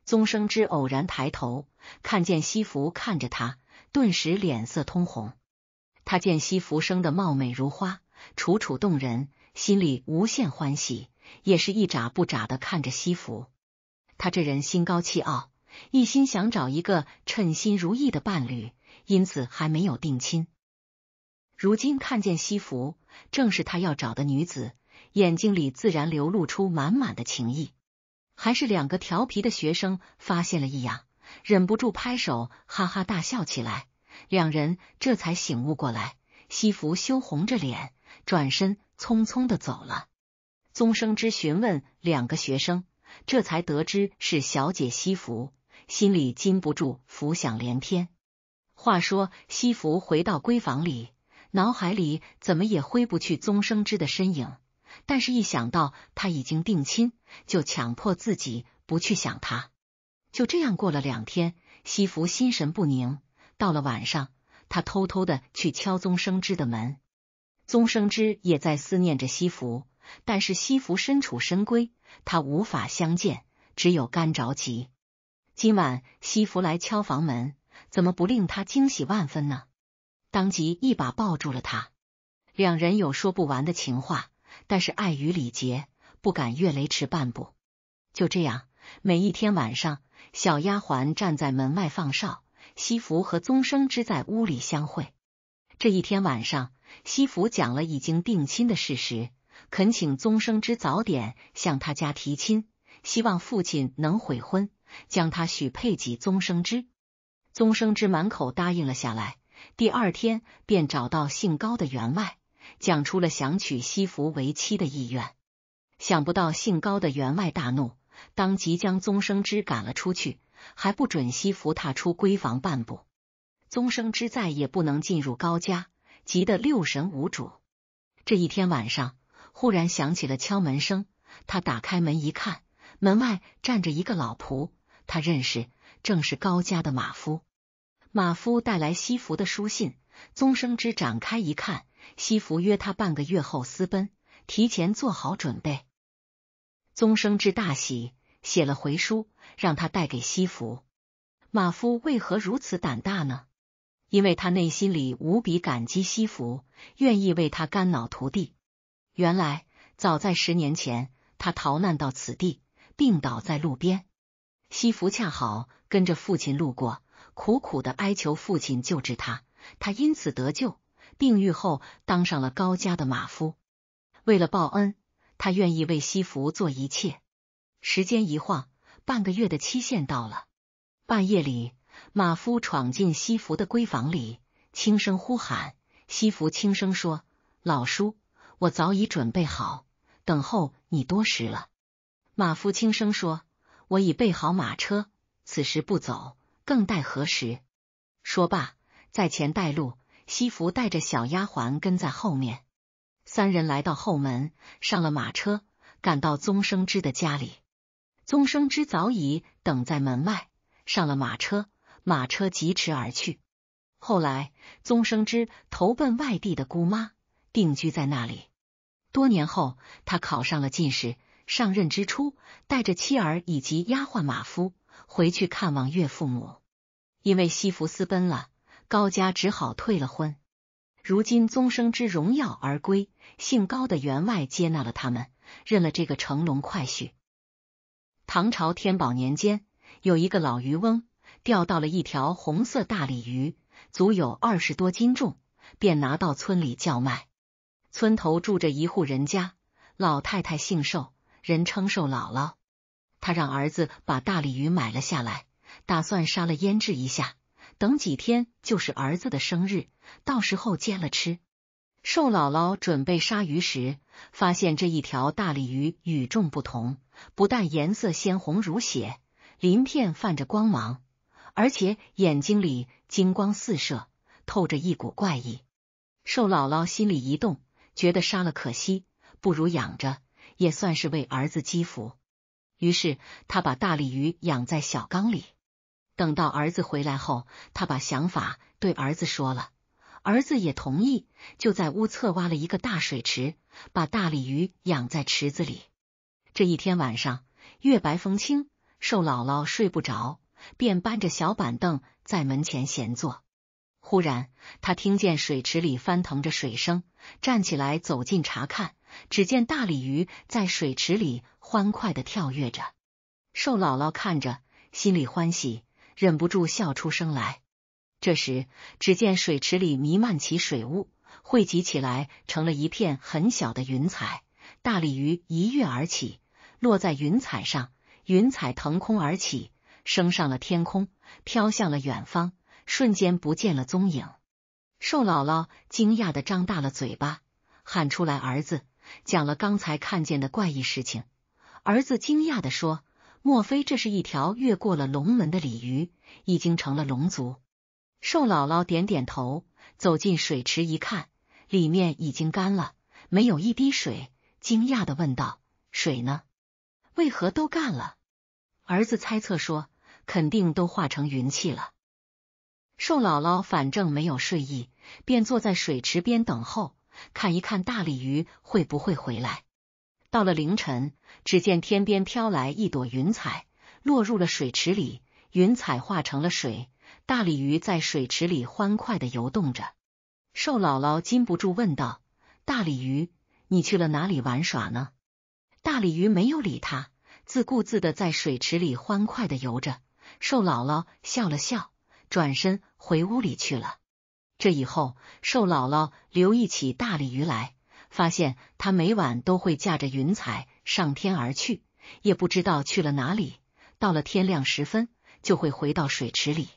宗生之偶然抬头，看见西服看着他，顿时脸色通红。他见西服生的貌美如花，楚楚动人，心里无限欢喜，也是一眨不眨的看着西服。他这人心高气傲，一心想找一个称心如意的伴侣，因此还没有定亲。如今看见西服正是他要找的女子，眼睛里自然流露出满满的情意。还是两个调皮的学生发现了异样，忍不住拍手哈哈大笑起来。两人这才醒悟过来，西服羞红着脸，转身匆匆的走了。宗生之询问两个学生，这才得知是小姐西服，心里禁不住浮想联翩。话说西服回到闺房里，脑海里怎么也挥不去宗生之的身影。但是，一想到他已经定亲，就强迫自己不去想他。就这样过了两天，西福心神不宁。到了晚上，他偷偷的去敲宗生枝的门。宗生枝也在思念着西福，但是西福身处深闺，他无法相见，只有干着急。今晚西福来敲房门，怎么不令他惊喜万分呢？当即一把抱住了他，两人有说不完的情话。但是碍于礼节，不敢越雷池半步。就这样，每一天晚上，小丫鬟站在门外放哨。西福和宗生之在屋里相会。这一天晚上，西福讲了已经定亲的事实，恳请宗生之早点向他家提亲，希望父亲能悔婚，将他许配给宗生之。宗生之满口答应了下来。第二天，便找到姓高的员外。讲出了想娶西福为妻的意愿，想不到姓高的员外大怒，当即将宗生之赶了出去，还不准西福踏出闺房半步。宗生之再也不能进入高家，急得六神无主。这一天晚上，忽然响起了敲门声，他打开门一看，门外站着一个老仆，他认识，正是高家的马夫。马夫带来西服的书信，宗生之展开一看。西福约他半个月后私奔，提前做好准备。宗生志大喜，写了回书让他带给西福。马夫为何如此胆大呢？因为他内心里无比感激西福，愿意为他肝脑涂地。原来早在十年前，他逃难到此地，病倒在路边，西福恰好跟着父亲路过，苦苦的哀求父亲救治他，他因此得救。病愈后，当上了高家的马夫。为了报恩，他愿意为西服做一切。时间一晃，半个月的期限到了。半夜里，马夫闯进西服的闺房里，轻声呼喊。西服轻声说：“老叔，我早已准备好，等候你多时了。”马夫轻声说：“我已备好马车，此时不走，更待何时？”说罢，在前带路。西福带着小丫鬟跟在后面，三人来到后门，上了马车，赶到宗生之的家里。宗生之早已等在门外，上了马车，马车疾驰而去。后来，宗生之投奔外地的姑妈，定居在那里。多年后，他考上了进士，上任之初，带着妻儿以及丫鬟、马夫回去看望岳父母，因为西服私奔了。高家只好退了婚。如今宗生之荣耀而归，姓高的员外接纳了他们，认了这个成龙快婿。唐朝天宝年间，有一个老渔翁钓到了一条红色大鲤鱼，足有二十多斤重，便拿到村里叫卖。村头住着一户人家，老太太姓寿，人称寿姥姥。她让儿子把大鲤鱼买了下来，打算杀了腌制一下。等几天就是儿子的生日，到时候煎了吃。瘦姥姥准备杀鱼时，发现这一条大鲤鱼与众不同，不但颜色鲜红如血，鳞片泛着光芒，而且眼睛里金光四射，透着一股怪异。瘦姥姥心里一动，觉得杀了可惜，不如养着，也算是为儿子积福。于是他把大鲤鱼养在小缸里。等到儿子回来后，他把想法对儿子说了，儿子也同意，就在屋侧挖了一个大水池，把大鲤鱼养在池子里。这一天晚上，月白风清，瘦姥姥睡不着，便搬着小板凳在门前闲坐。忽然，他听见水池里翻腾着水声，站起来走近查看，只见大鲤鱼在水池里欢快的跳跃着。瘦姥姥看着，心里欢喜。忍不住笑出声来。这时，只见水池里弥漫起水雾，汇集起来成了一片很小的云彩。大鲤鱼一跃而起，落在云彩上，云彩腾空而起，升上了天空，飘向了远方，瞬间不见了踪影。瘦姥姥惊讶的张大了嘴巴，喊出来儿子讲了刚才看见的怪异事情。儿子惊讶的说。莫非这是一条越过了龙门的鲤鱼，已经成了龙族？瘦姥姥点点头，走进水池一看，里面已经干了，没有一滴水，惊讶的问道：“水呢？为何都干了？”儿子猜测说：“肯定都化成云气了。”瘦姥姥反正没有睡意，便坐在水池边等候，看一看大鲤鱼会不会回来。到了凌晨，只见天边飘来一朵云彩，落入了水池里。云彩化成了水，大鲤鱼在水池里欢快的游动着。瘦姥姥禁不住问道：“大鲤鱼，你去了哪里玩耍呢？”大鲤鱼没有理他，自顾自的在水池里欢快的游着。瘦姥姥笑了笑，转身回屋里去了。这以后，瘦姥姥留意起大鲤鱼来。发现他每晚都会驾着云彩上天而去，也不知道去了哪里。到了天亮时分，就会回到水池里。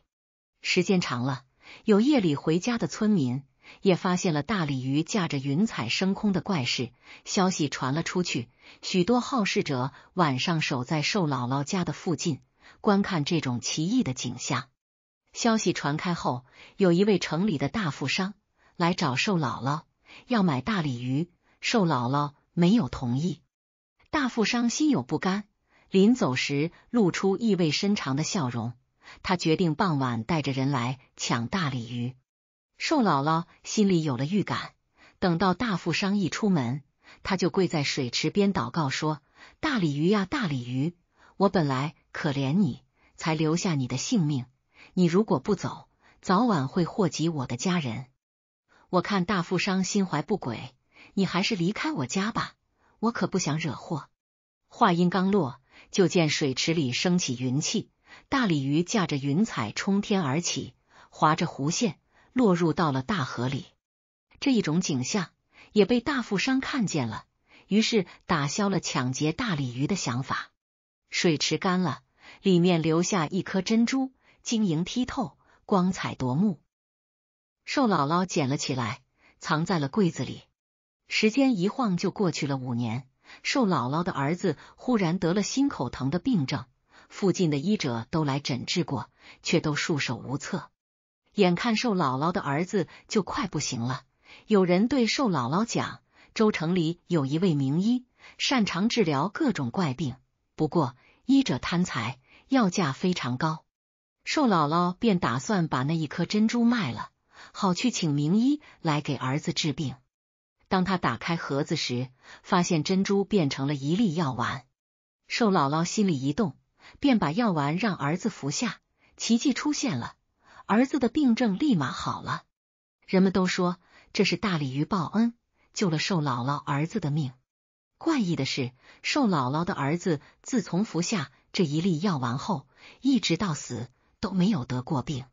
时间长了，有夜里回家的村民也发现了大鲤鱼驾着云彩升空的怪事。消息传了出去，许多好事者晚上守在寿姥姥家的附近，观看这种奇异的景象。消息传开后，有一位城里的大富商来找寿姥姥。要买大鲤鱼，瘦姥姥没有同意。大富商心有不甘，临走时露出意味深长的笑容。他决定傍晚带着人来抢大鲤鱼。瘦姥姥心里有了预感，等到大富商一出门，他就跪在水池边祷告说：“大鲤鱼呀，大鲤鱼，我本来可怜你，才留下你的性命。你如果不走，早晚会祸及我的家人。”我看大富商心怀不轨，你还是离开我家吧，我可不想惹祸。话音刚落，就见水池里升起云气，大鲤鱼驾着云彩冲天而起，划着弧线落入到了大河里。这一种景象也被大富商看见了，于是打消了抢劫大鲤鱼的想法。水池干了，里面留下一颗珍珠，晶莹剔透，光彩夺目。瘦姥姥捡了起来，藏在了柜子里。时间一晃就过去了五年。瘦姥姥的儿子忽然得了心口疼的病症，附近的医者都来诊治过，却都束手无策。眼看瘦姥姥的儿子就快不行了，有人对瘦姥姥讲：州城里有一位名医，擅长治疗各种怪病，不过医者贪财，药价非常高。瘦姥姥便打算把那一颗珍珠卖了。跑去请名医来给儿子治病。当他打开盒子时，发现珍珠变成了一粒药丸。瘦姥姥心里一动，便把药丸让儿子服下。奇迹出现了，儿子的病症立马好了。人们都说这是大鲤鱼报恩，救了瘦姥姥儿子的命。怪异的是，瘦姥姥的儿子自从服下这一粒药丸后，一直到死都没有得过病。